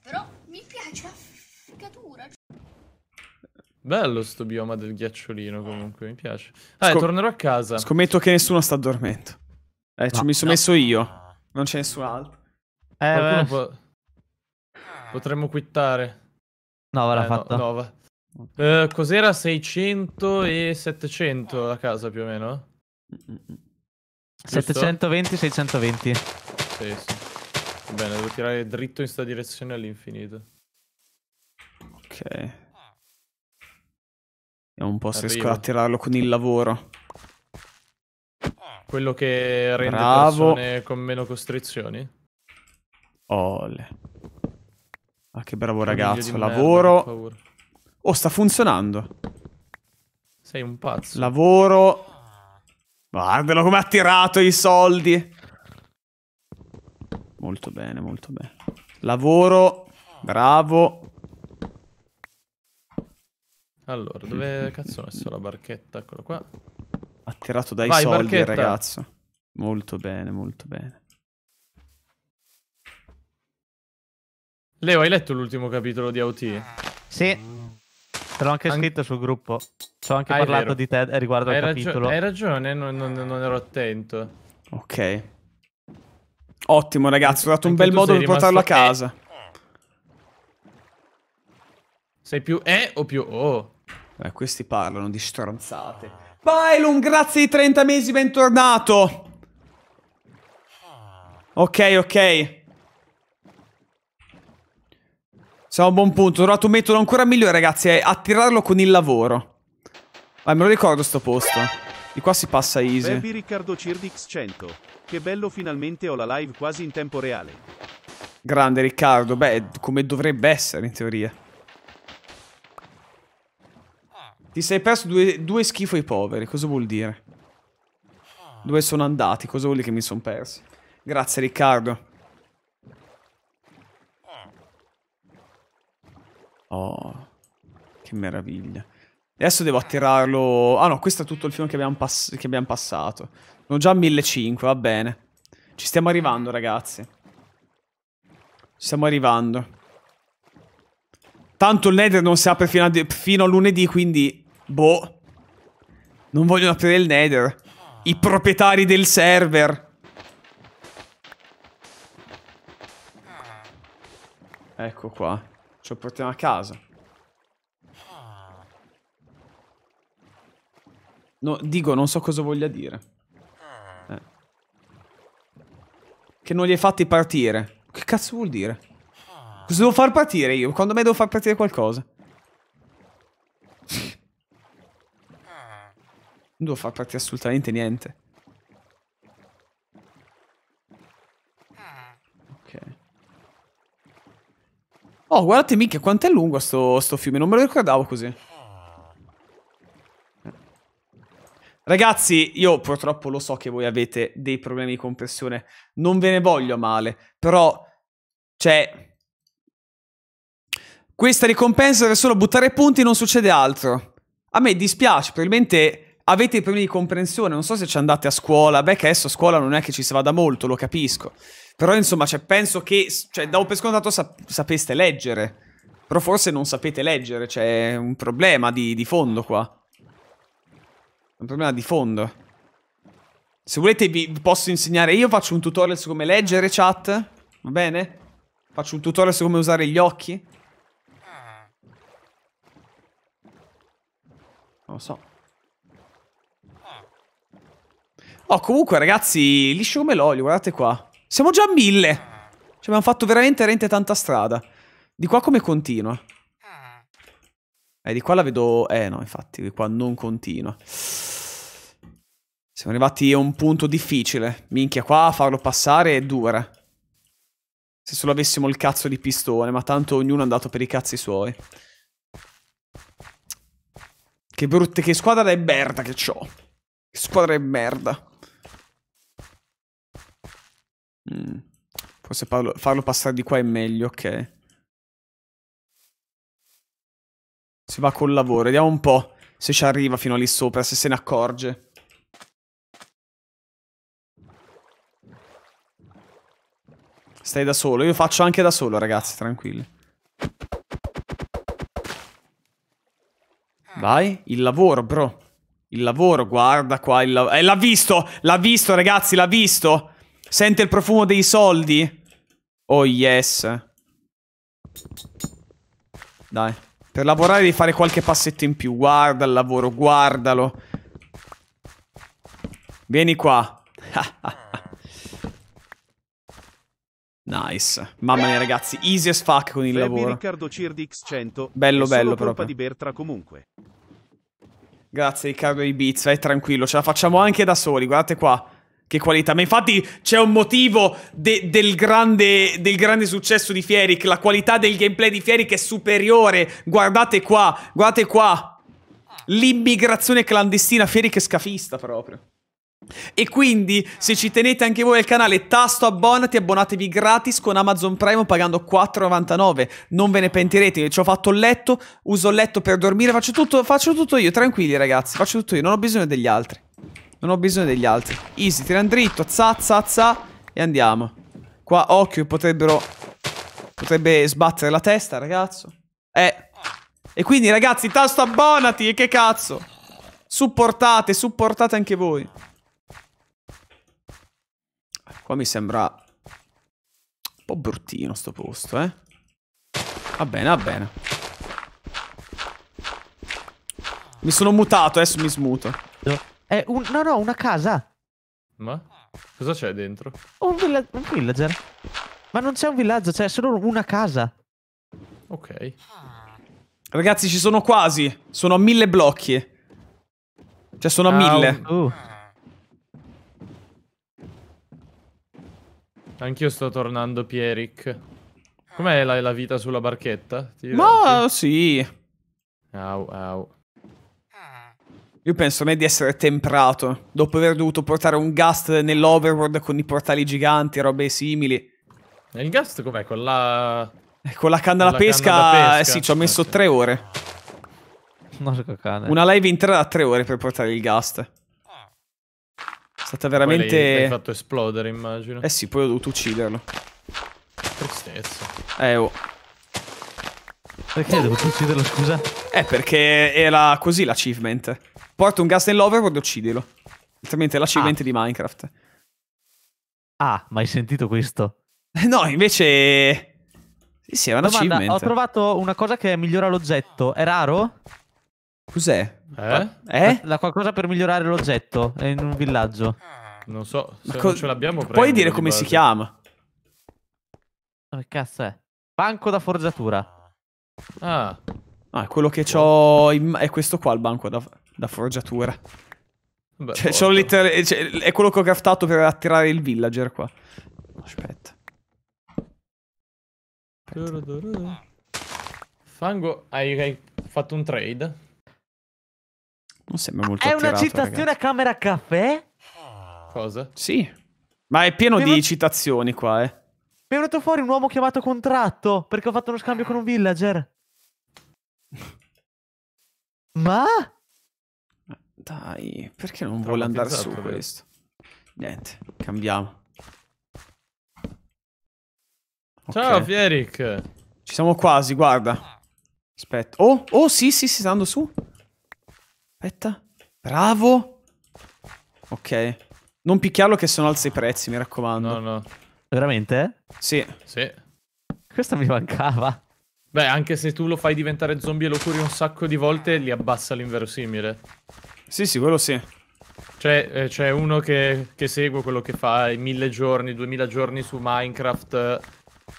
Però mi piace la figatura. Cioè. Bello sto bioma del ghiacciolino comunque, mi piace. Ah, Scom tornerò a casa. Scommetto che nessuno sta dormendo. Eh, no, mi sono no. messo io. Non c'è nessun altro. Eh, può... Potremmo quittare. No, eh, l'ha eh, fatto. No, no, va. Eh, cos'era 600 e 700 la casa più o meno? 720-620. Sì, sì. Bene, devo tirare dritto in questa direzione all'infinito. Ok. Vediamo un po' se riesco a tirarlo con il lavoro. Quello che rende Bravo. persone con meno costrizioni? Ole. Ah, che bravo ragazzo. Lavoro. Merda, Oh, sta funzionando. Sei un pazzo. Lavoro. Guardalo come ha tirato i soldi. Molto bene, molto bene. Lavoro. Bravo. Allora, dove cazzo ho messo la barchetta? Eccolo qua. Attirato dai Vai, soldi, barchetta. ragazzo. Molto bene, molto bene. Leo, hai letto l'ultimo capitolo di AOT? Sì. Te l'ho anche An... scritto sul gruppo. Ci ho anche ah, parlato di te eh, riguardo hai al capitolo. Hai ragione, non, non, non ero attento. Ok. Ottimo, ragazzi. Ho dato un bel modo per portarlo a eh. casa. Eh. Sei più E eh o più O? Eh, questi parlano di stronzate. Pylum, grazie di 30 mesi, bentornato. Ok, ok. Siamo a buon punto. Ho trovato un metodo ancora migliore, ragazzi. È attirarlo con il lavoro. Ma me lo ricordo sto posto. Di qua si passa easy. Baby Riccardo Cirdix 100. Che bello, finalmente ho la live quasi in tempo reale. Grande Riccardo. Beh, come dovrebbe essere in teoria. Ti sei perso due, due schifo ai poveri. Cosa vuol dire? Dove sono andati? Cosa vuol dire che mi sono persi? Grazie Riccardo. Oh, che meraviglia. Adesso devo attirarlo... Ah no, questo è tutto il film che abbiamo, pass che abbiamo passato. Sono già a 1500, va bene. Ci stiamo arrivando, ragazzi. Ci stiamo arrivando. Tanto il Nether non si apre fino a, fino a lunedì, quindi... Boh. Non vogliono aprire il Nether. I proprietari del server. Ecco qua. Ce lo portiamo a casa. No, dico, non so cosa voglia dire. Eh. Che non li hai fatti partire. Che cazzo vuol dire? Cosa devo far partire io? Quando me devo far partire qualcosa? non devo far partire assolutamente niente. Oh, guardate mica quanto è lungo sto, sto fiume, non me lo ricordavo così. Ragazzi, io purtroppo lo so che voi avete dei problemi di compressione, non ve ne voglio male, però, cioè, questa ricompensa per solo buttare punti e non succede altro. A me dispiace, probabilmente avete i problemi di comprensione, non so se ci andate a scuola, beh che adesso a scuola non è che ci si vada molto, lo capisco. Però insomma, cioè, penso che, cioè, ah. davo per scontato sap sapeste leggere. Però forse non sapete leggere, c'è cioè, un problema di, di fondo qua. Un problema di fondo. Se volete vi posso insegnare, io faccio un tutorial su come leggere chat, va bene? Faccio un tutorial su come usare gli occhi. Non lo so. Oh, comunque ragazzi, liscio come l'olio, guardate qua. Siamo già a mille. Ci abbiamo fatto veramente, veramente tanta strada. Di qua come continua? Eh, di qua la vedo... Eh, no, infatti, di qua non continua. Siamo arrivati a un punto difficile. Minchia, qua farlo passare è dura. Se solo avessimo il cazzo di pistone, ma tanto ognuno è andato per i cazzi suoi. Che brutte, che squadra è merda che ho. Che squadra è merda. Mm. Forse farlo, farlo passare di qua è meglio, ok. Si va col lavoro, vediamo un po' se ci arriva fino lì sopra, se se ne accorge. Stai da solo, io faccio anche da solo ragazzi, tranquilli. Vai, il lavoro bro. Il lavoro, guarda qua il lavoro. Eh, l'ha visto, l'ha visto ragazzi, l'ha visto. Sente il profumo dei soldi? Oh yes. Dai. Per lavorare devi fare qualche passetto in più. Guarda il lavoro, guardalo. Vieni qua. nice. Mamma mia ragazzi, easy as fuck con il Baby lavoro. Riccardo Cirdix 100. Bello, bello proprio. di Bertra comunque. Grazie Riccardo di È tranquillo, ce la facciamo anche da soli, guardate qua. Che qualità, ma infatti c'è un motivo de del, grande, del, grande, successo di Fieric, la qualità del gameplay di Fieric è superiore, guardate qua, guardate qua, l'immigrazione clandestina, Fieric è scafista proprio. E quindi, se ci tenete anche voi al canale, tasto abbonati, abbonatevi gratis con Amazon Prime pagando 4,99, non ve ne pentirete, ci ho fatto il letto, uso il letto per dormire, faccio tutto, faccio tutto io, tranquilli ragazzi, faccio tutto io, non ho bisogno degli altri. Non ho bisogno degli altri. Easy, tirano dritto. Za, za, za. E andiamo. Qua, occhio, potrebbero... Potrebbe sbattere la testa, ragazzo. Eh. E quindi, ragazzi, tasto abbonati. E che cazzo. Supportate, supportate anche voi. Qua mi sembra... Un po' bruttino sto posto, eh. Va bene, va bene. Mi sono mutato, adesso mi smuto. No. È un... No, no, una casa. Ma? Cosa c'è dentro? Un, villa... un villager. Ma non c'è un villaggio, c'è solo una casa. Ok. Ragazzi, ci sono quasi. Sono a mille blocchi. Cioè, sono a ah, mille. Uh. uh. Anch'io sto tornando, Pieric. Com'è la, la, vita sulla barchetta? Ti Ma diverti? sì. Au, au. Io penso a me di essere temprato, dopo aver dovuto portare un gast nell'overworld con i portali giganti, e robe simili. E il gast com'è? Con la... Eh, con la canna, da la pesca, Eh sì, ci ho messo okay. tre ore. Una live intera da tre ore per portare il gast. È stata veramente... L'hai fatto esplodere, immagino. Eh sì, poi ho dovuto ucciderlo. Tristezza. Eh, oh. Perché ho dovuto ucciderlo, scusa? Eh, perché era così l'achievement. Porto un gas nell'overworld e uccidilo. Altrimenti è l'achievement ah. di Minecraft. Ah, mai sentito questo? No, invece... Sì, sì, era una Domanda, achievement. Ho trovato una cosa che migliora l'oggetto. È raro? Cos'è? Eh? eh? La qualcosa per migliorare l'oggetto. È in un villaggio. Non so, se non ce l'abbiamo Puoi dire come base. si chiama? Che cazzo è? Banco da forgiatura. Ah. Ah, quello che ho. In... È questo qua il banco da da forgiatura. Beh, cioè, liter- eh, cioè, è quello che ho craftato per attirare il villager qua. Aspetta. Aspetta. Fango, hai, hai, fatto un trade? Non sembra molto È una citazione ragazzi. a camera caffè? Cosa? Sì. Ma è pieno mi di mi... citazioni qua, eh. Mi è venuto fuori un uomo chiamato contratto perché ho fatto uno scambio con un villager. Ma? Dai, perché non vuole andare su proprio. questo? Niente, cambiamo. Okay. Ciao Fieric! Ci siamo quasi, guarda. Aspetta. Oh, oh, sì, sì, si sta andando su. Aspetta. Bravo! Ok. Non picchiarlo che se no alza i prezzi, mi raccomando. No, no. Veramente? Sì. Sì. Questa mi mancava. Beh, anche se tu lo fai diventare zombie e lo curi un sacco di volte, li abbassa l'inverosimile. Sì, sì, quello sì. C'è, eh, c'è uno che, che, segue quello che fa i mille giorni, duemila giorni su Minecraft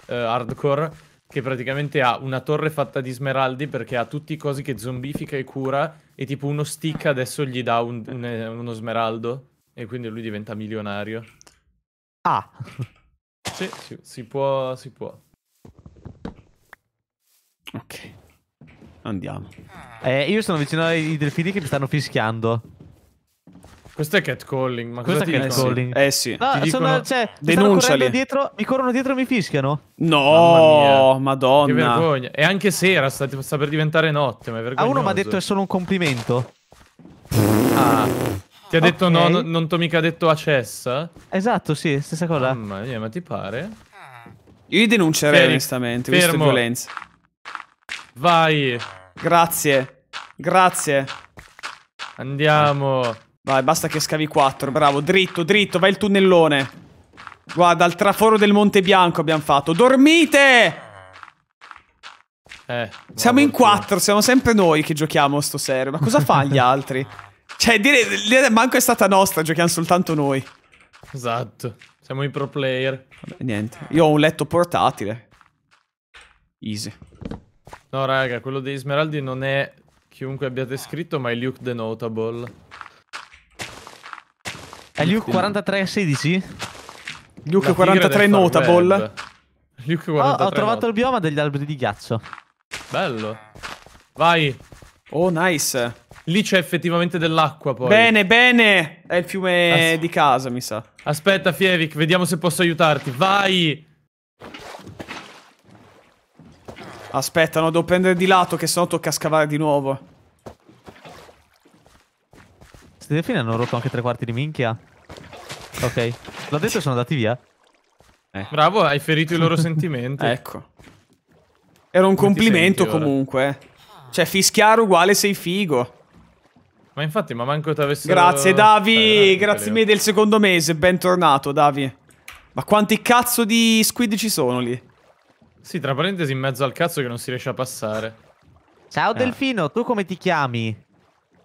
eh, hardcore, che praticamente ha una torre fatta di smeraldi perché ha tutti i cosi che zombifica e cura e tipo uno stick adesso gli dà un, un, eh, uno smeraldo e quindi lui diventa milionario. Ah! Sì, sì si può, si può. Ok. Andiamo. Eh, io sono vicino ai delfini che mi stanno fischiando. Questo è catcalling, ma questo cosa è catcalling? Eh sì. No, ti sono, dicono... cioè, denunciali. Dietro, mi corrono dietro e mi fischiano. No, madonna. Che vergogna. E anche sera, sta, sta per diventare notte, ma è vergognoso. A uno mi ha detto è solo un complimento. Ah. Ti ha detto okay. no, non ti ho mica detto accessa? Esatto, sì, stessa cosa. Mamma mia, ma ti pare? Io li denuncerei, Ferri. onestamente, Fermo. queste violenze. Vai. Grazie. Grazie. Andiamo. Vai, basta che scavi 4. Bravo, dritto, dritto, vai il tunnellone. Guarda, al traforo del Monte Bianco abbiamo fatto. Dormite! Eh, siamo in quattro, siamo sempre noi che giochiamo sto serio. Ma cosa fanno gli altri? Cioè, dire, dire, manco è stata nostra, giochiamo soltanto noi. Esatto, siamo i pro player. Vabbè, niente. Io ho un letto portatile. Easy. No, raga, quello degli smeraldi non è chiunque abbiate ah. scritto, ma è Luke the Notable. È Luke 4316? Luke 43 Notable. Luke 43 oh, ho trovato il bioma degli alberi di ghiaccio. Bello. Vai. Oh, nice. Lì c'è effettivamente dell'acqua poi. Bene, bene. È il fiume As di casa, mi sa. Aspetta, Fievic, vediamo se posso aiutarti. Vai. Aspetta, no, devo prendere di lato che sennò tocca scavare di nuovo. Sti fine hanno rotto anche tre quarti di minchia. Ok. L'ho detto sono andati via. Eh. Bravo, hai ferito i loro sentimenti. ecco. Era un Come complimento comunque. Ora? Eh. Cioè, fischiare uguale sei figo. Ma infatti, ma manco ti avessero... Grazie, Davi! Eh, grazie mille del secondo mese. Bentornato, Davi. Ma quanti cazzo di squid ci sono lì? Sì, tra parentesi in mezzo al cazzo che non si riesce a passare. Ciao ah. Delfino, tu come ti chiami?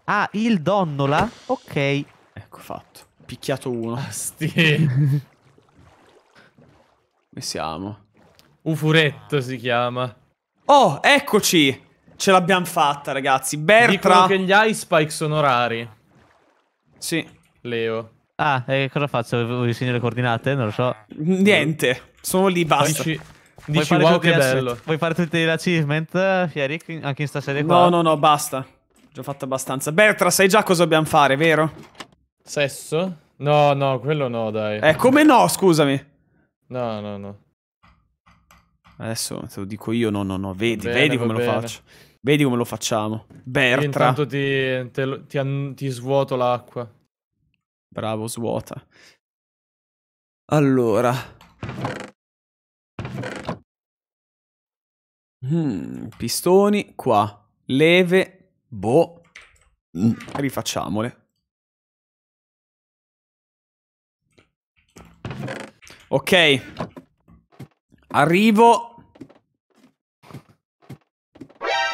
Ah, il Donnola? Ok. Ecco fatto. Picchiato uno. Ah, Sti. Dove siamo? Un furetto si chiama. Oh, eccoci! Ce l'abbiamo fatta, ragazzi. Bertra... Dicono che gli Ice Spike sono rari. Sì. Leo. Ah, e cosa faccio? Vi segno le coordinate? Non lo so. Niente. Sono lì, basta. Poi ci, Dici wow che bello. Vuoi fare tutti gli achievement, Fieric, anche in sta serie qua? No, no, no, basta. Già fatto abbastanza. Bertra, sai già cosa dobbiamo fare, vero? Sesso? No, no, quello no, dai. Eh, come no, scusami. No, no, no. Adesso te lo dico io, no, no, no, vedi, bene, vedi come lo bene. faccio. Vedi come lo facciamo. Bertra. Io intanto ti, te, ti, ti svuoto l'acqua. Bravo, svuota. Allora. Mm, pistoni qua. Leve. Boh. Mm, rifacciamole. Ok. Arrivo.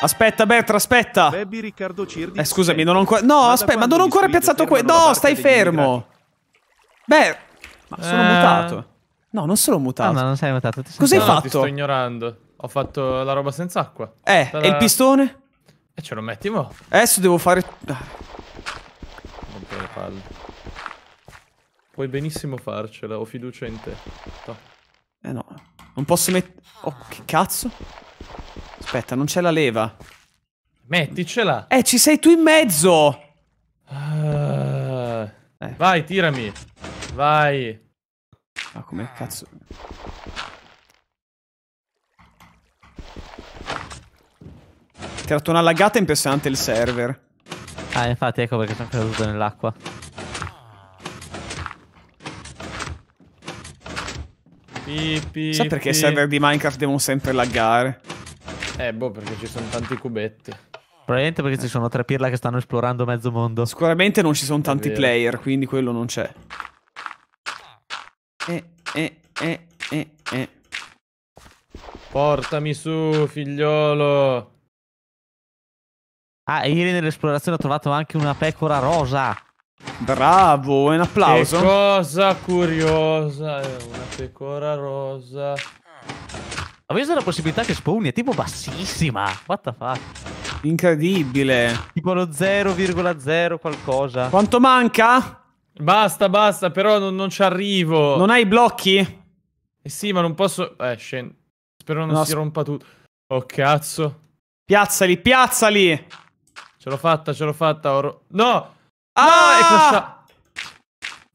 Aspetta, Bertra, aspetta. Baby Riccardo Cirdi. Eh, scusami, non ho ancora. No, aspetta, ma non ho ancora piazzato quello. No, stai fermo. Beh, ma sono eh... mutato. No, non sono mutato. Ah, no, non sei mutato. Cos'hai no, fatto? Ti sto ignorando. Ho fatto la roba senza acqua. Eh, Ta e il pistone? E eh, ce lo metti mo. Adesso devo fare... le palle. Puoi benissimo farcela, ho fiducia in te. Toh. Eh no, non posso mettere... Oh, che cazzo? Aspetta, non c'è la leva. Metticela. Eh, ci sei tu in mezzo. Uh, eh. Vai, tirami. Vai. Ma come cazzo... Ti una laggata impressionante il server. Ah, infatti, ecco perché sono caduto nell'acqua. Sai perché i server di Minecraft devono sempre laggare? Eh, boh, perché ci sono tanti cubetti. Probabilmente perché ci sono tre pirla che stanno esplorando mezzo mondo. Sicuramente non ci sono tanti player, quindi quello non c'è. Eh, eh, eh, eh, eh. Portami su, figliolo. Ah, ieri nell'esplorazione ho trovato anche una pecora rosa. Bravo, un applauso. Che cosa curiosa, una pecora rosa. Ho visto la possibilità che spawni è tipo bassissima. What the fuck? Incredibile. Tipo lo 0,0 qualcosa. Quanto manca? Basta, basta, però non, non ci arrivo. Non hai blocchi? Eh sì, ma non posso... Eh, scendo. Spero non no, si rompa tutto. Oh, cazzo. Piazzali, piazzali! Ce l'ho fatta, ce l'ho fatta. Oro... No! Ah! No! È crashato.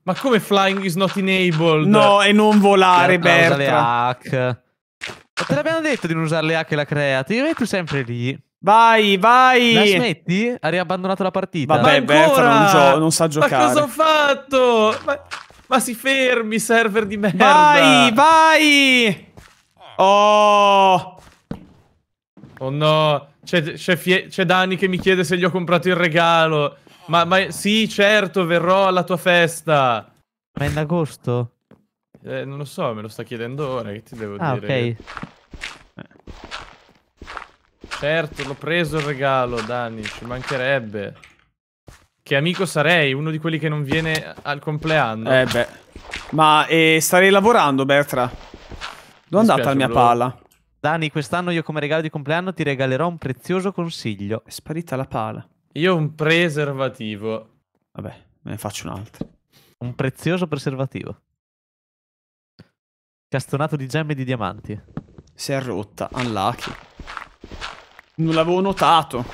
Ma come flying is not enabled? No, e non volare, Berta. le hack. Ma te l'abbiamo detto di non usare le hack e la creative? Tu sempre lì. Vai, vai! La smetti? Ha riabbandonato la partita. Vabbè, Berta non, non, sa giocare. Ma cosa ho fatto? Ma, ma si fermi, server di merda. Vai, vai! Oh! Oh no! C'è, Dani che mi chiede se gli ho comprato il regalo. Ma, ma sì, certo, verrò alla tua festa. Ma è in agosto? Eh, non lo so, me lo sta chiedendo ora, che ti devo ah, dire? ok. Eh. Certo, l'ho preso il regalo, Dani, ci mancherebbe. Che amico sarei, uno di quelli che non viene al compleanno. Eh beh. Ma eh, starei lavorando, Bertra. Dove è andata la mia pala? Dani, quest'anno io come regalo di compleanno ti regalerò un prezioso consiglio. È sparita la pala. Io un preservativo. Vabbè, me ne faccio un altro. Un prezioso preservativo. Castonato di gemme e di diamanti. Si è rotta, unlucky. Non l'avevo notato.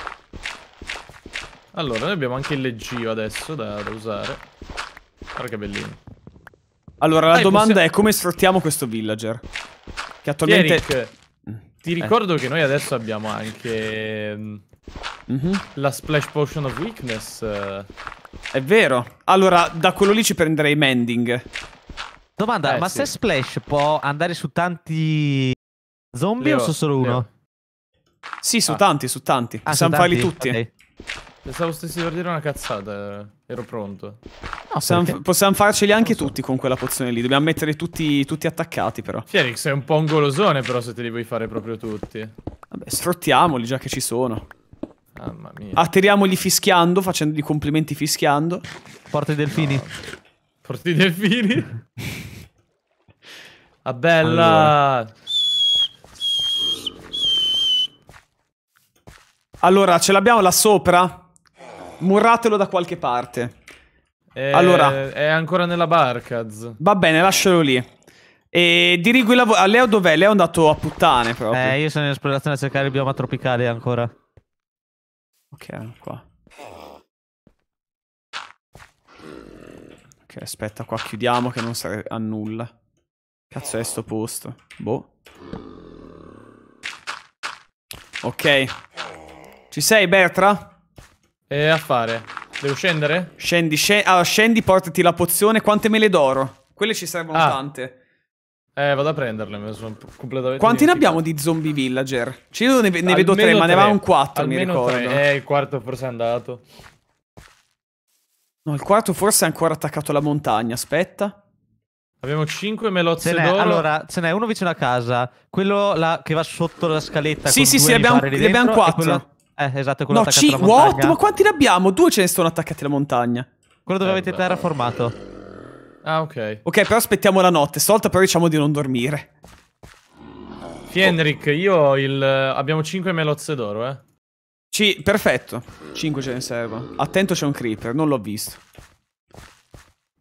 Allora, noi abbiamo anche il leggio adesso da, da usare. Guarda che bellino. Allora, la Dai, eh, domanda possiamo... è come sfruttiamo questo villager? Che attualmente... Tieric. Ti eh. ricordo eh. che noi adesso abbiamo anche mm -hmm. la Splash Potion of Weakness. È vero. Allora, da quello lì ci prenderei Mending. Domanda, eh, ma sì. se Splash può andare su tanti zombie Leo, o su solo uno? Leo. Sì, su ah. tanti, su tanti. Ah, Possiamo farli tutti. Okay. Pensavo stessi per dire una cazzata. Ero pronto. No, possiamo, possiamo farceli anche so. tutti con quella pozione lì. Dobbiamo mettere tutti, tutti attaccati, però. Fierix, sei un po' un golosone, però, se te li vuoi fare proprio tutti. Vabbè, sfrottiamoli già che ci sono. Mamma mia. Attiriamoli fischiando, facendogli complimenti fischiando. Porta i delfini. No. Porta i delfini. ah, bella. Allora. allora ce l'abbiamo là sopra? murratelo da qualche parte. È... Eh, allora, è ancora nella barca. Va bene, lascialo lì. E dirigo il lavoro. A ah, Leo dov'è? Leo è andato a puttane proprio. Eh, io sono in esplorazione a cercare il bioma tropicale ancora. Ok, qua. Ok, aspetta, qua chiudiamo che non serve a nulla. Cazzo è sto posto? Boh. Ok. Ci sei, Bertra? E a fare. Devo scendere? Scendi, scendi, allora, scendi, portati la pozione. Quante mele d'oro? Quelle ci servono ah. tante. Eh, vado a prenderle, me sono completamente... Quanti ne abbiamo di zombie villager? Cioè io ne, ne vedo tre, tre, ma ne avevamo un quattro, Almeno mi ricordo. Tre. Eh, il quarto forse è andato. No, il quarto forse è ancora attaccato alla montagna, aspetta. Abbiamo 5 melozze d'oro. Allora, ce n'è uno vicino a casa, quello là che va sotto la scaletta. Sì, sì, sì, abbiamo, ne abbiamo 4. Eh, esatto, quello no, attaccato ci... alla montagna. What? Ma quanti ne abbiamo? Due ce ne sono attaccati alla montagna. Quello dove eh, avete terraformato. Ah, ok. Ok, però aspettiamo la notte. Solta però diciamo di non dormire. Fienric, io ho il... Abbiamo 5 melozze d'oro, eh. Ci... Perfetto. 5 ce ne servono. Attento c'è un creeper, non l'ho visto.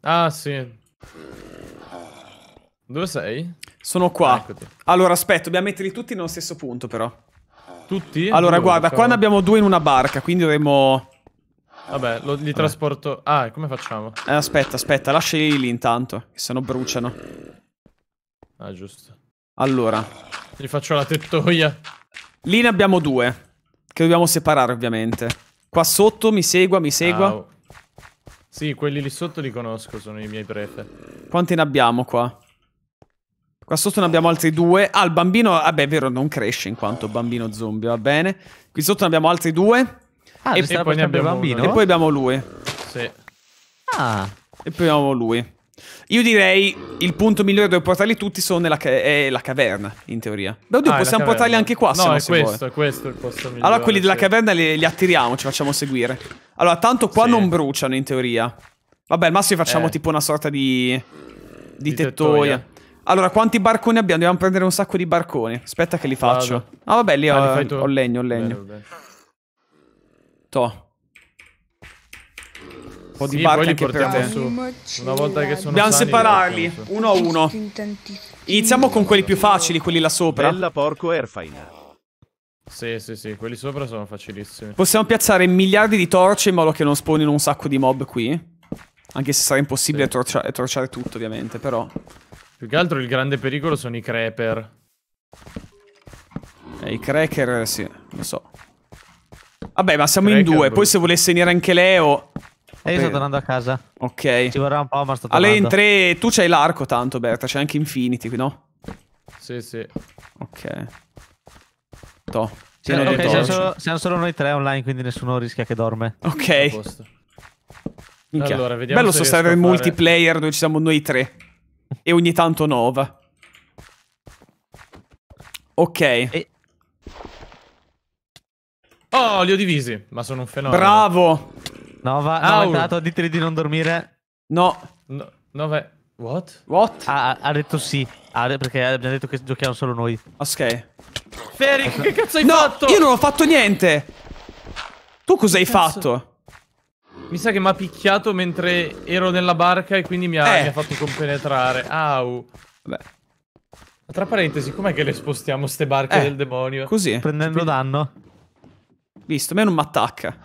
Ah, sì. Dove sei? Sono qua. Ah, allora, aspetta, dobbiamo metterli tutti nello stesso punto, però. Tutti? Allora, Dove, guarda, qua diciamo. ne abbiamo due in una barca, quindi dovremmo... Vabbè, lo, li Vabbè. trasporto... Ah, come facciamo? Eh, aspetta, aspetta, lasciali lì intanto, che sennò bruciano. Ah, giusto. Allora. Gli faccio la tettoia. Lì ne abbiamo due, che dobbiamo separare, ovviamente. Qua sotto, mi segua, mi segua. Ah, oh. Sì, quelli lì sotto li conosco, sono i miei prefe. Quanti ne abbiamo qua? Qua sotto ne abbiamo altri due. Ah, il bambino... Vabbè, è vero, non cresce in quanto bambino zombie, va bene. Qui sotto ne abbiamo altri due. Ah, e, e poi ne abbiamo bambino? E poi abbiamo lui. Sì. Ah. E poi abbiamo lui. Io direi il punto migliore dove portarli tutti sono nella ca è la caverna, in teoria. Beh, oddio, ah, possiamo portarli anche qua, no, se è questo, è questo il posto migliore. Allora quelli della caverna li, li, attiriamo, ci facciamo seguire. Allora, tanto qua sì. non bruciano, in teoria. Vabbè, al massimo facciamo eh. tipo una sorta di... Di, di tettoia. tettoia. Allora, quanti barconi abbiamo? Dobbiamo prendere un sacco di barconi. Aspetta che li faccio. Ah, vabbè, lì ah, ho, ho, legno, ho legno. Bello, Un po' sì, di barca anche per te. Su. Una volta che sono Dobbiamo separarli, uno a uno. Iniziamo con quelli più facili, quelli là sopra. Bella porco Erfaina. Sì, sì, sì, quelli sopra sono facilissimi. Possiamo piazzare miliardi di torce in modo che non spawnino un sacco di mob qui. Anche se sarà impossibile sì. torcia torciare tutto, ovviamente, però... Più che altro il grande pericolo sono i creeper. Eh, I cracker, sì, lo so. Vabbè, ma siamo cracker in due. Poi se volesse venire anche Leo... Eh, io sto tornando a casa. Ok. Ci vorrà un po', ma sto tornando. Alle in tre... Tu c'hai l'arco tanto, Berta. C'è anche Infinity no? Sì, sì. Ok. To. Sì, no, eh, okay, siamo solo, siamo, solo, noi tre online, quindi nessuno rischia che dorme. Ok. Allora, vediamo Bello so stare in multiplayer dove ci siamo noi tre e ogni tanto Nova. Ok. E... Oh, li ho divisi, ma sono un fenomeno. Bravo! Nova, Nova è dato, diteli di non dormire. No. no Nova è... What? What? Ha, ha detto sì, ha, perché abbiamo detto che giochiamo solo noi. Ok. Ferry, che cazzo hai no, fatto? No, io non ho fatto niente! Tu cosa hai fatto? Mi sa che mi ha picchiato mentre ero nella barca e quindi mi ha, eh. mi ha fatto compenetrare. Au. Vabbè. Tra parentesi, com'è che le spostiamo ste barche eh. del demonio? Così. Prendendo Sp danno. Visto, a me non mi attacca.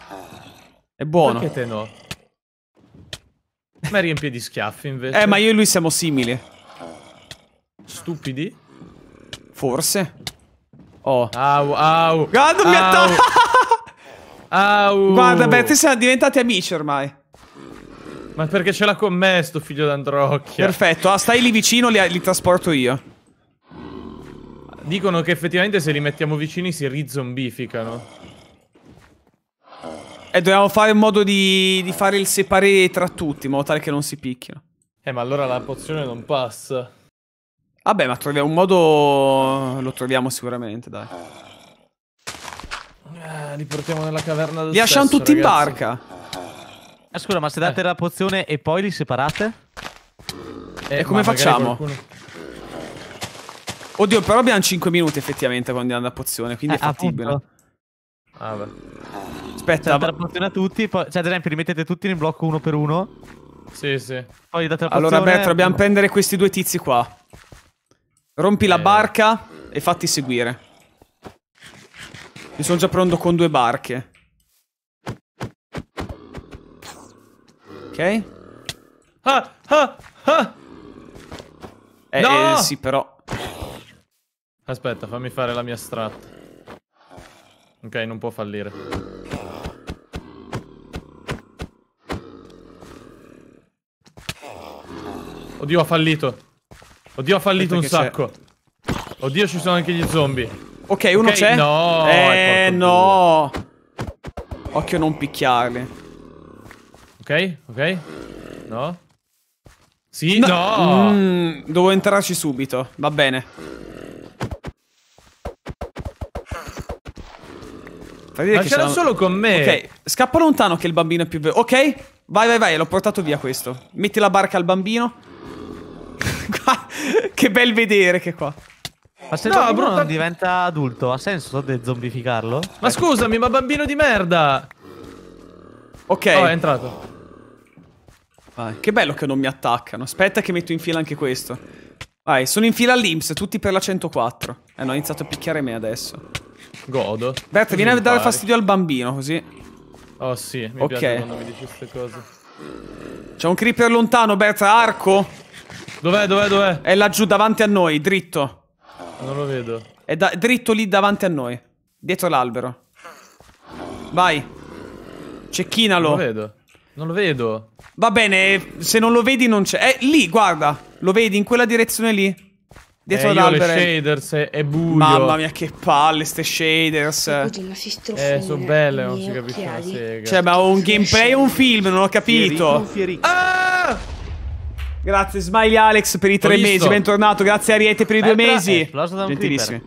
È buono. Anche te no? Mi riempie di schiaffi invece. Eh, ma io e lui siamo simili. Stupidi? Forse. Oh. Au, au. Guarda, mi attacca! Au. Guarda, te siamo diventati amici ormai. Ma perché ce l'ha con me, sto figlio d'androcchia? Perfetto, ah, stai lì vicino, li, li trasporto io. Dicono che effettivamente se li mettiamo vicini si rizombificano. E dobbiamo fare in modo di, di fare il separé tra tutti, in modo tale che non si picchino. Eh, ma allora la pozione non passa. Vabbè, ma troviamo un modo... Lo troviamo sicuramente, dai. Eh, li portiamo nella caverna del Li lasciamo tutti ragazzi. in barca. Eh, scusa, ma se date eh. la pozione e poi li separate? e eh, come facciamo? Qualcuno... Oddio, però abbiamo 5 minuti effettivamente quando andiamo alla pozione, quindi è eh, fattibile. Appunto. Ah, Aspetta, date la pozione a tutti, poi, cioè ad esempio li mettete tutti nel blocco uno per uno. Sì, sì. Poi date la pozione. Allora, Bert, dobbiamo prendere questi due tizi qua. Rompi eh. la barca e fatti seguire. Mi sono già pronto con due barche. Ok. Ah, ah, ah. Eh, no! eh sì, però. Aspetta, fammi fare la mia strat. Ok, non può fallire. Oddio, ha fallito. Oddio, ha fallito Aspetta un sacco. Oddio, ci sono anche gli zombie. Ok, uno okay. c'è. No. Eh, no. Occhio a non picchiarli. Ok, ok. No. Sì, no. no. Mm, devo entrarci subito. Va bene. Ma c'era solo con me. Ok, scappa lontano che il bambino è più veloce. Ok, vai, vai, vai, l'ho portato via questo. Metti la barca al bambino. che bel vedere che qua. Ma se no, Bruno non diventa adulto, ha senso zombificarlo? Ma scusami, ma bambino di merda! Ok. Oh, è entrato. Vai. Che bello che non mi attaccano. Aspetta che metto in fila anche questo. Vai, sono in fila all'Inps, tutti per la 104. Eh, no, ha iniziato a picchiare me adesso. Godo. Bert, vieni a dare fastidio al bambino, così. Oh, sì, mi okay. piace quando mi dici queste cose. C'è un creeper lontano, Bert, arco! Dov'è, dov'è, dov'è? È laggiù, davanti a noi, dritto. Non lo vedo. È dritto lì davanti a noi. Dietro l'albero. Vai. Cecchinalo. Non lo vedo. Non lo vedo. Va bene, se non lo vedi non c'è. È eh, lì, guarda. Lo vedi in quella direzione lì? Dietro eh, l'albero. shaders è, buio. Mamma mia, che palle ste shaders. Eh, sono belle, non si capisce la sega. Cioè, ma ho un gameplay o un film, non ho capito. Ah! Grazie Smiley Alex per i tre mesi, bentornato. Grazie Ariete per i due mesi. Gentilissimo.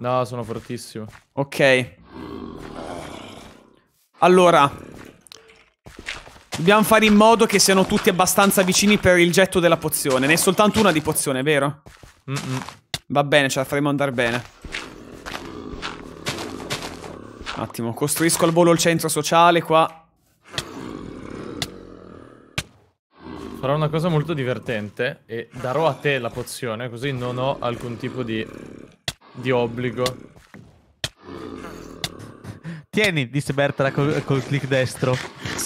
No, sono fortissimo. Ok. Allora. Dobbiamo fare in modo che siano tutti abbastanza vicini per il getto della pozione. Ne è soltanto una di pozione, vero? Mm -mm. Va bene, ce la faremo andare bene. Un attimo, costruisco al volo il centro sociale qua. Farò una cosa molto divertente e darò a te la pozione così non ho alcun tipo di, di obbligo. Tieni, disse Bertala col, col click destro.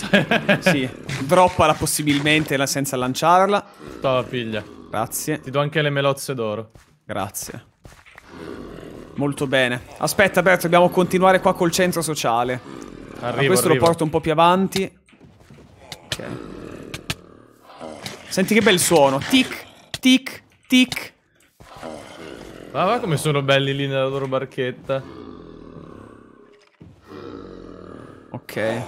sì, droppala possibilmente senza lanciarla. Toma, piglia. Grazie. Ti do anche le melozze d'oro. Grazie. Molto bene. Aspetta, Bert, dobbiamo continuare qua col centro sociale. Arrivo, Ma questo arrivo. lo porto un po' più avanti. Ok. Senti che bel suono. Tic, tic, tic. Ma va come sono belli lì nella loro barchetta. Ok.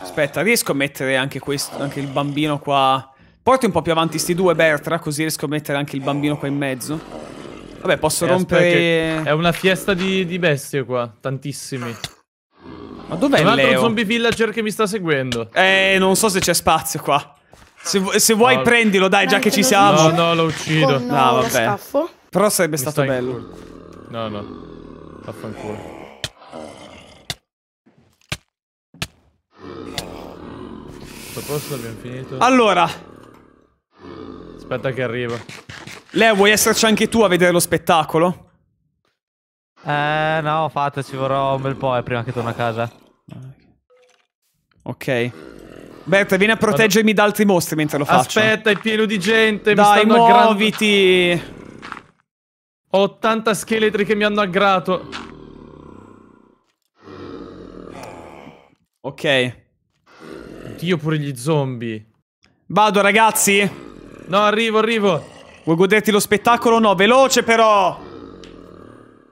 Aspetta, riesco a mettere anche questo, anche il bambino qua. Porti un po' più avanti sti due, Bertra, così riesco a mettere anche il bambino qua in mezzo. Vabbè, posso eh, rompere... È una fiesta di, di, bestie qua, tantissimi. Ma dov'è Leo? È un altro zombie villager che mi sta seguendo. Eh, non so se c'è spazio qua. Se, vu se vuoi no, prendilo, dai, già che ci siamo. No, no, lo uccido. Con, no, no vabbè. Però sarebbe Mi stato bello. No, no. Vaffanculo. Questo posto abbiamo finito. Allora. Aspetta che arrivo. Leo, vuoi esserci anche tu a vedere lo spettacolo? Eh, no, fate, ci vorrò un bel po' eh, prima che torno a casa. Ok. Bert, vieni a proteggermi da altri mostri mentre lo faccio. Aspetta, è pieno di gente. Dai, mi stanno muoviti. Ho 80 scheletri che mi hanno aggrato. Ok. Dio pure gli zombie. Vado, ragazzi. No, arrivo, arrivo. Vuoi goderti lo spettacolo? No, veloce però.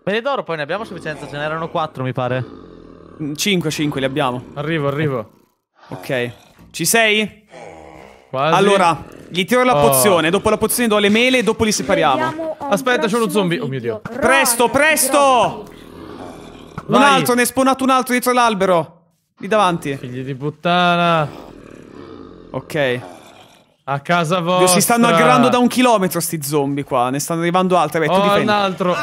Pelle d'oro poi ne abbiamo sufficienza, ce n'erano 4 mi pare. 5, mm, 5 li abbiamo. Arrivo, arrivo. Ok. Ci sei? Quasi. Allora, gli tiro la oh. pozione. Dopo la pozione do le mele e dopo li separiamo. Aspetta, c'è uno zombie. Oh, video. Oh mio dio. Presto, presto! Vai. Un altro, ne è spawnato un altro dietro l'albero. Lì davanti. Figli di puttana. Ok. A casa vostra. Si stanno aggirando da un chilometro sti zombie qua. Ne stanno arrivando altri. Beh, oh, tu un altro.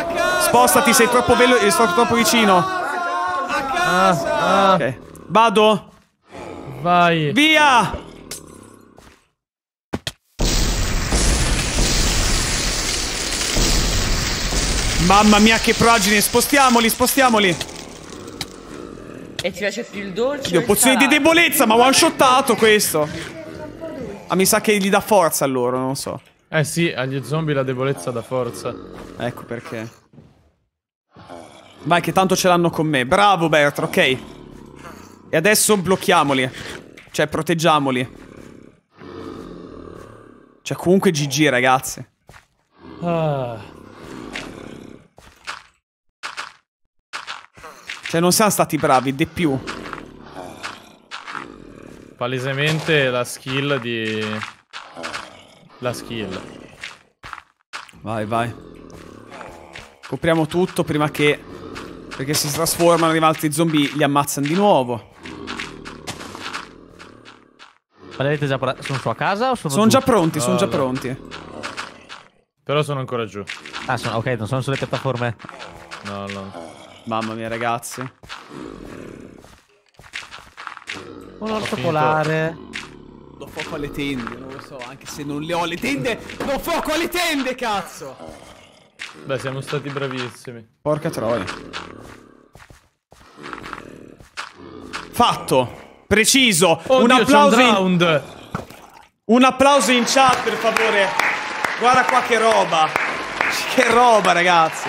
Spostati, sei troppo, velo- eh, sei troppo vicino. A casa. Ah, ah. Ok. Vado. Vai. Via! Mamma mia che progenie, spostiamoli, spostiamoli. E ti piace più il dolce? Oddio, pozioni di debolezza, ma one shotato questo. Ah, mi sa che gli dà forza a loro, non lo so. Eh sì, agli zombie la debolezza dà forza. Ecco perché. Vai, che tanto ce l'hanno con me. Bravo, Bertro, ok. E adesso blocchiamoli. Cioè, proteggiamoli. Cioè, comunque GG, ragazzi. Ah. Cioè, non siamo stati bravi, di più. Palesemente la skill di... La skill. Vai, vai. Copriamo tutto prima che... Perché si trasformano, arrivano altri zombie, li ammazzano di nuovo. Ma l'avete già parlato? Sono su a casa o sono Sono giù? già pronti, sono già pronti. Però sono ancora giù. Ah, sono, ok, non sono sulle piattaforme. No, no. Mamma mia, ragazzi. Un orso polare. Do fuoco alle tende, non lo so, anche se non le ho le tende, do fuoco alle tende, cazzo! Beh, siamo stati bravissimi. Porca troia. Fatto! Preciso. Oddio, un applauso in... Un applauso in chat, per favore. Guarda qua che roba. Che roba, ragazzi.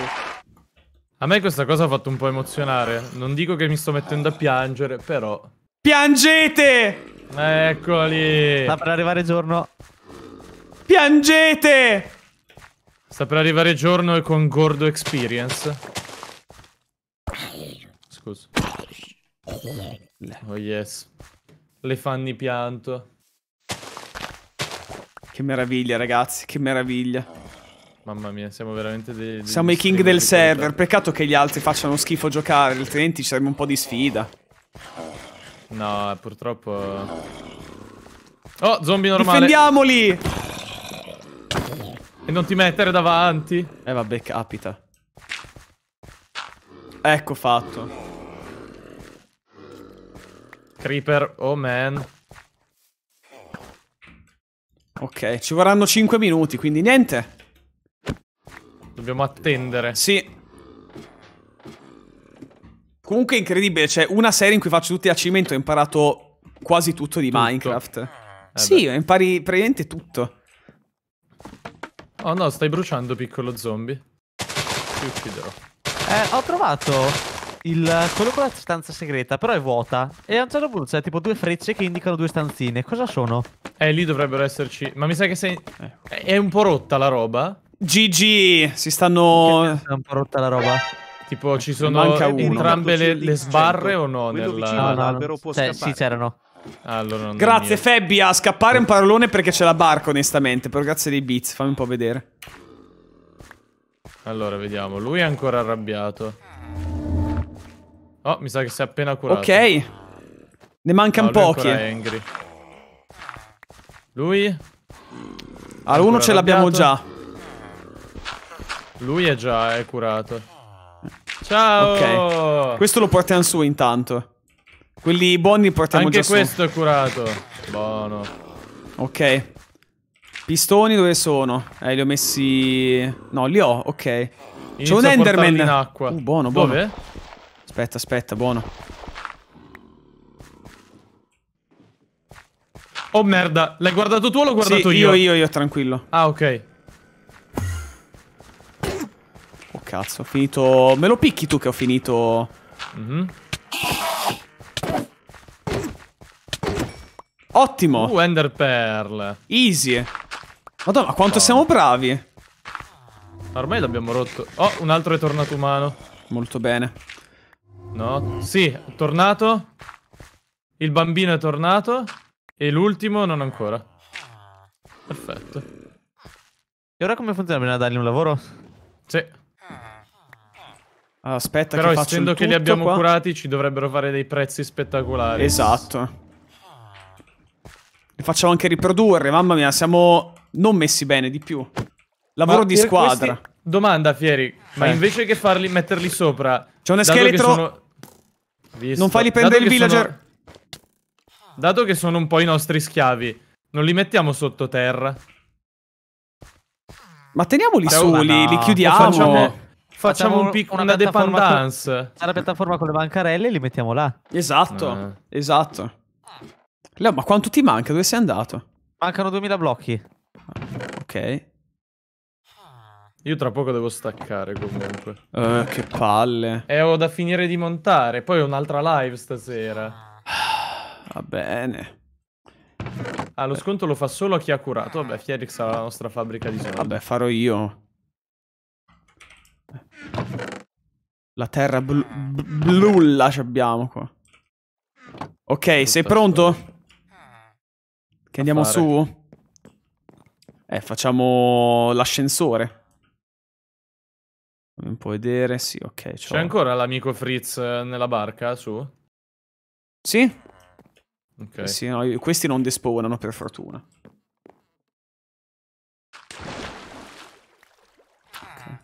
A me questa cosa ha fatto un po' emozionare. Non dico che mi sto mettendo a piangere, però... Piangete! Eccoli! Sta per arrivare giorno. Piangete! Sta per arrivare giorno e con Gordo Experience. Scusa. Eh. Oh yes. Le fanni pianto. Che meraviglia, ragazzi, che meraviglia. Mamma mia, siamo veramente dei... dei siamo i king del server, peccato che gli altri facciano schifo giocare, altrimenti ci sarebbe un po' di sfida. No, purtroppo... Oh, zombie normale. Difendiamoli! E non ti mettere davanti. Eh vabbè, capita. Ecco fatto creeper, oh man. Ok, ci vorranno 5 minuti, quindi niente. Dobbiamo attendere. Sì. Comunque è incredibile, c'è una serie in cui faccio tutti i cimento, ho imparato quasi tutto di tutto. Minecraft. Eh sì, beh. impari praticamente tutto. Oh no, stai bruciando piccolo zombie. Ti ucciderò. Eh, ho trovato il, eh, quello con la stanza segreta, però è vuota. E a un certo punto c'è tipo due frecce che indicano due stanzine. Cosa sono? Eh, lì dovrebbero esserci. Ma mi sa che sei. Eh. È un po' rotta la roba. GG! Si stanno. È un po' rotta la roba. Tipo, ci sono Manca uno. entrambe le, le sbarre o no? Quello nella... vicino no, no, può cioè, Sì, c'erano. Allora, grazie mia. Febbia, scappare un parolone perché c'è la barca, onestamente, però grazie dei beats, fammi un po' vedere. Allora, vediamo, lui è ancora arrabbiato. Oh, mi sa che si è appena curato. Ok. Ne mancano no, pochi. Lui? Allora, ah, uno ce l'abbiamo già. Lui è già è curato. Ciao! Ok. Questo lo portiamo su intanto. Quelli buoni li portiamo Anche già su. Anche questo è curato. Buono. Ok. Pistoni dove sono? Eh, li ho messi... No, li ho, ok. C'è un Enderman. In acqua. Uh, buono, buono. Dove? Aspetta, aspetta, buono. Oh merda, l'hai guardato tu o l'ho guardato sì, io? io, io, io, tranquillo. Ah, ok. Oh cazzo, ho finito... Me lo picchi tu che ho finito... Mm -hmm. Ottimo! Uh, Ender Pearl. Easy. Madonna, quanto oh. siamo bravi. Ormai l'abbiamo rotto. Oh, un altro è tornato umano. Molto bene. No? Sì, è tornato. Il bambino è tornato. E l'ultimo non ancora. Perfetto. E ora come funziona? Bisogna dargli un lavoro? Sì. Allora, aspetta Però che essendo che li abbiamo qua. curati ci dovrebbero fare dei prezzi spettacolari. Esatto. Li facciamo anche riprodurre, mamma mia, siamo non messi bene di più. Lavoro Ma di squadra. Questi... Domanda, Fieri. Ma eh. invece che farli, metterli sopra... C'è un scheletro... Sono... Visto. Non fagli prendere il villager. Sono... Dato che sono un po' i nostri schiavi, non li mettiamo sottoterra. Ma teniamoli Però cioè, soli, no. li chiudiamo. O facciamo, facciamo un pic- una, una dependance. Con, una piattaforma con le bancarelle e li mettiamo là. Esatto, ah. esatto. Leo, ma quanto ti manca? Dove sei andato? Mancano 2000 blocchi. Ok. Io tra poco devo staccare comunque. Eh, che palle. E eh, ho da finire di montare. Poi ho un'altra live stasera. Va bene. Ah, lo sconto lo fa solo chi ha curato. Vabbè, Fierix ha la nostra fabbrica di soldi. Vabbè, farò io. La terra blu blulla ci abbiamo qua. Ok, Tutto sei pronto? Che andiamo fare. su? Eh, facciamo l'ascensore puoi vedere, sì, ok. C'ho... C'è ancora l'amico Fritz eh, nella barca su? Sì. Ok. Eh sì no, questi non despawnano per fortuna. Okay.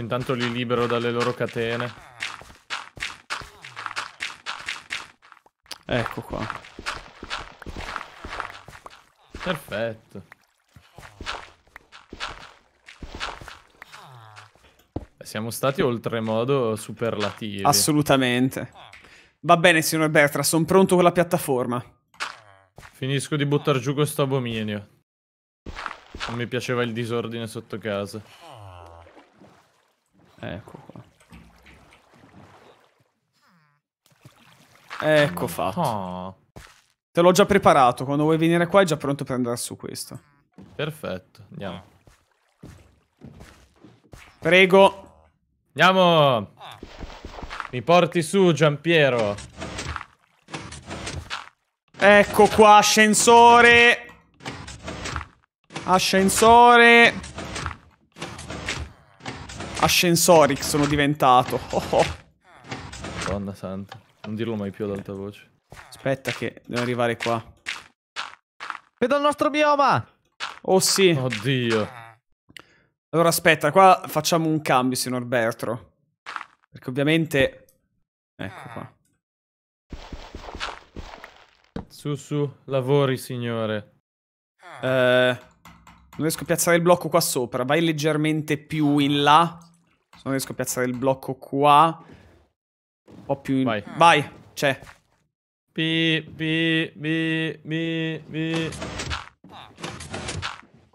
intanto li libero dalle loro catene. Ecco qua. Perfetto. siamo stati oltremodo superlativi. Assolutamente. Va bene, signor Bertra, sono pronto con la piattaforma. Finisco di buttare giù questo abominio. Non mi piaceva il disordine sotto casa. Ecco qua. Ecco fatto. Oh. Te l'ho già preparato, quando vuoi venire qua è già pronto per andare su questo. Perfetto, andiamo. Prego. Andiamo! Mi porti su, Giampiero. Ecco qua, ascensore! Ascensore! Ascensori sono diventato. Oh oh. Madonna santa. Non dirlo mai più ad alta voce. Aspetta che devo arrivare qua. Vedo il nostro bioma! Oh sì. Oddio. Allora aspetta, qua facciamo un cambio, signor Bertro. Perché ovviamente... Ecco qua. Su, su, lavori, signore. Eh, non riesco a piazzare il blocco qua sopra. Vai leggermente più in là. Non riesco a piazzare il blocco qua. Un po' più in... Vai. Vai, c'è. Bi, bi, bi, bi, bi.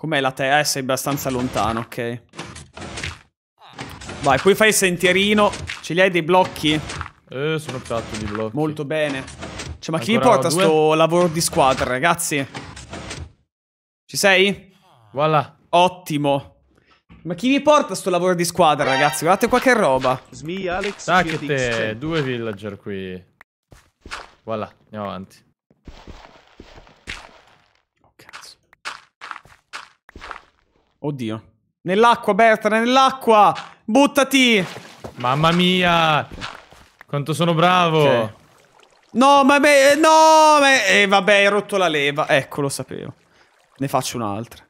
Com'è la te? Eh, sei abbastanza lontano, ok. Vai, poi fai il sentierino. Ce li hai dei blocchi? Eh, sono fatto di blocchi. Molto bene. Cioè, ma Ancora chi mi porta due? sto lavoro di squadra, ragazzi? Ci sei? Voilà. Ottimo. Ma chi mi porta sto lavoro di squadra, ragazzi? Guardate qua che roba. Smi, Alex, Dai che te, due villager qui. Voilà, andiamo avanti. Oddio. Nell'acqua, Bertrand, nell'acqua! Buttati! Mamma mia! Quanto sono bravo! Okay. No, ma beh, no, ma... Eh, vabbè, hai rotto la leva. Ecco, lo sapevo. Ne faccio un'altra.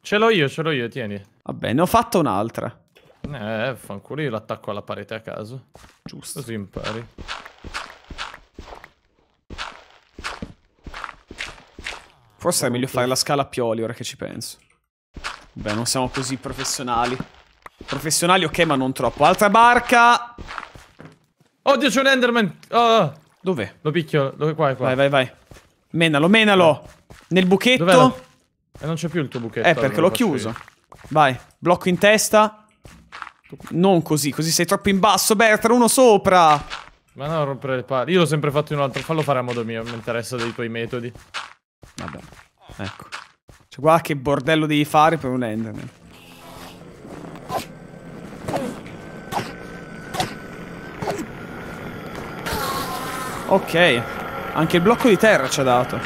Ce l'ho io, ce l'ho io, tieni. Vabbè, ne ho fatta un'altra. Eh, fanculo, io l'attacco alla parete a caso. Giusto. Così impari. Forse è meglio fare la scala a pioli, ora che ci penso. Beh, non siamo così professionali. Professionali ok, ma non troppo. Altra barca! Oddio, c'è un Enderman! Oh. oh. Dove? Lo picchio, dove qua qua. Vai, vai, vai. Menalo, menalo! Nel buchetto. E eh, non c'è più il tuo buchetto. Eh, perché l'ho chiuso. Io. Vai, blocco in testa. Non così, così sei troppo in basso, Bertra, uno sopra! Ma no, rompere le palle. Io l'ho sempre fatto in un altro, fallo fare a modo mio, mi interessa dei tuoi metodi. Vabbè, ecco. Cioè, guarda che bordello devi fare per un Enderman. Ok. Anche il blocco di terra ci ha dato.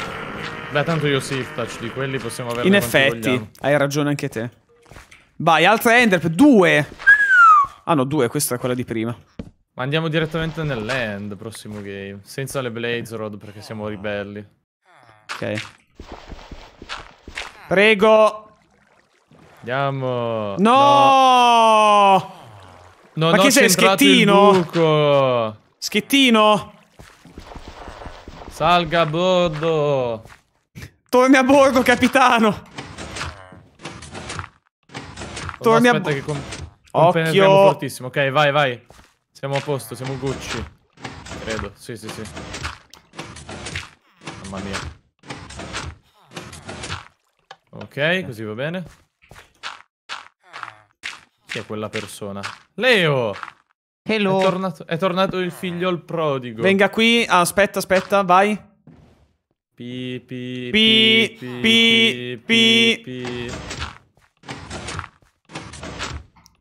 Beh, tanto io sì, touch di quelli possiamo avere. In effetti, hai ragione anche te. Vai, altra Ender, due! Ah no, due, questa è quella di prima. Ma andiamo direttamente nell'end, prossimo game. Senza le Blaze Rod, perché siamo ribelli. Ok. Prego. Andiamo. No! no. Non Ma che sei, schettino? Schettino? Salga a bordo. Torni a bordo, capitano. Oh, Torni oh, a bordo. Com Occhio. fortissimo. Ok, vai, vai. Siamo a posto, siamo Gucci. Credo, sì, sì, sì. Mamma mia. Ok, così va bene. Chi è quella persona? Leo! Hello! È tornato, è tornato il figlio il prodigo. Venga qui, aspetta, aspetta, vai. Pi, pi, pi, pi, pi, pi.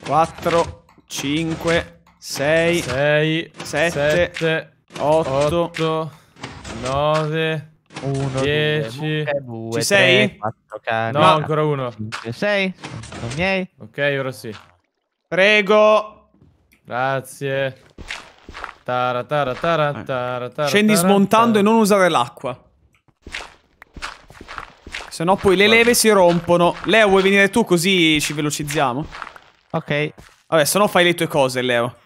4, 5, 6, 6 7, 7 8, 8 9, 1, 10, 2, Ci sei? 4, cani, no, ancora uno. 5, 6, sono miei. Ok, ora sì. Prego. Grazie. Tara, tara, tara, eh. tara, tara, Scendi tara, smontando tara. e non usare l'acqua. Se no poi le leve si rompono. Leo, vuoi venire tu così ci velocizziamo? Ok. Vabbè, se no fai le tue cose, Leo.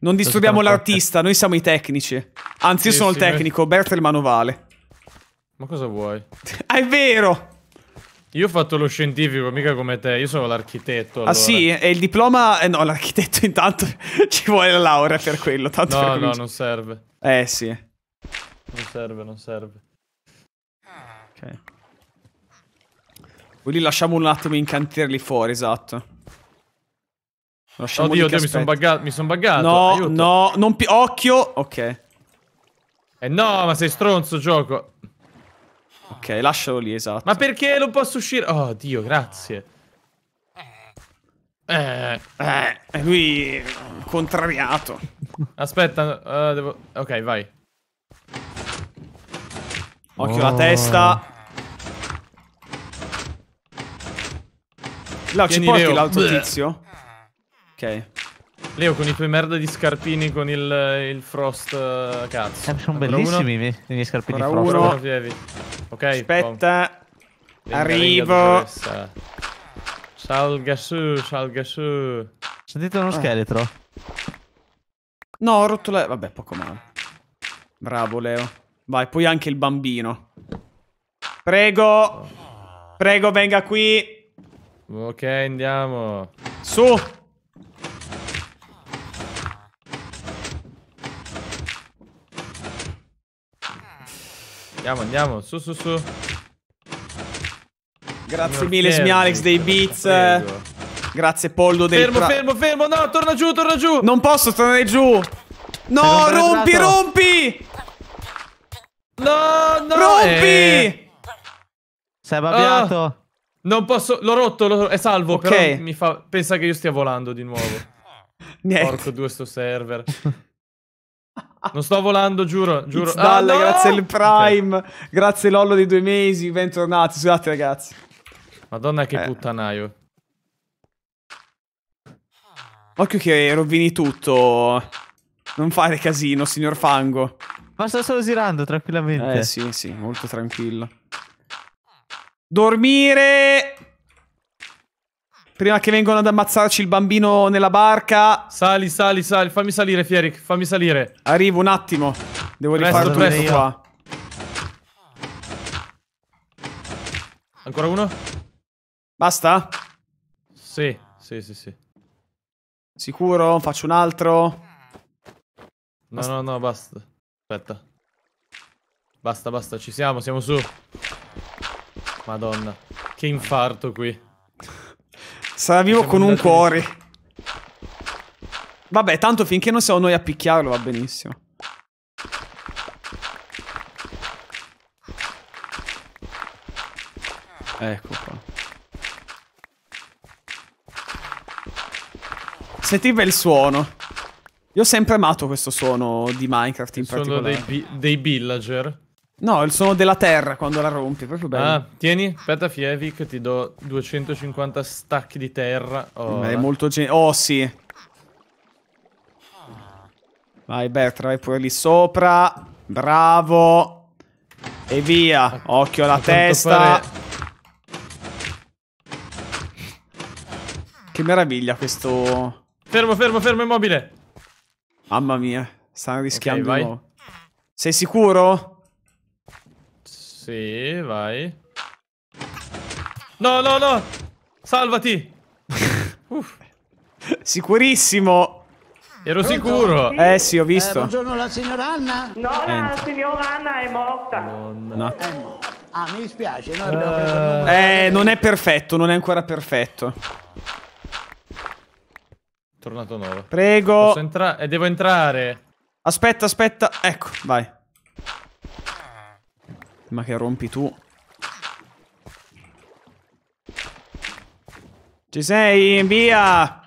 Non disturbiamo l'artista, noi siamo i tecnici. Anzi, io sono il tecnico, Bertel Manovale. Ma cosa vuoi? ah, è vero! Io ho fatto lo scientifico, mica come te, io sono l'architetto. Ah, allora. Ah sì, e il diploma... Eh, no, l'architetto intanto ci vuole la laurea per quello. Tanto no, per no, non serve. Eh sì. Non serve, non serve. Ok. Quelli lasciamo un attimo lì fuori, esatto. Lasciamo Oddio, oddio, mi sono buggato, mi sono buggato. No, Aiuto. no, non... Occhio! Ok. Eh no, ma sei stronzo, gioco. Ok, lascialo lì, esatto. Ma perché non posso uscire? Oh, Dio, grazie. Eh, eh, eh è lui contrariato. Aspetta, uh, devo... Ok, vai. Occhio alla oh. testa. Là, Tieni ci porti l'altro tizio? Ok. Leo con i tuoi merda di scarpini con il, il frost eh, cazzo. Eh, sono bellissimi uno. i miei scarpini Ancora frost. Uno. Ok. Aspetta. Venga, Arrivo. salga su, salga su. Sentite uno ah. scheletro. No, ho rotto la... Vabbè, poco male. Bravo, Leo. Vai, poi anche il bambino. Prego. Prego, venga qui. Ok, andiamo. Su. Andiamo, andiamo. Su, su, su. Grazie non mille, Smialex dei beats. Grazie, Poldo del Fermo, fermo, fermo. No, torna giù, torna giù. Non posso tornare giù. No, rompi, rompi. No, no. Rompi. Eh. Sei babbiato. Oh. Ah. Non posso, l'ho rotto, l'ho, è salvo, Ok. però mi fa, pensa che io stia volando di nuovo. Niente. Porco due sto server. Non sto volando, giuro, giuro. Ah, no! grazie al Prime, okay. grazie Lollo di due mesi, bentornati, scusate ragazzi. Madonna che eh. puttanaio. Occhio che rovini tutto. Non fare casino, signor Fango. Ma sto solo girando tranquillamente. Eh sì, sì, molto tranquillo. Dormire! Prima che vengano ad ammazzarci il bambino nella barca. Sali, sali, sali. Fammi salire, Fieric. Fammi salire. Arrivo un attimo. Devo presto, rifarlo presto qua. Ancora uno? Basta? Sì, sì, sì, sì. Sicuro? Faccio un altro? Basta. No, no, no, basta. Aspetta. Basta, basta, ci siamo, siamo su. Madonna. Che infarto qui. Sarà vivo con un cuore. Vabbè, tanto finché non siamo noi a picchiarlo va benissimo. Ecco qua. Senti il suono. Io ho sempre amato questo suono di Minecraft in Il particolare. Sono dei, dei villager. No, il suono della terra quando la rompi, proprio bello. Ah, tieni, aspetta Fievic, ti do 250 stacchi di terra. Oh. Ma è molto geniale. Oh, sì. Vai Bertra, vai pure lì sopra. Bravo. E via. Occhio alla testa. Pare... Che meraviglia questo... Fermo, fermo, fermo, immobile. Mamma mia, stanno rischiando. Okay, Sei sicuro? Sì, vai. No, no, no! Salvati! Sicurissimo! Ero Pronto? sicuro! Eh sì, ho visto. Eh, buongiorno, la signora Anna? No, la signora Anna è morta. Madonna. No. Eh, ah, mi dispiace, no, uh... Eh, non è perfetto, non è ancora perfetto. Tornato nuovo. Prego. Entra eh, devo entrare. Aspetta, aspetta. Ecco, vai. Ma che rompi tu. Ci sei? Via!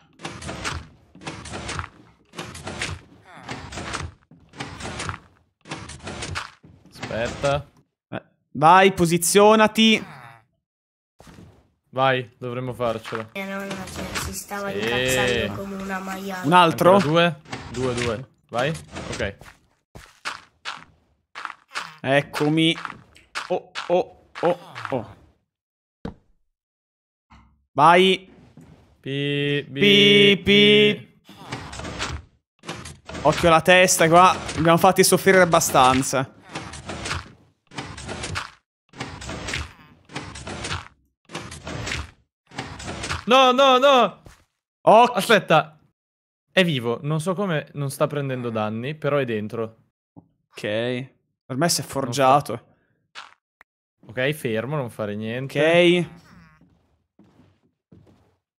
Aspetta. Eh, vai, posizionati. Vai, dovremmo farcela. Eh, no, cioè, si stava sì. incazzando come una maiale. Un altro? Ancora due, due, due. Vai, ok. Eccomi. Oh, oh, oh, oh. Vai. Pi, pi, pi. Occhio alla testa qua. Abbiamo fatti soffrire abbastanza. No, no, no. Occhio. Aspetta. È vivo. Non so come non sta prendendo danni, però è dentro. Ok. Per me si è forgiato. Ok, fermo, non fare niente. Ok.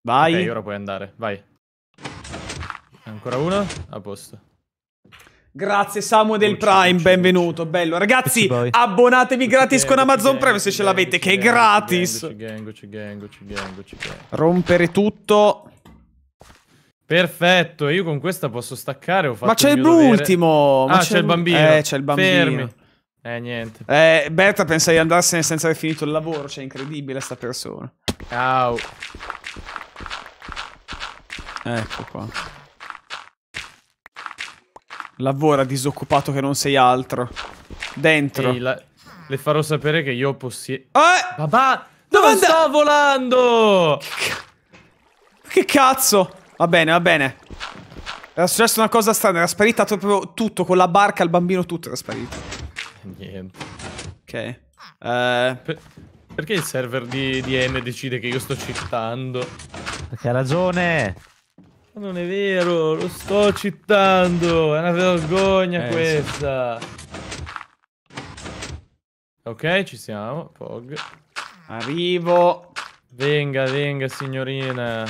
Vai. Ok, ora puoi andare, vai. Ancora uno, a posto. Grazie Samu del Prime, luce, benvenuto, luce. bello. Ragazzi, abbonatevi gratis con Amazon Prime se ce l'avete, che è gratis. Rompere tutto. Perfetto, io con questa posso staccare. Ma c'è l'ultimo! Ma ah, c'è il bambino. Eh, c'è il bambino. Fermi. Eh, niente. Eh, Berta pensa di andarsene senza aver finito il lavoro, cioè incredibile sta persona. Ciao. Ecco qua. Lavora disoccupato che non sei altro. Dentro. Ehi, la... Le farò sapere che io possiedo... Eh! Babà! Dove non sta volando? Che cazzo? Va bene, va bene. Era successa una cosa strana, era sparita proprio tutto, con la barca, il bambino tutto era sparito. Niente. Ok. Uh... Per perché il server di, di N decide che io sto citando? Perché ha ragione! Ma non è vero, lo sto citando! È una vergogna eh, questa! Sì. Ok, ci siamo, Pog. Arrivo! Venga, venga, signorina.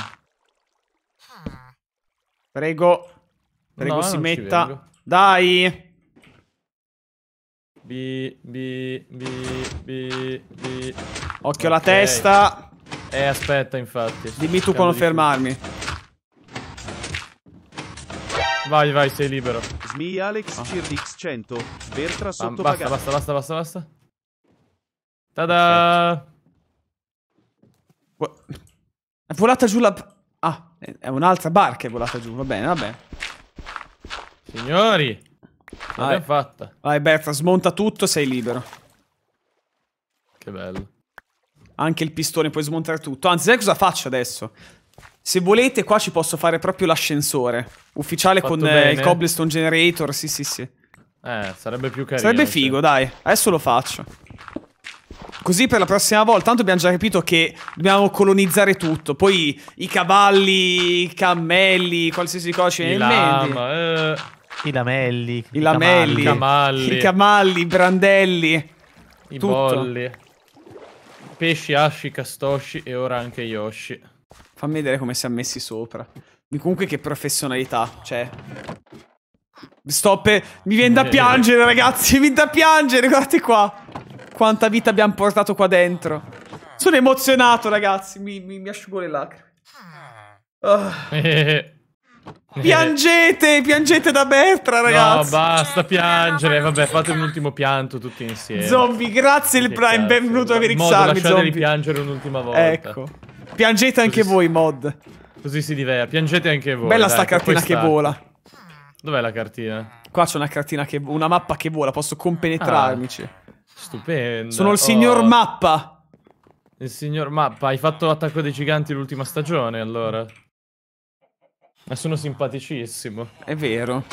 Prego. Prego, no, si metta. Dai! B, B, B, B, B. Occhio okay. alla testa. Eh, aspetta, infatti. Dimmi tu quando fermarmi. Vai, vai, sei libero. Smi Alex ah. Cirdix 100. Vertra sotto basta, basta, basta, basta, basta. Tada! È volata giù la... Ah, è un'altra barca è volata giù, va bene, va bene. Signori! L'abbiamo fatta. Vai Berta, smonta tutto, sei libero. Che bello. Anche il pistone puoi smontare tutto. Anzi, sai cosa faccio adesso? Se volete qua ci posso fare proprio l'ascensore. Ufficiale con eh, il cobblestone generator, sì sì sì. Eh, sarebbe più carino. Sarebbe figo, cioè. dai. Adesso lo faccio. Così per la prossima volta, tanto abbiamo già capito che dobbiamo colonizzare tutto. Poi i cavalli, i cammelli, qualsiasi cosa ci viene in mente. Eh. I Lamelli, i, Lamelli, Camalli, i Camalli, i Brandelli, i tutto. Bolli, Pesci, asci, castosci e ora anche Yoshi. Fammi vedere come si è messi sopra. Comunque che professionalità, cioè... Sto Mi viene da eh. piangere, ragazzi, mi viene da piangere, guardate qua. Quanta vita abbiamo portato qua dentro. Sono emozionato, ragazzi, mi, mi, mi asciugo le lacrime. Oh. Eh. Piangete, piangete da Bertra, ragazzi. Cioè, no, basta piangere. Vabbè, fate un ultimo pianto tutti insieme. Zombie, grazie il Prime, cazzo, benvenuto a Verixarmi, zombie. piangere un'ultima volta. Ecco. Piangete anche così voi, si... mod. Così si diverte. Piangete anche voi. Bella dai, sta cartina questa... che vola. Dov'è la cartina? Qua c'è una cartina che una mappa che vola, posso compenetrarmici. Ah, stupendo. Sono il signor oh. mappa. Il signor mappa, hai fatto l'attacco dei giganti l'ultima stagione, allora. Ma sono simpaticissimo. È vero.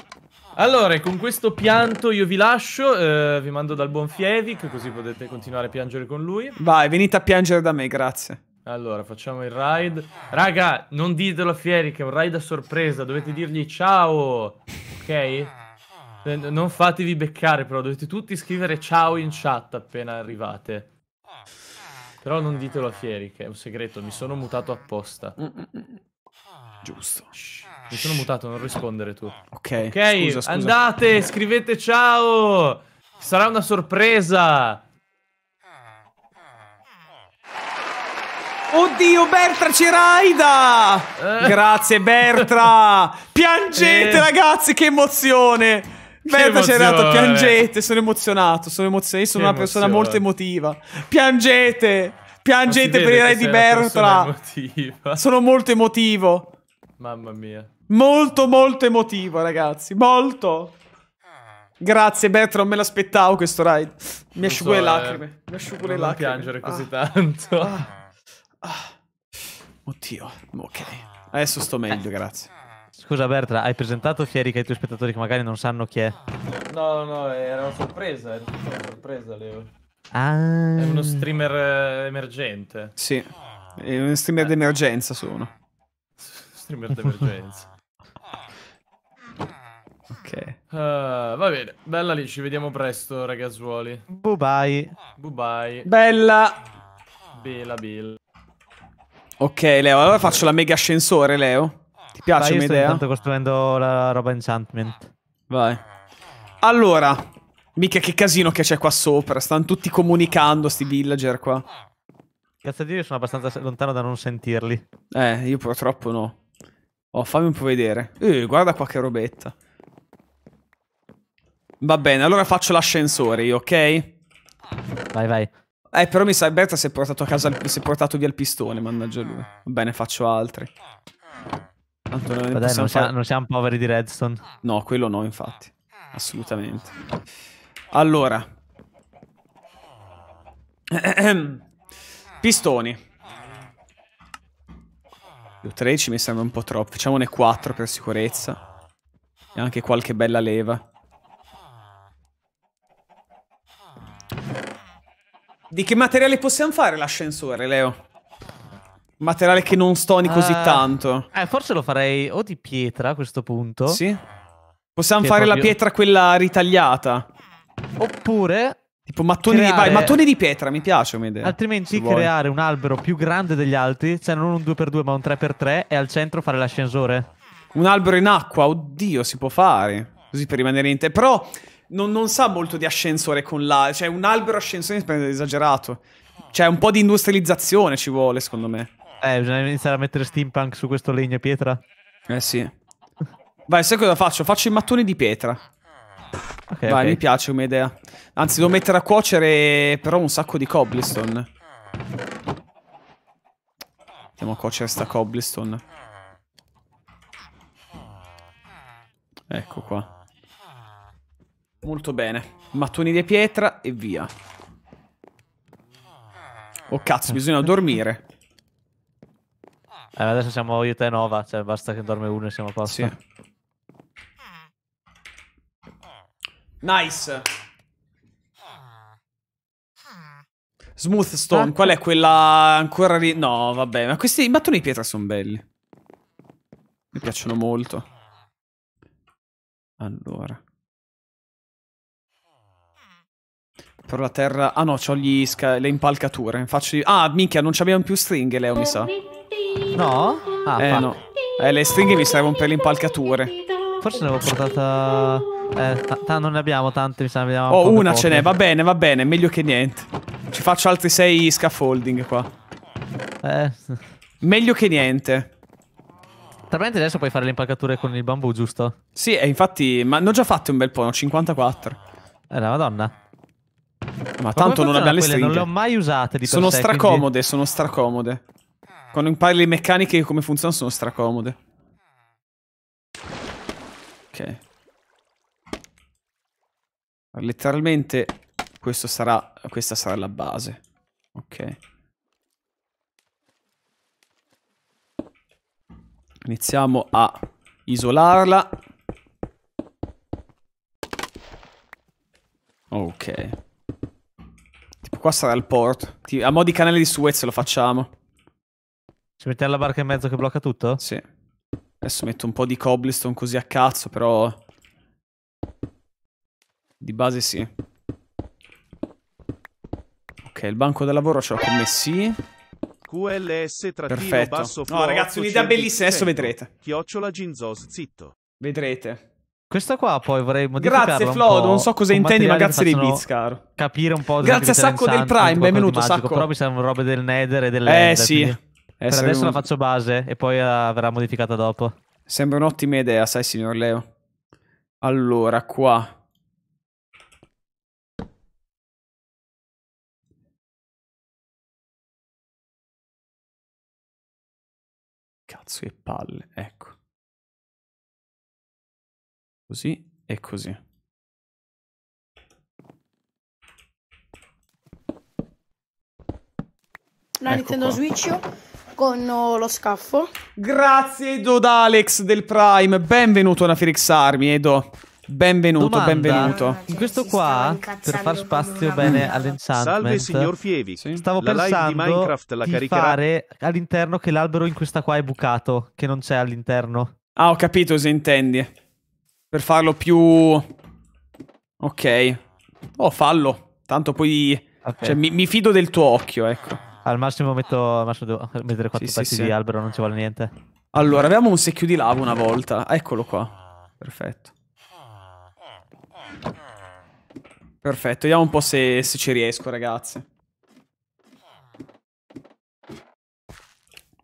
Allora, con questo pianto io vi lascio, eh, vi mando dal buon Fievic, così potete continuare a piangere con lui. Vai, venite a piangere da me, grazie. Allora, facciamo il raid. Raga, non ditelo a Fieri che è un raid a sorpresa, dovete dirgli ciao, ok? Eh, non fatevi beccare, però dovete tutti scrivere ciao in chat appena arrivate. Però non ditelo a Fieri, che è un segreto, mi sono mutato apposta. Mm, mm, mm, Giusto. Mi sono mutato, non rispondere tu. Ok. Ok, scusa, scusa. andate, scrivete ciao. Sarà una sorpresa. Oddio, Bertra c'è Raida! Eh. Grazie, Bertra! Piangete, eh. ragazzi, che emozione! Bertra c'è arrivato, piangete, sono emozionato, sono emozionato, sono che una emozione. persona molto emotiva. Piangete, piangete per i re di Bertra. Sono molto emotivo. Mamma mia. Molto, molto emotivo, ragazzi. Molto. Grazie, Bertram. Non me l'aspettavo questo ride. Mi asciugo so, le eh, lacrime. Mi asciugo le lacrime. Non piangere così ah. tanto. Ah. Ah. Oddio. Ok. Adesso sto meglio, grazie. Scusa Bertra, hai presentato Fierica ai tuoi spettatori che magari non sanno chi è? No, no, no, era una sorpresa, era una sorpresa Leo. Ah. È uno streamer eh, emergente. Sì, è uno streamer eh. d'emergenza sono streamer d'emergenza. ok. Uh, va bene, bella lì, ci vediamo presto, ragazzuoli. Bye bye. Bye Bella. Bella, Bill. Ok, Leo, allora faccio la mega ascensore, Leo. Ti piace un'idea? Sto costruendo la roba enchantment. Vai. Allora, mica che casino che c'è qua sopra. Stanno tutti comunicando, sti villager qua. Cazzo di io sono abbastanza lontano da non sentirli. Eh, io purtroppo no. Oh, fammi un po' vedere. Eh, guarda qua che robetta. Va bene, allora faccio l'ascensore io, ok? Vai, vai. Eh, però mi sa, Berta si è portato a casa, si è portato via il pistone, mannaggia lui. Va bene, faccio altri. Tanto non, dai, non, fare... non siamo poveri di redstone. No, quello no, infatti. Assolutamente. Allora. Pistoni. 13 mi sembra un po' troppo. Facciamone 4 per sicurezza. E anche qualche bella leva. Di che materiale possiamo fare l'ascensore, Leo? Materiale che non stoni così uh, tanto. Eh, forse lo farei o di pietra a questo punto. Sì. Possiamo fare proprio... la pietra quella ritagliata. Oppure Tipo mattoni, creare... vai, mattoni di pietra, mi piace un'idea. idea. Altrimenti creare vuoi. un albero più grande degli altri, cioè non un 2x2 ma un 3x3 e al centro fare l'ascensore. Un albero in acqua, oddio, si può fare. Così per rimanere in te. Però non, non sa molto di ascensore con l'albero. Cioè un albero ascensore è esagerato. Cioè un po' di industrializzazione ci vuole, secondo me. Eh, bisogna iniziare a mettere steampunk su questo legno e pietra. Eh sì. vai, sai cosa faccio? Faccio i mattoni di pietra. Okay, vai, okay. mi piace come idea. Anzi, devo mettere a cuocere però un sacco di cobblestone. Andiamo a cuocere sta cobblestone. Ecco qua. Molto bene. Mattoni di pietra e via. Oh cazzo, bisogna dormire. Eh, adesso siamo io te Nova, cioè basta che dorme uno e siamo a posto. Sì. Nice. Smooth Stone, ah, qual è quella ancora lì? No, vabbè, ma questi mattoni di pietra sono belli. Mi piacciono molto. Allora. Però la terra... Ah no, ho gli sca... le impalcature. Faccio... Ah, minchia, non abbiamo più stringhe, Leo, mi sa. No? Ah, eh, no. Eh, le stringhe mi servono per le impalcature. Forse ne avevo portata... Eh, non ne abbiamo tante, mi sa. oh, una poche. ce n'è, va bene, va bene, meglio che niente. Ci faccio altri 6 scaffolding qua. Eh. Meglio che niente. Tra l'altro adesso puoi fare le impalcature con il bambù, giusto? Sì, e infatti... Ma ne ho già fatte un bel po', 54. Eh, la madonna. Ma, ma tanto non abbiamo le stringhe. Non le ho mai usate di Sono sé, stracomode, quindi... sono stracomode. Quando impari le meccaniche e come funzionano sono stracomode. Ok. Letteralmente questo sarà, questa sarà la base. Ok. Iniziamo a isolarla. Ok. Tipo qua sarà il port. A mo' di canale di Suez lo facciamo. Ci mettiamo la barca in mezzo che blocca tutto? Sì. Adesso metto un po' di cobblestone così a cazzo, però... Di base sì. Ok, il banco del lavoro ce l'ho con Messi. QLS tra Perfetto. basso No, ragazzi, un'idea bellissima, adesso vedrete. Chiocciola Ginzos, zitto. Vedrete. Questa qua poi vorrei modificarla Grazie Flo, non so cosa intendi, ma grazie dei bits, caro. Capire un po' Grazie a Sacco del Prime, benvenuto Sacco. Però mi servono robe del Nether e dell'Ender. Eh sì. Eh, per adesso la faccio base e poi uh, verrà modificata dopo. Sembra un'ottima idea, sai signor Leo. Allora, qua Cazzo che palle, ecco. Così e così. la ecco Nintendo qua. Switch con oh, lo scaffo. Grazie Edo D'Alex del Prime, benvenuto alla Felix Army Edo. Benvenuto, Domanda. benvenuto. In questo qua, per far spazio bene all'enchantment. Salve signor Fievi. Sì. Stavo la pensando di, Minecraft la di fare all'interno che l'albero in questa qua è bucato, che non c'è all'interno. Ah, ho capito se intendi. Per farlo più Ok. Oh, fallo. Tanto poi okay. cioè, mi, mi, fido del tuo occhio, ecco. Al massimo metto al massimo devo mettere quattro sì, pezzi sì, di albero, non ci vuole niente. Allora, avevamo un secchio di lava una volta. Eccolo qua. Perfetto. Perfetto, vediamo un po' se, se ci riesco, ragazzi.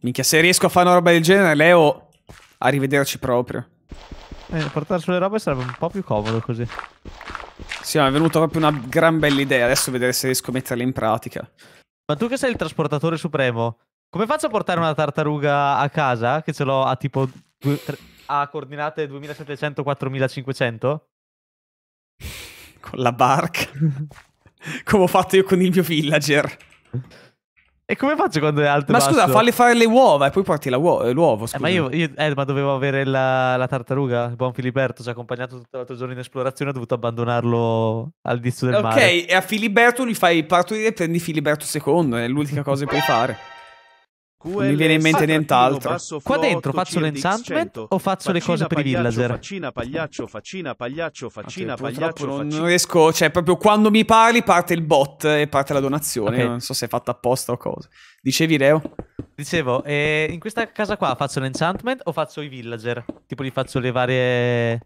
Minchia, se riesco a fare una roba del genere, Leo, arrivederci proprio. Eh, portare sulle robe sarebbe un po' più comodo così. Sì, ma è venuta proprio una gran bella idea. Adesso vedere se riesco a metterla in pratica. Ma tu che sei il trasportatore supremo, come faccio a portare una tartaruga a casa? Che ce l'ho a tipo... Due, tre, a coordinate 2700-4500? con la barca, come ho fatto io con il mio villager. E come faccio quando è altro? Ma basso? scusa, falli fare le uova e poi porti l'uovo. Eh, ma io, io eh, ma dovevo avere la, la tartaruga. Il buon Filiberto ci ha accompagnato tutto l'altro giorno in esplorazione. Ho dovuto abbandonarlo al dizio del okay, mare. Ok, e a Filiberto gli fai partorire e prendi Filiberto II. È l'unica cosa che puoi fare. Non mi viene in mente nient'altro. Qua dentro faccio l'enchantment o faccio le cose per i villager? Faccina, pagliaccio, faccina, pagliaccio, ah, faccina, pagliaccio. Non riesco, cioè, proprio quando mi parli parte il bot e parte la donazione. Non so se è fatta apposta o cosa. Dicevi, Leo? Dicevo, eh, in questa casa qua faccio l'enchantment o faccio i villager? Tipo li faccio le varie...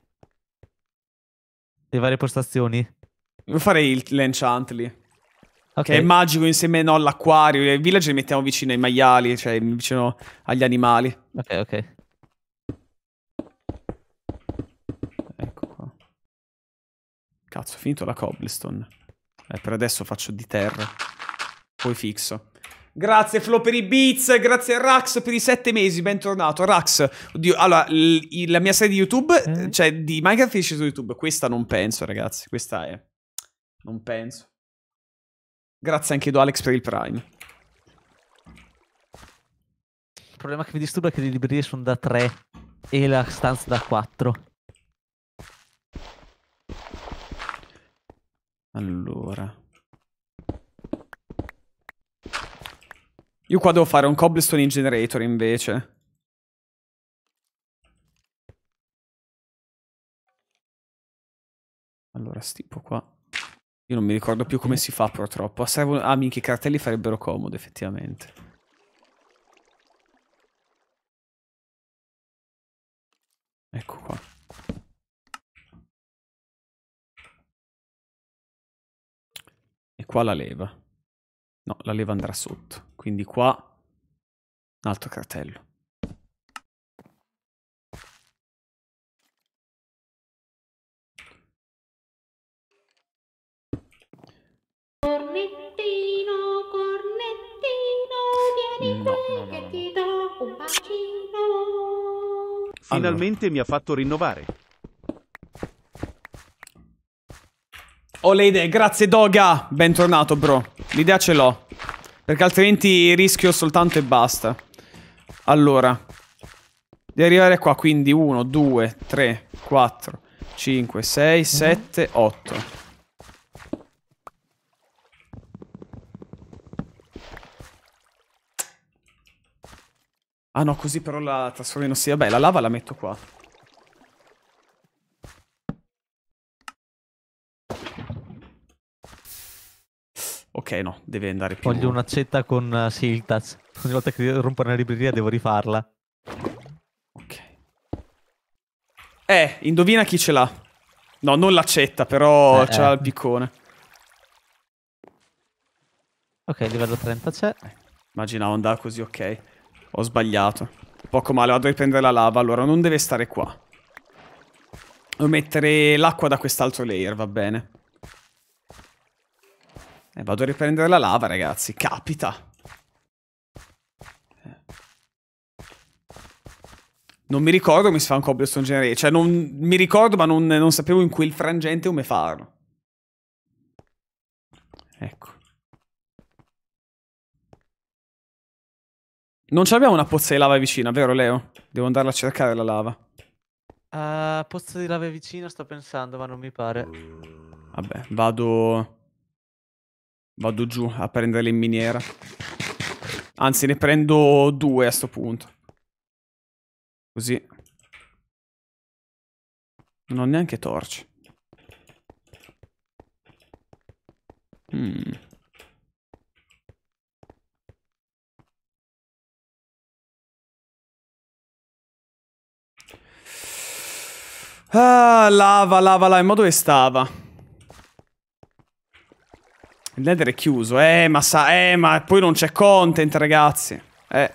Le varie postazioni? Io farei l'enchant lì. Okay. è magico insieme no, all'acquario. I villager li mettiamo vicino ai maiali, cioè vicino agli animali. Ok, ok. Ecco qua. Cazzo, ho finito la cobblestone. Eh, per adesso faccio di terra. Poi fixo. Grazie Flo per i beats, grazie Rax per i sette mesi, bentornato. Rax, oddio, allora, la mia serie di YouTube, eh. cioè di Minecraft finisce su YouTube, questa non penso ragazzi, questa è... Non penso. Grazie anche tu Alex per il Prime. Il problema che mi disturba è che le librerie sono da 3 e la stanza da 4. Allora. Io qua devo fare un cobblestone in generator invece. Allora, stipo qua. Io non mi ricordo più come si fa purtroppo. Servono... Ah, minchia, i cartelli farebbero comodo, effettivamente. Ecco qua. E qua la leva. No, la leva andrà sotto. Quindi qua... Un altro cartello. Finalmente allora. mi ha fatto rinnovare. Ho le idee, grazie Doga, bentornato bro. L'idea ce l'ho, perché altrimenti rischio soltanto e basta. Allora, Devi arrivare qua, quindi 1, 2, 3, 4, 5, 6, 7, 8. Ah no, così però la trasformo in ossia. Beh, la lava la metto qua. Ok, no, deve andare più. Voglio un'accetta con uh, eh, Siltaz. Ogni volta che rompo una libreria devo rifarla. Ok. Eh, indovina chi ce l'ha. No, non l'accetta, però eh, ce eh. il piccone. Ok, livello 30 c'è. Eh, immagina Honda così, ok. Ho sbagliato. Poco male, vado a riprendere la lava. Allora, non deve stare qua. Devo mettere l'acqua da quest'altro layer, va bene. E eh, vado a riprendere la lava, ragazzi. Capita. Eh. Non mi ricordo mi si fa un cobblestone generation. Cioè, non mi ricordo, ma non, non sapevo in quel frangente come farlo. Ecco. Non abbiamo una pozza di lava vicina, vero Leo? Devo andarla a cercare la lava. Uh, pozza di lava vicina sto pensando, ma non mi pare. Vabbè, vado... Vado giù a prenderle in miniera. Anzi, ne prendo due a sto punto. Così. Non ho neanche torce. Mm. Ah, lava, lava, lava, ma dove stava? Il nether è chiuso, eh, ma sa, eh, ma poi non c'è content, ragazzi. Eh.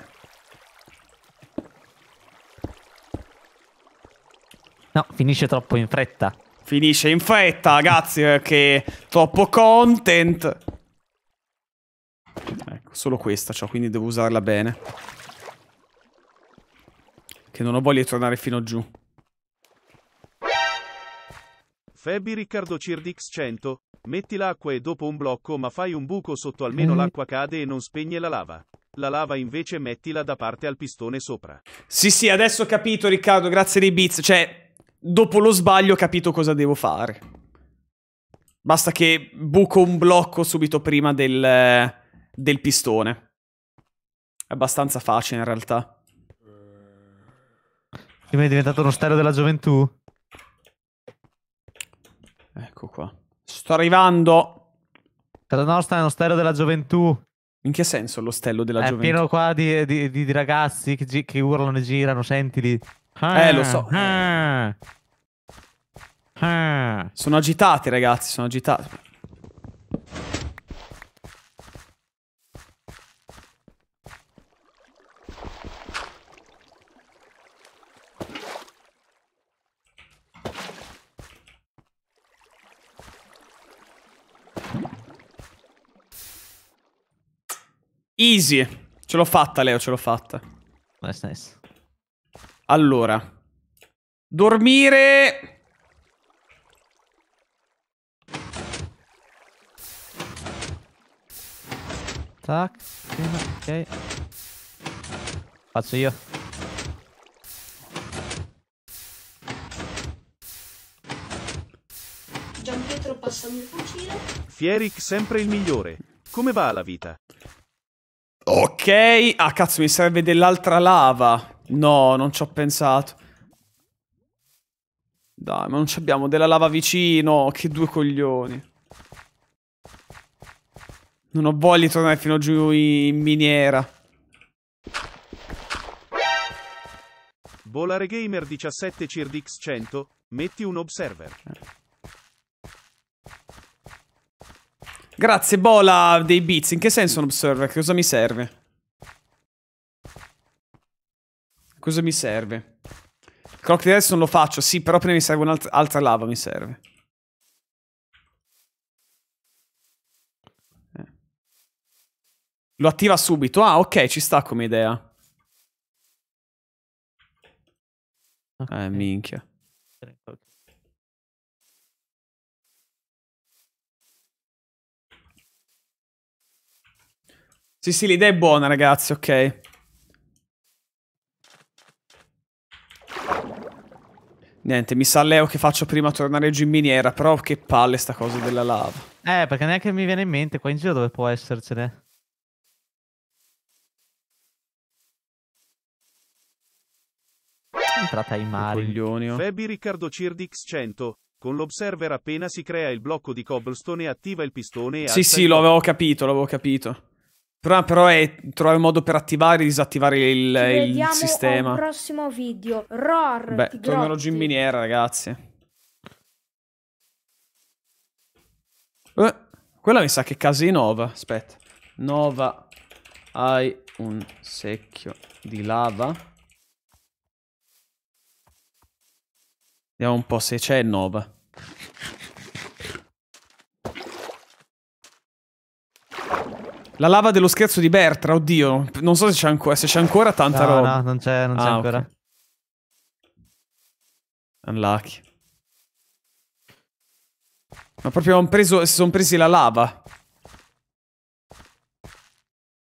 No, finisce troppo in fretta. Finisce in fretta, ragazzi, perché troppo content. Ecco, solo questa c'ho, cioè, quindi devo usarla bene. Che non ho voglia di tornare fino giù. Febbi Riccardo Cirdix 100, metti l'acqua e dopo un blocco ma fai un buco sotto almeno mm. l'acqua cade e non spegne la lava. La lava invece mettila da parte al pistone sopra. Sì sì, adesso ho capito Riccardo, grazie dei bits, cioè dopo lo sbaglio ho capito cosa devo fare. Basta che buco un blocco subito prima del, del pistone. È abbastanza facile in realtà. Mi è diventato uno stereo della gioventù? Ecco qua. Sto arrivando. Casa nostra è uno stereo della gioventù. In che senso l'ostello della è gioventù? È pieno qua di, di, di ragazzi che, che, urlano e girano, sentili. Ah, eh, lo so. Ah, ah. Sono agitati, ragazzi, sono agitati. Easy. Ce l'ho fatta, Leo, ce l'ho fatta. Nice, nice. Allora. Dormire... Tac. Ok. Faccio io. Gianpietro passami il fucile. Fieric sempre il migliore. Come va la vita? Ok, ah cazzo mi serve dell'altra lava. No, non ci ho pensato. Dai, ma non ci abbiamo della lava vicino, che due coglioni. Non ho voglia di tornare fino giù in miniera. Volare Gamer 17 Cirdix 100, metti un observer. Grazie, bola dei bits. In che senso un observer? Cosa mi serve? Cosa mi serve? Croc di adesso non lo faccio, sì, però prima mi serve un'altra lava, mi serve. Eh. Lo attiva subito. Ah, ok, ci sta come idea. Okay. Eh, minchia. Ok. Sì, sì, l'idea è buona, ragazzi, ok. Niente, mi sa Leo che faccio prima tornare giù in miniera, però che palle sta cosa della lava. Eh, perché neanche mi viene in mente qua in giro dove può essercene. Entrata ai mari. Coglioni. Oh. Riccardo Cirdix 100. Con l'observer appena si crea il blocco di cobblestone attiva il pistone e Sì, sì, lo avevo capito, l'avevo capito. Però, però è trovare un modo per attivare e disattivare il, Ci il sistema. Al prossimo video. Roar. Beh, tornerò giù in miniera, ragazzi. Eh, quella mi sa che casi Nova. Aspetta. Nova, hai un secchio di lava. Vediamo un po' se c'è Nova. La lava dello scherzo di Bertra, oddio. Non so se c'è ancora, se c'è ancora, tanta no, roba. No, non c'è, ah, ancora. Okay. Unlucky. Ma proprio hanno preso, si sono presi la lava.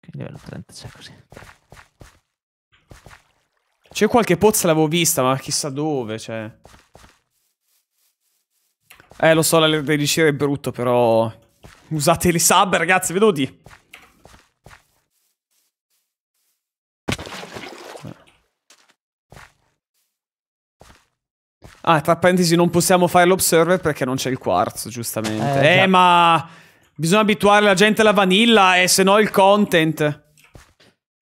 Che livello 30 c'è così? C'è qualche pozza l'avevo vista, ma chissà dove, cioè... Eh, lo so, la lerda di è brutto, però... Usate le sub, ragazzi, vedo di... Ah, tra parentesi, non possiamo fare l'observer perché non c'è il quarzo, giustamente. Eh, eh ma bisogna abituare la gente alla vanilla e se no il content.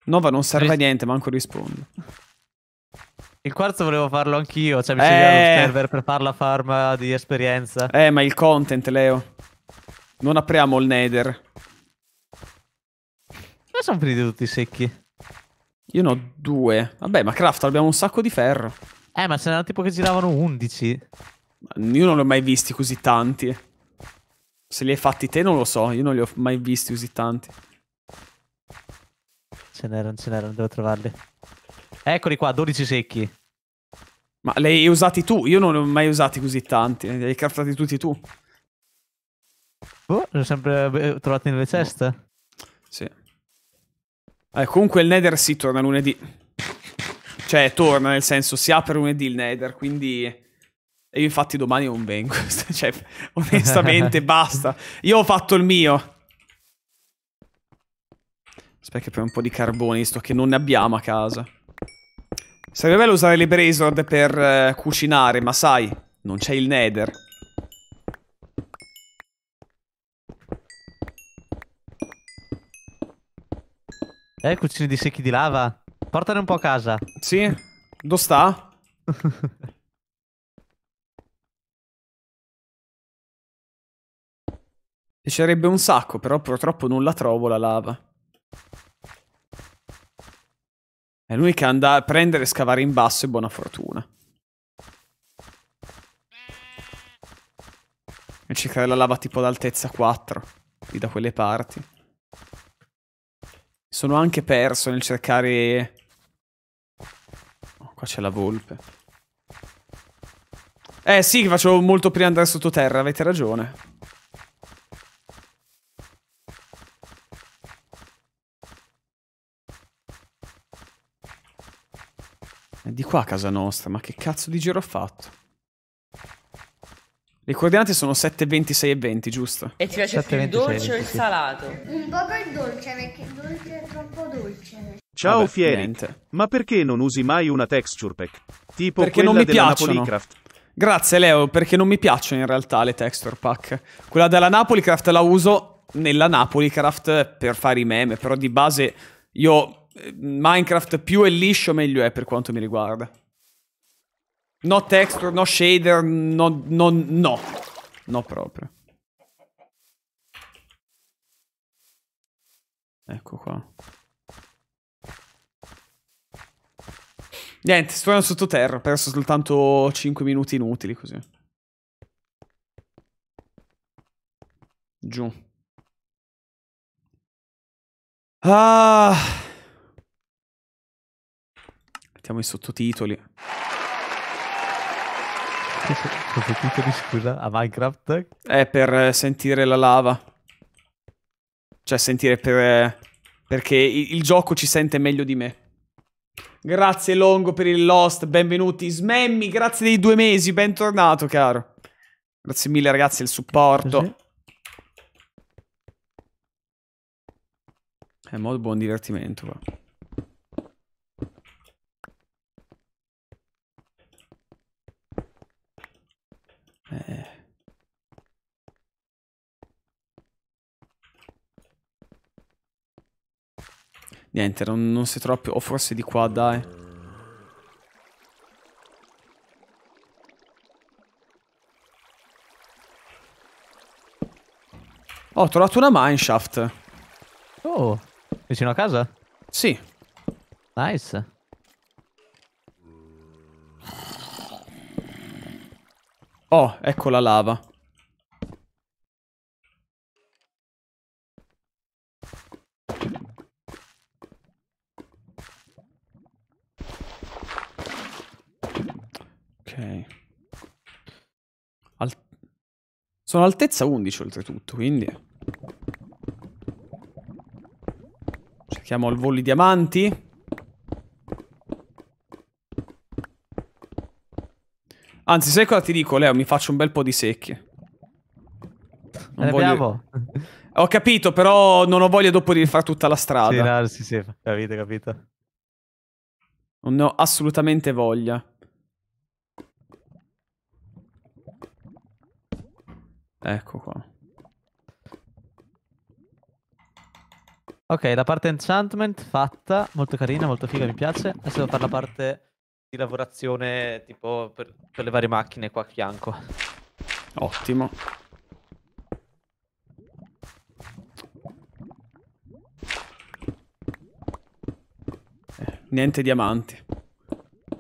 Nova non serve a niente, manco rispondo. Il quarzo volevo farlo anch'io, cioè mi eh. l'observer per fare la farm di esperienza. Eh, ma il content, Leo. Non apriamo il nether. Dove sono finiti tutti secchi? Io ne ho due. Vabbè, ma craft, abbiamo un sacco di ferro. Eh, ma c'erano tipo che giravano 11. Io non li ho mai visti così tanti. Se li hai fatti te non lo so, io non li ho mai visti così tanti. Ce n'erano, ce n'erano, devo trovarli. Eccoli qua, 12 secchi. Ma li hai usati tu? Io non li ho mai usati così tanti. Eh, li hai craftati tutti tu. Boh, li ho sempre eh, trovati nelle ceste. No. Sì. Eh, comunque il Nether si torna lunedì. Cioè, torna, nel senso, si apre lunedì il Nether, quindi... E io infatti domani non vengo. cioè, onestamente, basta. Io ho fatto il mio. Aspetta che prendo un po' di carbone, visto che non ne abbiamo a casa. Sarebbe bello usare le Brazord per eh, cucinare, ma sai, non c'è il Nether. Eh, cucini di secchi di lava? Portane un po' a casa. Sì? Dove sta? Piacerebbe un sacco, però purtroppo non la trovo la lava. È lui che anda a prendere e scavare in basso e buona fortuna. E cercare la lava tipo d'altezza 4, lì da quelle parti. Sono anche perso nel cercare Qua c'è la volpe. Eh sì, faccio molto prima di andare sottoterra, avete ragione. È di qua a casa nostra, ma che cazzo di giro ha fatto? Le coordinate sono 7, 26 e 20, giusto? E ti piace 7, più il dolce 26, o il salato? Un poco il dolce, perché il dolce è troppo dolce. Ciao Vabbè, Fieric, niente. ma perché non usi mai una texture pack? Tipo perché non mi piacciono. Grazie Leo, perché non mi piacciono in realtà le texture pack. Quella della Napolicraft la uso nella Napolicraft per fare i meme, però di base io eh, Minecraft più è liscio meglio è per quanto mi riguarda. No texture, no shader, no, no, no. No proprio. Ecco qua. Niente, si torna sottoterra, ho perso soltanto 5 minuti inutili così. Giù. Ah. Mettiamo i sottotitoli. Sottotitoli, scusa, a Minecraft? È per eh, sentire la lava. Cioè, sentire per... Eh, perché il gioco ci sente meglio di me. Grazie Longo per il Lost, benvenuti. Smemmi, grazie dei due mesi, bentornato caro. Grazie mille ragazzi del supporto. Così. È molto buon divertimento qua. Eh. Niente, non, non si troppo. O forse di qua, dai. Oh, ho trovato una mineshaft. Oh, vicino a casa? Sì. Nice. Oh, ecco la lava. Ok. Al... Sono altezza 11 oltretutto, quindi... Cerchiamo al volo i diamanti. Anzi, sai cosa ti dico, Leo? Mi faccio un bel po' di secchie. Non voglio... Ho capito, però non ho voglia dopo di rifare tutta la strada. Sì, no, sì, sì, capito, capito. Non ne ho assolutamente voglia. Ecco qua. Ok, la parte enchantment fatta, molto carina, molto figa, mi piace. Adesso devo fare la parte di lavorazione tipo per, per le varie macchine qua a fianco. Ottimo. Eh, niente diamanti.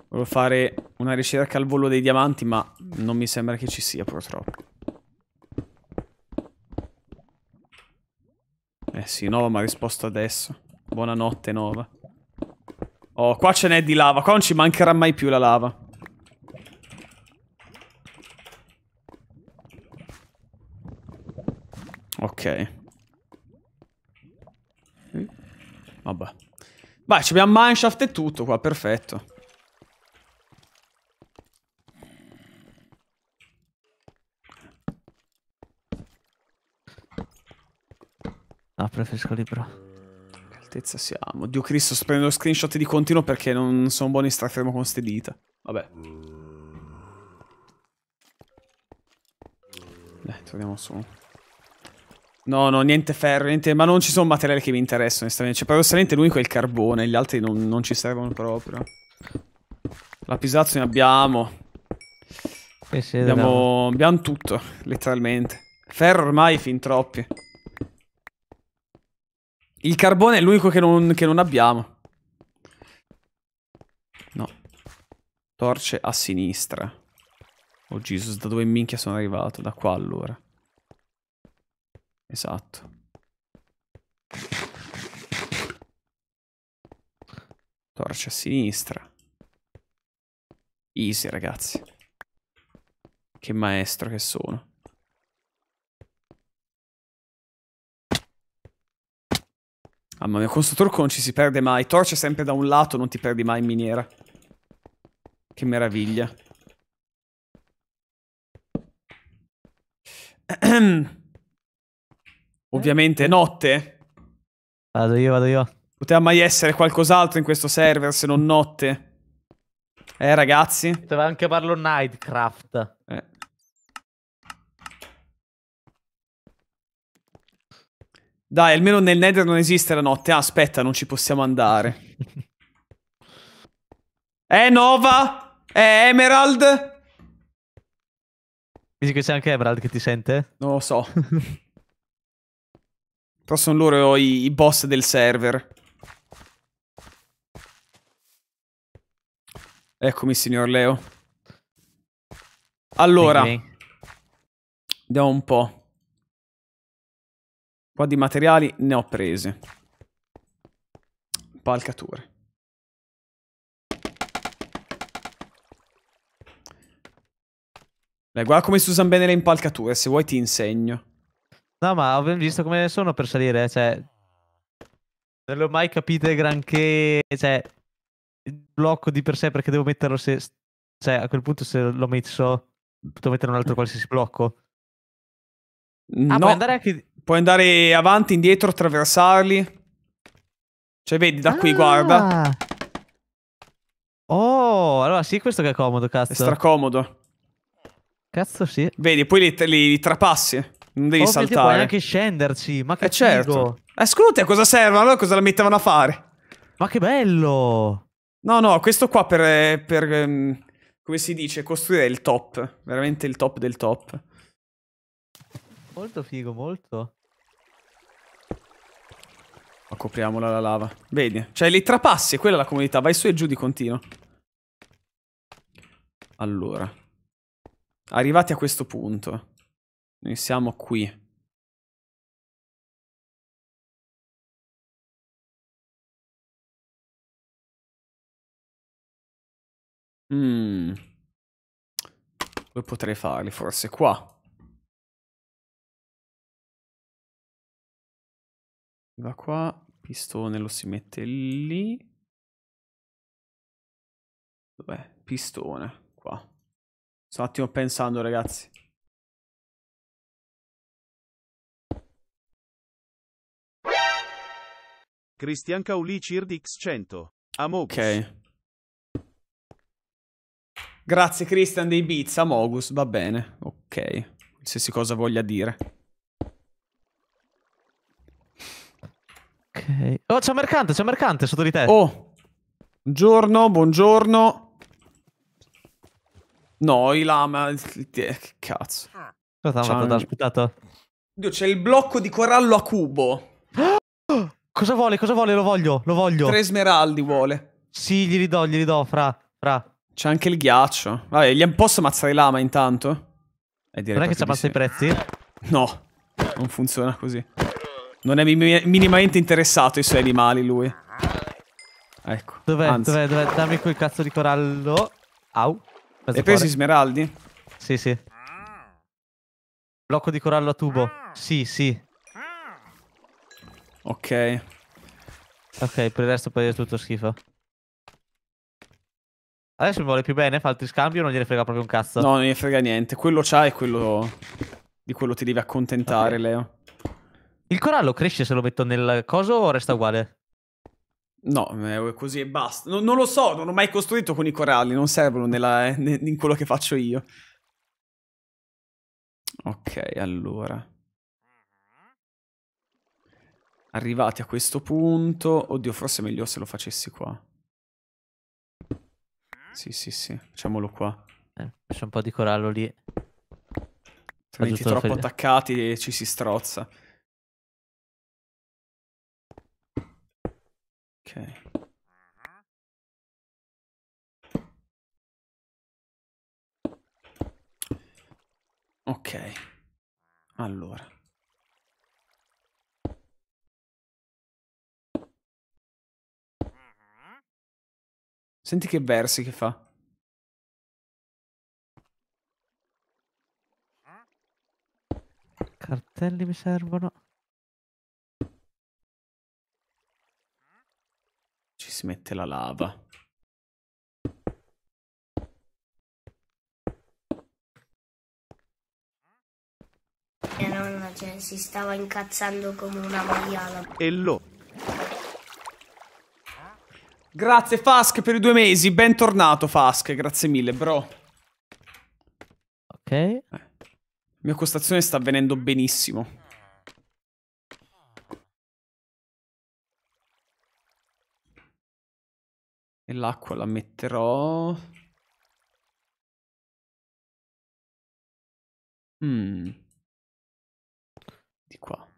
Volevo fare una ricerca al volo dei diamanti, ma non mi sembra che ci sia purtroppo. Eh sì, Nova mi ha risposto adesso. Buonanotte, Nova. Oh, qua ce n'è di lava. Qua non ci mancherà mai più la lava. Ok. Vabbè. Vai, abbiamo mineshaft e tutto qua, perfetto. No, preferisco libero. Che altezza siamo? Dio Cristo, sto prendendo screenshot di continuo perché non sono buoni in strafermo con ste dita. Vabbè. Eh, torniamo su. No, no, niente ferro, niente... Ma non ci sono materiali che mi interessano, onestamente. Cioè, paradossalmente l'unico è il carbone, gli altri non, non ci servono proprio. La pisazzo ne abbiamo. Sì, sì, abbiamo, abbiamo tutto, letteralmente. Ferro ormai fin troppi. Il carbone è l'unico che non, che non abbiamo. No. Torce a sinistra. Oh Jesus, da dove minchia sono arrivato? Da qua allora. Esatto. Torce a sinistra. Easy, ragazzi. Che maestro che sono. Mamma mia, con sto trucco non ci si perde mai. Torce sempre da un lato, non ti perdi mai in miniera. Che meraviglia. Ovviamente notte. Vado io, vado io. Poteva mai essere qualcos'altro in questo server se non notte. Eh, ragazzi. Poteva anche farlo Nightcraft. Eh. Dai, almeno nel Nether non esiste la notte. Ah, aspetta, non ci possiamo andare. È eh, Nova? È eh, Emerald? Dici che c'è anche Emerald che ti sente? Non lo so. Però sono loro i, i boss del server. Eccomi, signor Leo. Allora. Vediamo un po'. Qua di materiali ne ho prese. Palcature. Beh, ah, guarda come si usano bene le impalcature, se vuoi ti insegno. No, ma ho visto come sono per salire, eh, cioè... Non l'ho mai capito granché, cioè... Il blocco di per sé perché devo metterlo se... Cioè, a quel punto se l'ho messo... Potevo mettere un altro qualsiasi blocco. No. Ah, puoi andare anche... Puoi andare avanti, indietro, attraversarli. Cioè, vedi, da ah. qui, guarda. Ah. Oh, allora sì, questo che è comodo, cazzo. È stracomodo. Cazzo sì. Vedi, poi li, li, li trapassi. Non devi oh, saltare. Ma puoi anche scenderci, ma che eh, certo. Eh, scusate, a cosa servono? Allora cosa la mettevano a fare? Ma che bello! No, no, questo qua per, eh, per ehm, come si dice, costruire il top. Veramente il top del top. Molto figo, molto. Ma copriamola la lava. Vedi, cioè li trapassi, quella è la comunità. Vai su e giù di continuo. Allora. Arrivati a questo punto. Noi siamo qui. Mmm. Dove potrei farli? Forse qua. Va qua, pistone lo si mette lì. Dov'è? Pistone, qua. Sto un attimo pensando, ragazzi. Cristian Cauli Cird 100 Amogus. Ok. Grazie Cristian dei Beats, Amogus, va bene. Ok. Qualsiasi cosa voglia dire. Ok. Oh, c'è un mercante, c'è un mercante sotto di te. Oh. Buongiorno, buongiorno. No, i lama... Che cazzo. Ah. Cosa t'ha fatto? T'ha sputato? c'è il blocco di corallo a cubo. Cosa vuole? Cosa vuole? Lo voglio, lo voglio. Tre smeraldi vuole. Sì, glieli do, glieli do, fra, fra. C'è anche il ghiaccio. Vabbè, gli posso ammazzare lama intanto? Eh, non è che ci abbassa i prezzi? No, non funziona così. Non è minimamente interessato ai suoi animali lui. Ecco. Dov'è? Dov'è? Dov'è? Dammi quel cazzo di corallo. Au. Hai preso i smeraldi? Sì, sì. Blocco di corallo a tubo. Sì, sì. Ok. Ok, per il resto poi è tutto schifo. Adesso mi vuole più bene, fa altri scambi o non gliene frega proprio un cazzo? No, non gliene frega niente. Quello c'ha e quello... Di quello ti devi accontentare, okay. Leo. Il corallo cresce se lo metto nel coso o resta uguale? No, è eh, così e basta. No, non lo so, non ho mai costruito con i coralli, non servono nella, in quello che faccio io. Ok, allora. Arrivati a questo punto... Oddio, forse è meglio se lo facessi qua. Sì, sì, sì, facciamolo qua. Eh, faccio un po' di corallo lì. Altrimenti troppo attaccati ci si strozza. Ok. Ok. Allora. Senti che versi che fa. Cartelli mi servono. si mette la lava. nonna cioè, si stava incazzando come una maiala. E lo. Grazie Fask per i due mesi, bentornato Fask, grazie mille bro. Ok. La eh. mia costazione sta avvenendo benissimo. E l'acqua la metterò... Mm. Di qua.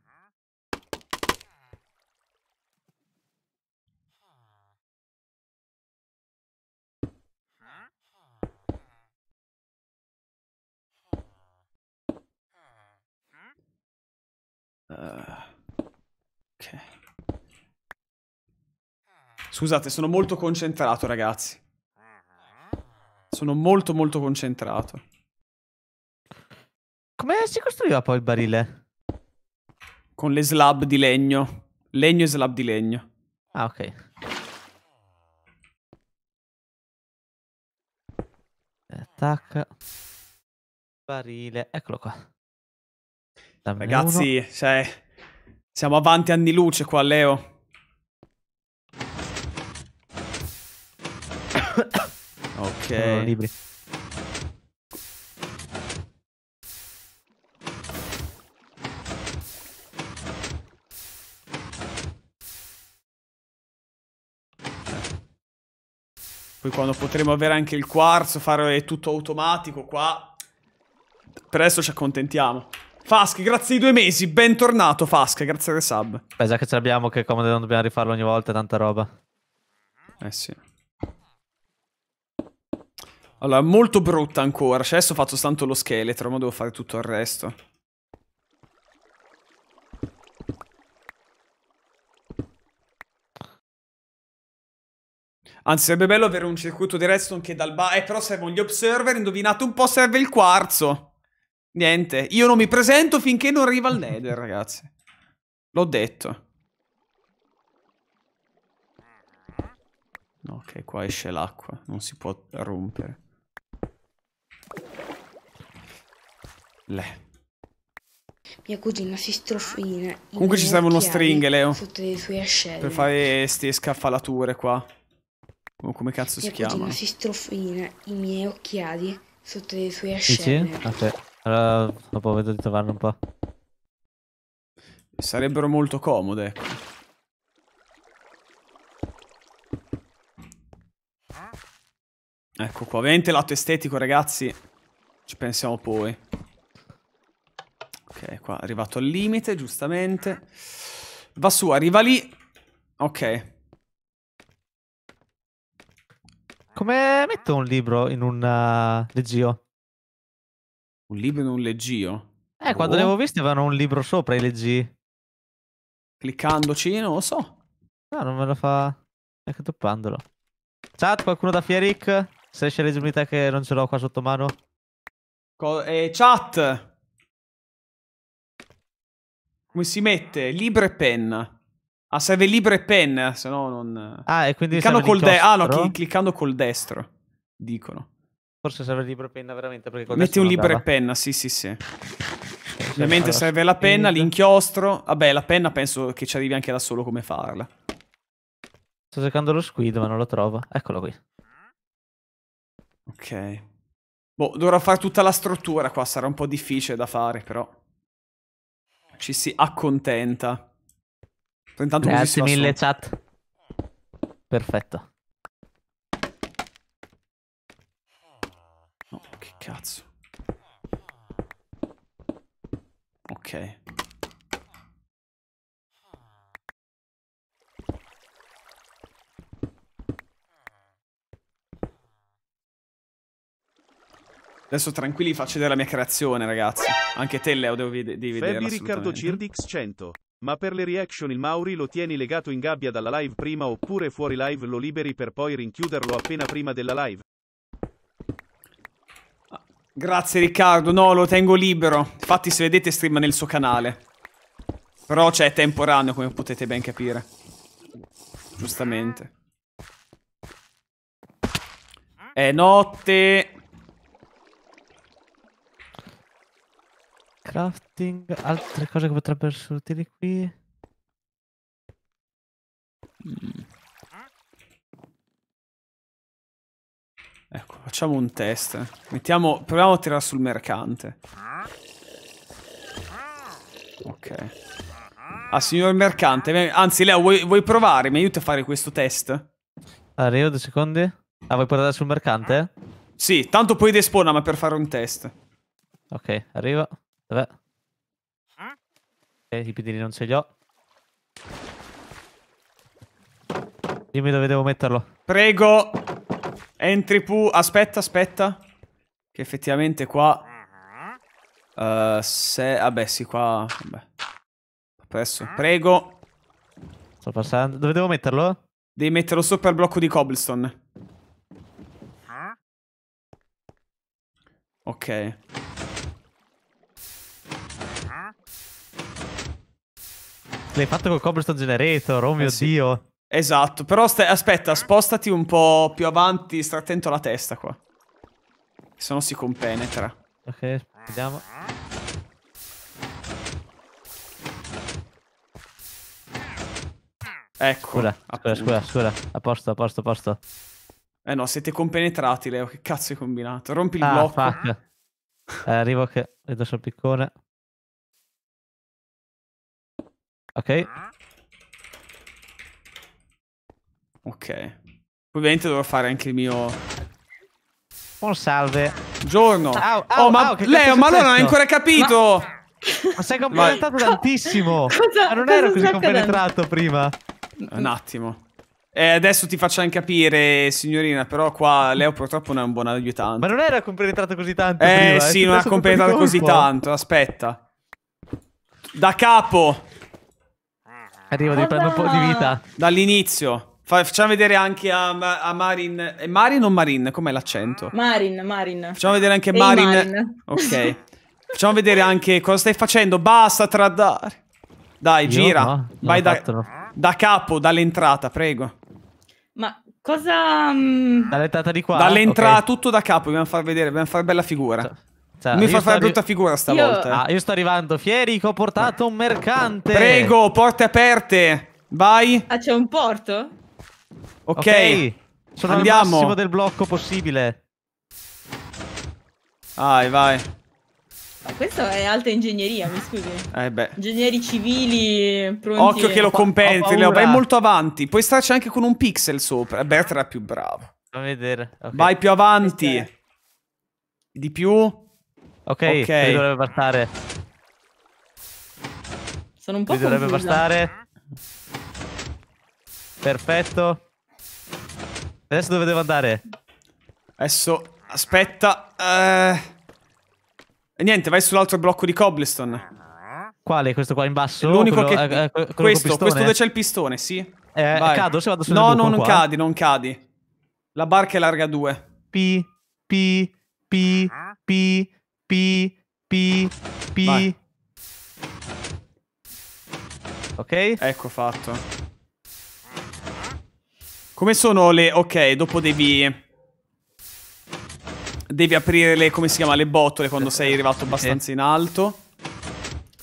Uh. Scusate, sono molto concentrato, ragazzi. Sono molto, molto concentrato. Come si costruiva poi il barile? Con le slab di legno. Legno e slab di legno. Ah, ok. Attacca. Eh, barile. Eccolo qua. Dammene ragazzi, uno. cioè... Siamo avanti anni luce qua, Leo. Ok. libri. Poi quando potremo avere anche il quarzo, fare tutto automatico qua. Per adesso ci accontentiamo. Fask, grazie ai due mesi, bentornato Fask, grazie del sub. Beh, già che ce l'abbiamo, che comodo non dobbiamo rifarlo ogni volta, tanta roba. Eh sì. Allora, molto brutta ancora. Cioè, adesso ho fatto tanto lo scheletro, ma devo fare tutto il resto. Anzi, sarebbe bello avere un circuito di redstone che dal ba... Eh, però servono gli observer, indovinate un po', serve il quarzo. Niente, io non mi presento finché non arriva il nether, ragazzi. L'ho detto. Ok, qua esce l'acqua, non si può rompere. Le. Mia cugina si strofina. Comunque ci servono stringhe, Leo. Sotto le sue ascelle. Per fare ste scaffalature qua. O oh, come cazzo Mia si chiama? Mia cugina si strofina i miei occhiali sotto le sue ascelle. Sì, Ok. Allora dopo vedo di trovarlo un po'. Sarebbero molto comode, ecco. Ecco qua, ovviamente lato estetico ragazzi, ci pensiamo poi. Ok, qua è arrivato al limite, giustamente. Va su, arriva lì. Ok. Come metto un libro in un uh, eh, leggio? Un libro in un leggio? Eh, oh. quando li avevo visti avevano un libro sopra i leggi. Cliccandoci, non lo so. No, ah, non me lo fa... Neanche toppandolo. Chat, qualcuno da Fieric? Se esce l'unità che non ce l'ho qua sotto mano. Co eh, chat! Come si mette? Libro e penna. Ah, serve libro e penna, se no non... Ah, e quindi cliccando col destro? Ah, no, cl cliccando col destro, dicono. Forse serve libro e penna veramente, perché Metti un libro e penna, sì, sì, sì. Ovviamente serve la penna, l'inchiostro. Vabbè, la penna penso che ci arrivi anche da solo come farla. Sto cercando lo squid, ma non lo trovo. Eccolo qui. Ok. Boh, dovrò fare tutta la struttura qua, sarà un po' difficile da fare, però... Ci si accontenta. Intanto Grazie mille su. chat. Perfetto. Oh, che cazzo. Ok. Adesso tranquilli faccio vedere la mia creazione, ragazzi. Anche te, Leo, devo devi vedere. Fabi Riccardo Cirdix 100. Ma per le reaction il Mauri lo tieni legato in gabbia dalla live prima oppure fuori live lo liberi per poi rinchiuderlo appena prima della live? Grazie Riccardo, no, lo tengo libero. Infatti se vedete stream nel suo canale. Però c'è cioè, temporaneo, come potete ben capire. Giustamente. È notte. crafting. Altre cose che potrebbero essere utili qui. Mm. Ecco, facciamo un test. Mettiamo, proviamo a tirare sul mercante. Ok. Ah, signor mercante, anzi, Leo, vuoi, vuoi provare? Mi aiuti a fare questo test? Arrivo due secondi. Ah, vuoi portare sul mercante? Sì, tanto poi despona, ma per fare un test. Ok, arriva. Dov'è? Eh, i pitini non ce li ho. Dimmi dove devo metterlo. Prego! Entri pu... Aspetta, aspetta. Che effettivamente qua... Uh, se... Vabbè, sì, qua... Vabbè. Adesso, eh? prego. Sto passando. Dove devo metterlo? Devi metterlo sopra il blocco di cobblestone. Eh? Ok. L'hai fatto col cobblestone generator, oh mio eh sì. dio. Esatto, però aspetta, spostati un po' più avanti, sta attento alla testa qua. Se no si compenetra. Ok, vediamo. Ecco. Scusa, appunto. scusa, scusa. A posto, a posto, a posto. Eh no, siete compenetrati, Leo. Che cazzo hai combinato? Rompi il ah, blocco. Eh, arrivo che vedo sul piccone. Ok. Ok. Ovviamente dovrò fare anche il mio... Buon salve. Giorno. Au, au, oh, ma au, Leo, ma allora non hai ancora capito! Ma, ma sei compenetrato tantissimo! Cosa, ma non ero così compenetrato prima. Un attimo. Eh, adesso ti faccio anche capire, signorina, però qua Leo purtroppo non è un buon aiutante. Ma non era compenetrato così tanto Eh prima, eh, sì, non ha compenetrato così tanto, aspetta. Da capo! Arriva, ti prendo un po' di vita. Dall'inizio. Facciamo vedere anche a, a Marin. È eh, Marin o Marin? Com'è l'accento? Marin, Marin. Facciamo vedere anche Marin. Marin. Ok. Facciamo vedere anche cosa stai facendo. Basta tradare. Dai, Io gira. No, Vai da, da, capo, dall'entrata, prego. Ma cosa... Mm, dall'entrata di qua? Dall'entrata, okay. tutto da capo. Dobbiamo far vedere, dobbiamo fare bella figura. Ciao. Cioè, Mi fa fare brutta figura stavolta. Io... Ah, io sto arrivando. Fierico, ho portato un mercante. Prego, porte aperte. Vai. Ah, c'è un porto? Ok. okay. Sono Andiamo. al massimo del blocco possibile. Vai, vai. Ma questo è alta ingegneria, mi scusi. Eh beh. Ingegneri civili pronti. Occhio che lo compensi, Leo, vai molto avanti. Puoi starci anche con un pixel sopra. Bert era più bravo. Fammi vedere. Okay. Vai più avanti. Di più. Ok, okay. dovrebbe bastare. Sono un po' Qui dovrebbe bastare. Perfetto. Adesso dove devo andare? Adesso, aspetta. Uh... Niente, vai sull'altro blocco di cobblestone. Quale? Questo qua in basso? L'unico che... Eh, eh questo, questo dove c'è il pistone, sì. Eh, eh cado se vado sul No, buco, non qua. cadi, non cadi. La barca è larga 2. P, P, P, P, P, P, P. Vai. Ok? Ecco fatto. Come sono le... Ok, dopo devi... Devi aprire le... come si chiama? Le botole quando sei arrivato abbastanza in alto.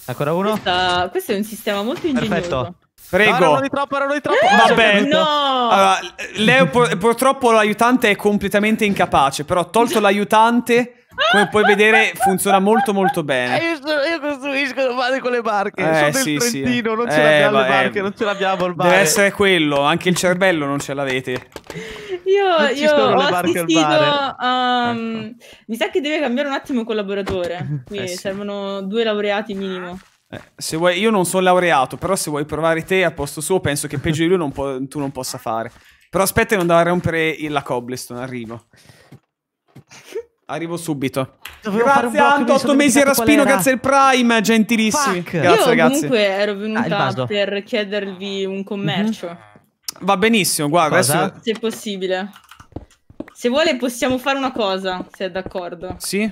Ancora uno? Questa... questo è un sistema molto ingegnoso. Perfetto. Prego. No, non di troppo, non di troppo. Eh, Vabbè. No. Allora, Leo purtroppo l'aiutante è completamente incapace, però tolto l'aiutante come puoi vedere funziona molto molto bene. Eh, io, costruisco domani con le barche, eh, sono sì, del Trentino, sì. non ce eh, l'abbiamo le barche, eh, non ce l'abbiamo il mare. Deve essere quello, anche il cervello non ce l'avete. Io, io ho assistito, um, ecco. mi sa che deve cambiare un attimo il collaboratore, qui eh, servono due laureati minimo. Eh, vuoi, io non sono laureato, però se vuoi provare te al posto suo, penso che peggio di lui non tu non possa fare. Però aspetta e non a rompere la cobblestone, arrivo. Arrivo subito. Dovevo grazie Anto, 8 mesi a Raspino, grazie al Prime, gentilissimi. Fuck. Grazie Io ragazzi. comunque ero ah, venuta ah, per chiedervi un commercio. Mm -hmm. Va benissimo, guarda. Adesso... Se possibile. Se vuole possiamo fare una cosa, se è d'accordo. Sì.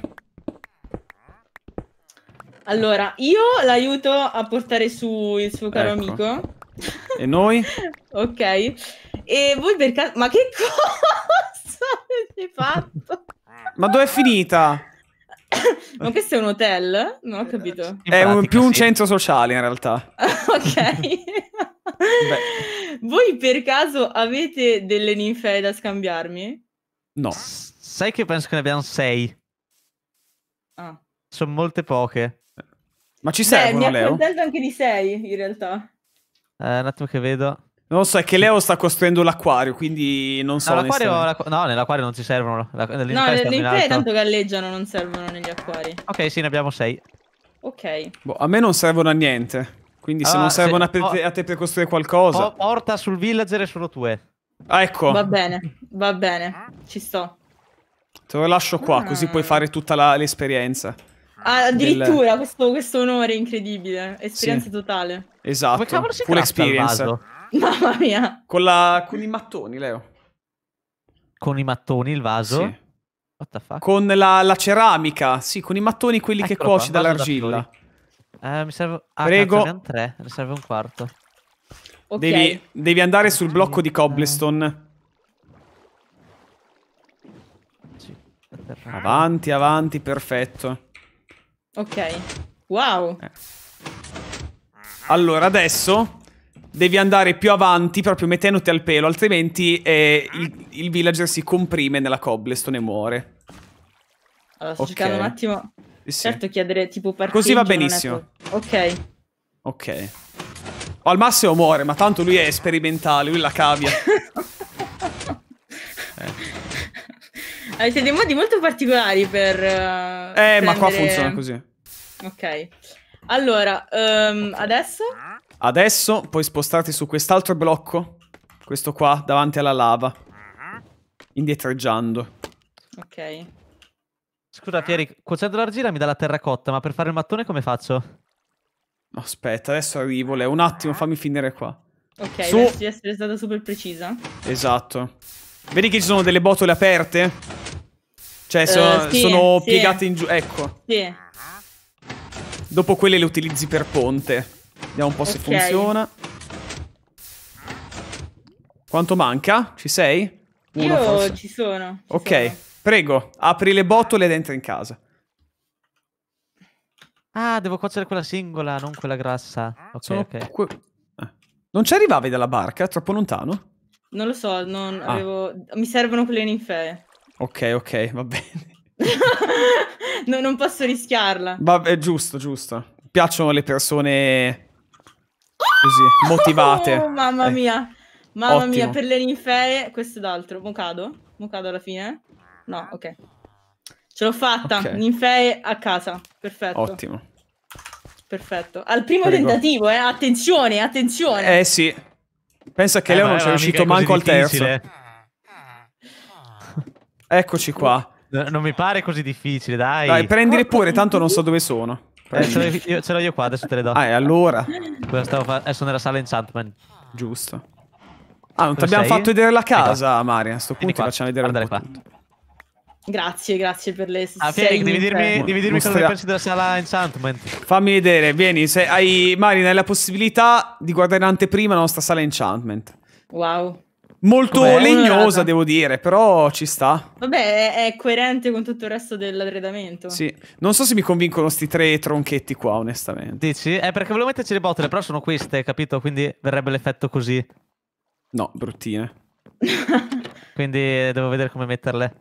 Allora, io l'aiuto a portare su il suo caro ecco. amico. E noi? ok. E voi per caso... Ma che cosa avete fatto? Ma dove è finita? Ma questo è un hotel? Non ho capito. è pratica, più un centro sociale in realtà. ok. Voi per caso avete delle ninfe da scambiarmi? No. sai che penso che ne abbiamo sei. Ah. Sono molte poche. Ma ci servono, Beh, mi Leo? Mi ha anche di sei, in realtà. Eh, un attimo che vedo. Non lo so, è che Leo sta costruendo l'acquario, quindi non so. No, la... no nell'acquario non ci servono. no, le linfee tanto galleggiano, non servono negli acquari. Ok, sì, ne abbiamo sei. Ok. Boh, a me non servono a niente. Quindi allora, se ah, non servono se... a, te, a, te per costruire qualcosa... Oh, porta sul villager e solo tue. Ah, ecco. Va bene, va bene. Ci sto. Te lo lascio qua, ah. così puoi ah. fare tutta l'esperienza. Ah, addirittura, del... questo, questo, onore incredibile. Esperienza sì. totale. Esatto, full experience. Mamma mia. Con, la, con i mattoni, Leo. Con i mattoni, il vaso? Sì. What the fuck? Con la, la ceramica, sì, con i mattoni quelli Eccolo che cuoci dall'argilla. Da eh, mi serve... Ah, Prego. Cazzo, ne tre, ne serve un quarto. Okay. Devi, devi, andare sul blocco di cobblestone. Avanti, avanti, perfetto. Ok. Wow. Eh. Allora, adesso devi andare più avanti proprio mettendoti al pelo, altrimenti eh, il, il, villager si comprime nella cobblestone e muore. Allora, sto okay. cercando un attimo. Sì. Certo chiedere tipo parcheggio. Così va benissimo. Ok. Ok. O al massimo muore, ma tanto lui è sperimentale, lui la cavia. eh. Avete dei modi molto particolari per... Uh, eh, prendere... Eh, ma qua funziona così. Ok. Allora, um, ehm, okay. adesso... Adesso puoi spostarti su quest'altro blocco, questo qua, davanti alla lava, indietreggiando. Ok. Scusa Pieri, cuocendo l'argilla mi dà la terracotta, ma per fare il mattone come faccio? Aspetta, adesso arrivo, Leo. Un attimo, fammi finire qua. Ok, su... penso di essere stata super precisa. Esatto. Vedi che ci sono delle botole aperte? Cioè, eh, sono, sì, sono sì. piegate in giù. Ecco. Sì. Dopo quelle le utilizzi per ponte. Vediamo un po' okay. se funziona. Quanto manca? Ci sei? Uno, Io forse. ci sono. Ci ok, sono. prego, apri le botole ed entra in casa. Ah, devo cuocere quella singola, non quella grassa. Ok, sono ok. Eh. Non ci arrivavi dalla barca? È troppo lontano? Non lo so, non ah. avevo... mi servono quelle ninfe. Ok, ok, va bene. no, non posso rischiarla. Vabbè, giusto, giusto. Piacciono le persone così, oh, motivate. Oh, mamma mia, eh. mamma Ottimo. mia, per le ninfee, questo ed altro. Mocado? Mocado alla fine? No, ok. Ce l'ho fatta, okay. ninfee a casa, perfetto. Ottimo. Perfetto. Al primo Prego. tentativo, eh, attenzione, attenzione. Eh sì. Pensa che eh, Leo non c'è riuscito manco al terzo. Eccoci qua. Non mi pare così difficile, dai. Dai, prendile pure, tanto non so dove sono. Eh, ce, l'ho io, ce l'ho io qua, adesso te le do. Ah, e allora? Adesso nella sala enchantment. Giusto. Ah, non ti abbiamo fatto vedere la ecco. casa, Maria. A sto punto qua, facciamo vedere la casa. Grazie, grazie per le ah, Federico, devi dirmi, devi dirmi cosa ne pensi della sala Enchantment. Fammi vedere, vieni, se hai, Marina, hai la possibilità di guardare in anteprima la nostra sala Enchantment. Wow. Molto Vabbè, legnosa, eh, devo dire, però ci sta. Vabbè, è, coerente con tutto il resto dell'arredamento. Sì, non so se mi convincono questi tre tronchetti qua, onestamente. Dici? È eh, perché volevo metterci le botte, però sono queste, capito? Quindi verrebbe l'effetto così. No, bruttine. Quindi devo vedere come metterle.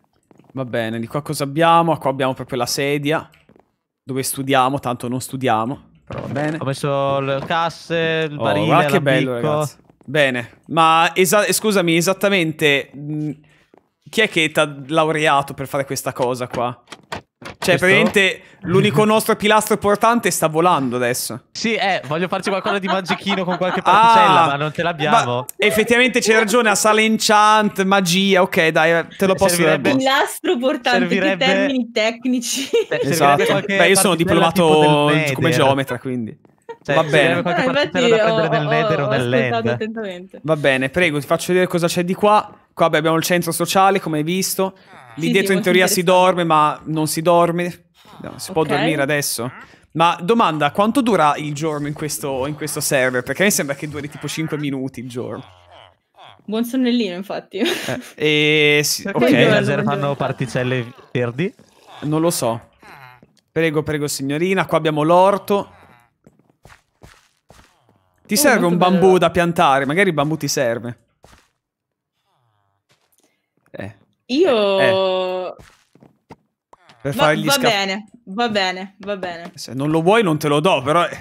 Va bene, di qua cosa abbiamo? Qua abbiamo proprio la sedia, dove studiamo, tanto non studiamo, però va bene. Ho messo le casse, il oh, barile, che bello, ragazzi. Bene, ma esa scusami, esattamente mh, mm, chi è che ti ha laureato per fare questa cosa qua? Cioè, Questo? praticamente l'unico nostro pilastro portante sta volando adesso. Sì, eh, voglio farci qualcosa di magichino con qualche ah, particella, ah, ma non te l'abbiamo. Effettivamente c'è ragione, a sale enchant, magia, ok, dai, te lo posso dire. Pilastro portante, servirebbe... termini tecnici. Beh, esatto. Beh, io sono diplomato come geometra, quindi. Cioè, Va bene, ah, infatti ho, ho, ho ascoltato attentamente. Va bene, prego, ti faccio vedere cosa c'è di qua. Qua beh, abbiamo il centro sociale, come hai visto. Lì sì, dietro sì, in teoria si dorme, ma non si dorme. No, si okay. può dormire adesso? Ma domanda, quanto dura il giorno in questo, in questo server? Perché a me sembra che duri tipo 5 minuti il giorno. Buon sonnellino, infatti. Eh, e sì, ok. I laser fanno particelle verdi? Non lo so. Prego, prego, signorina. Qua abbiamo l'orto. Ti oh, serve un bambù bello. da piantare, magari il bambù ti serve. Eh. Io... Eh. eh. Per va, fargli va bene, va bene, va bene. Se non lo vuoi non te lo do, però... Eh.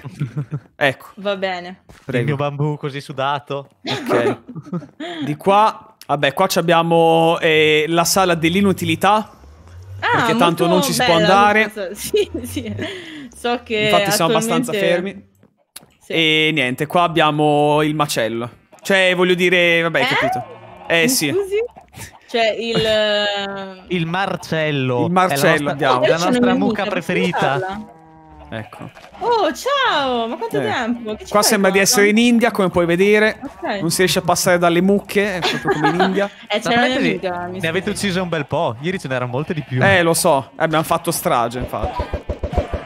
ecco. Va bene. Prego. Il mio bambù così sudato. Ok. Di qua... Vabbè, qua abbiamo eh, la sala dell'inutilità. Ah, perché tanto non ci si può andare. Sì, sì. So che... Infatti siamo abbastanza fermi. Sì. E niente, qua abbiamo il macello. Cioè, voglio dire, vabbè, eh? capito. Eh Mi sì. Cioè il... Eh, il Marcello. Il Marcello, abbiamo. La nostra, oh, la nostra mucca preferita. Ecco. Oh, ciao! Ma quanto eh. tempo? Che Qua sembra di essere in India, come puoi vedere. Okay. Non si riesce a passare dalle mucche, è proprio come in India. eh, c'era una amica, Ne avete ucciso un bel po'. Ieri ce n'erano molte di più. Eh, lo so. abbiamo fatto strage, infatti.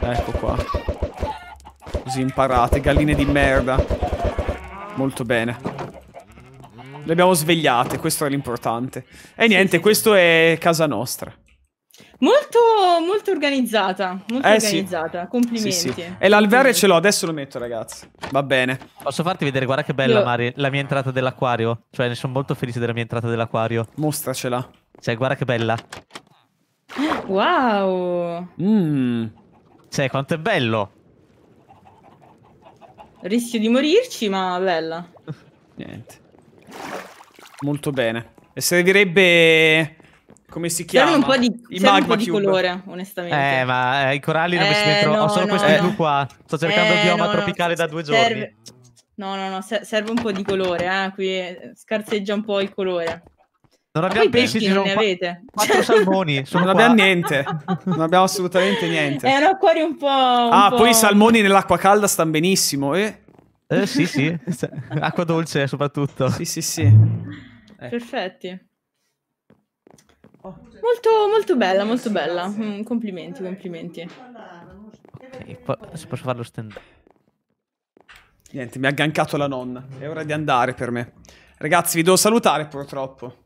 Ecco qua. Così imparate, galline di merda. Molto bene. Le abbiamo svegliate, questo è l'importante. E niente, questo è casa nostra. Molto, molto organizzata. Molto eh, organizzata. Sì. Complimenti. Sì, sì. E l'alveare ce l'ho, adesso lo metto, ragazzi. Va bene. Posso farti vedere, guarda che bella, Io... Mari, la mia entrata dell'acquario. Cioè, ne sono molto felice della mia entrata dell'acquario. Mostracela. Cioè, guarda che bella. Wow. Mm. Cioè, quanto è bello. Rischio di morirci, ma bella. Niente. Molto bene. E servirebbe... Come si chiama? Serve un po' di, un po di colore, onestamente. Eh, ma eh, i coralli non eh, messi No, Ho oh, solo no, questi no. blu qua. Sto cercando eh, il bioma no, tropicale da due serve... giorni. No, no, no, serve un po' di colore, eh. Qui scarseggia un po' il colore. Non abbiamo pesci, ci sono avete? quattro salmoni. non abbiamo niente, non abbiamo assolutamente niente. È un un po'. Un ah, po'... poi i salmoni nell'acqua calda stanno benissimo, eh? eh sì, sì, cioè, acqua dolce soprattutto. Sì, sì, sì. Eh. Perfetti. Molto, molto bella, molto bella. Mm, complimenti, complimenti. Ok, posso fare lo stand. Niente, mi ha aggancato la nonna. È ora di andare per me. Ragazzi, vi devo salutare purtroppo.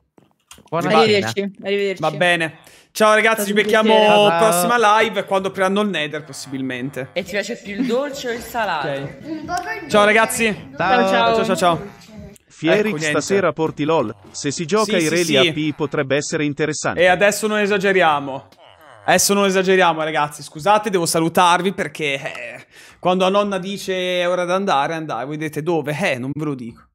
Buona arrivederci, arrivederci. Va bene. Ciao ragazzi, ci becchiamo piacere. prossima live quando apriranno il Nether possibilmente. E ti piace più il dolce o il salato? Okay. Ciao ragazzi. Ciao ciao ciao ciao. ciao. Fieric ecco, stasera porti LOL. Se si gioca sì, i rally sì, sì. AP potrebbe essere interessante. E adesso non esageriamo. Adesso non esageriamo, ragazzi. Scusate, devo salutarvi perché eh, quando la nonna dice è ora di andare, andai, voi dite dove? Eh, non ve lo dico.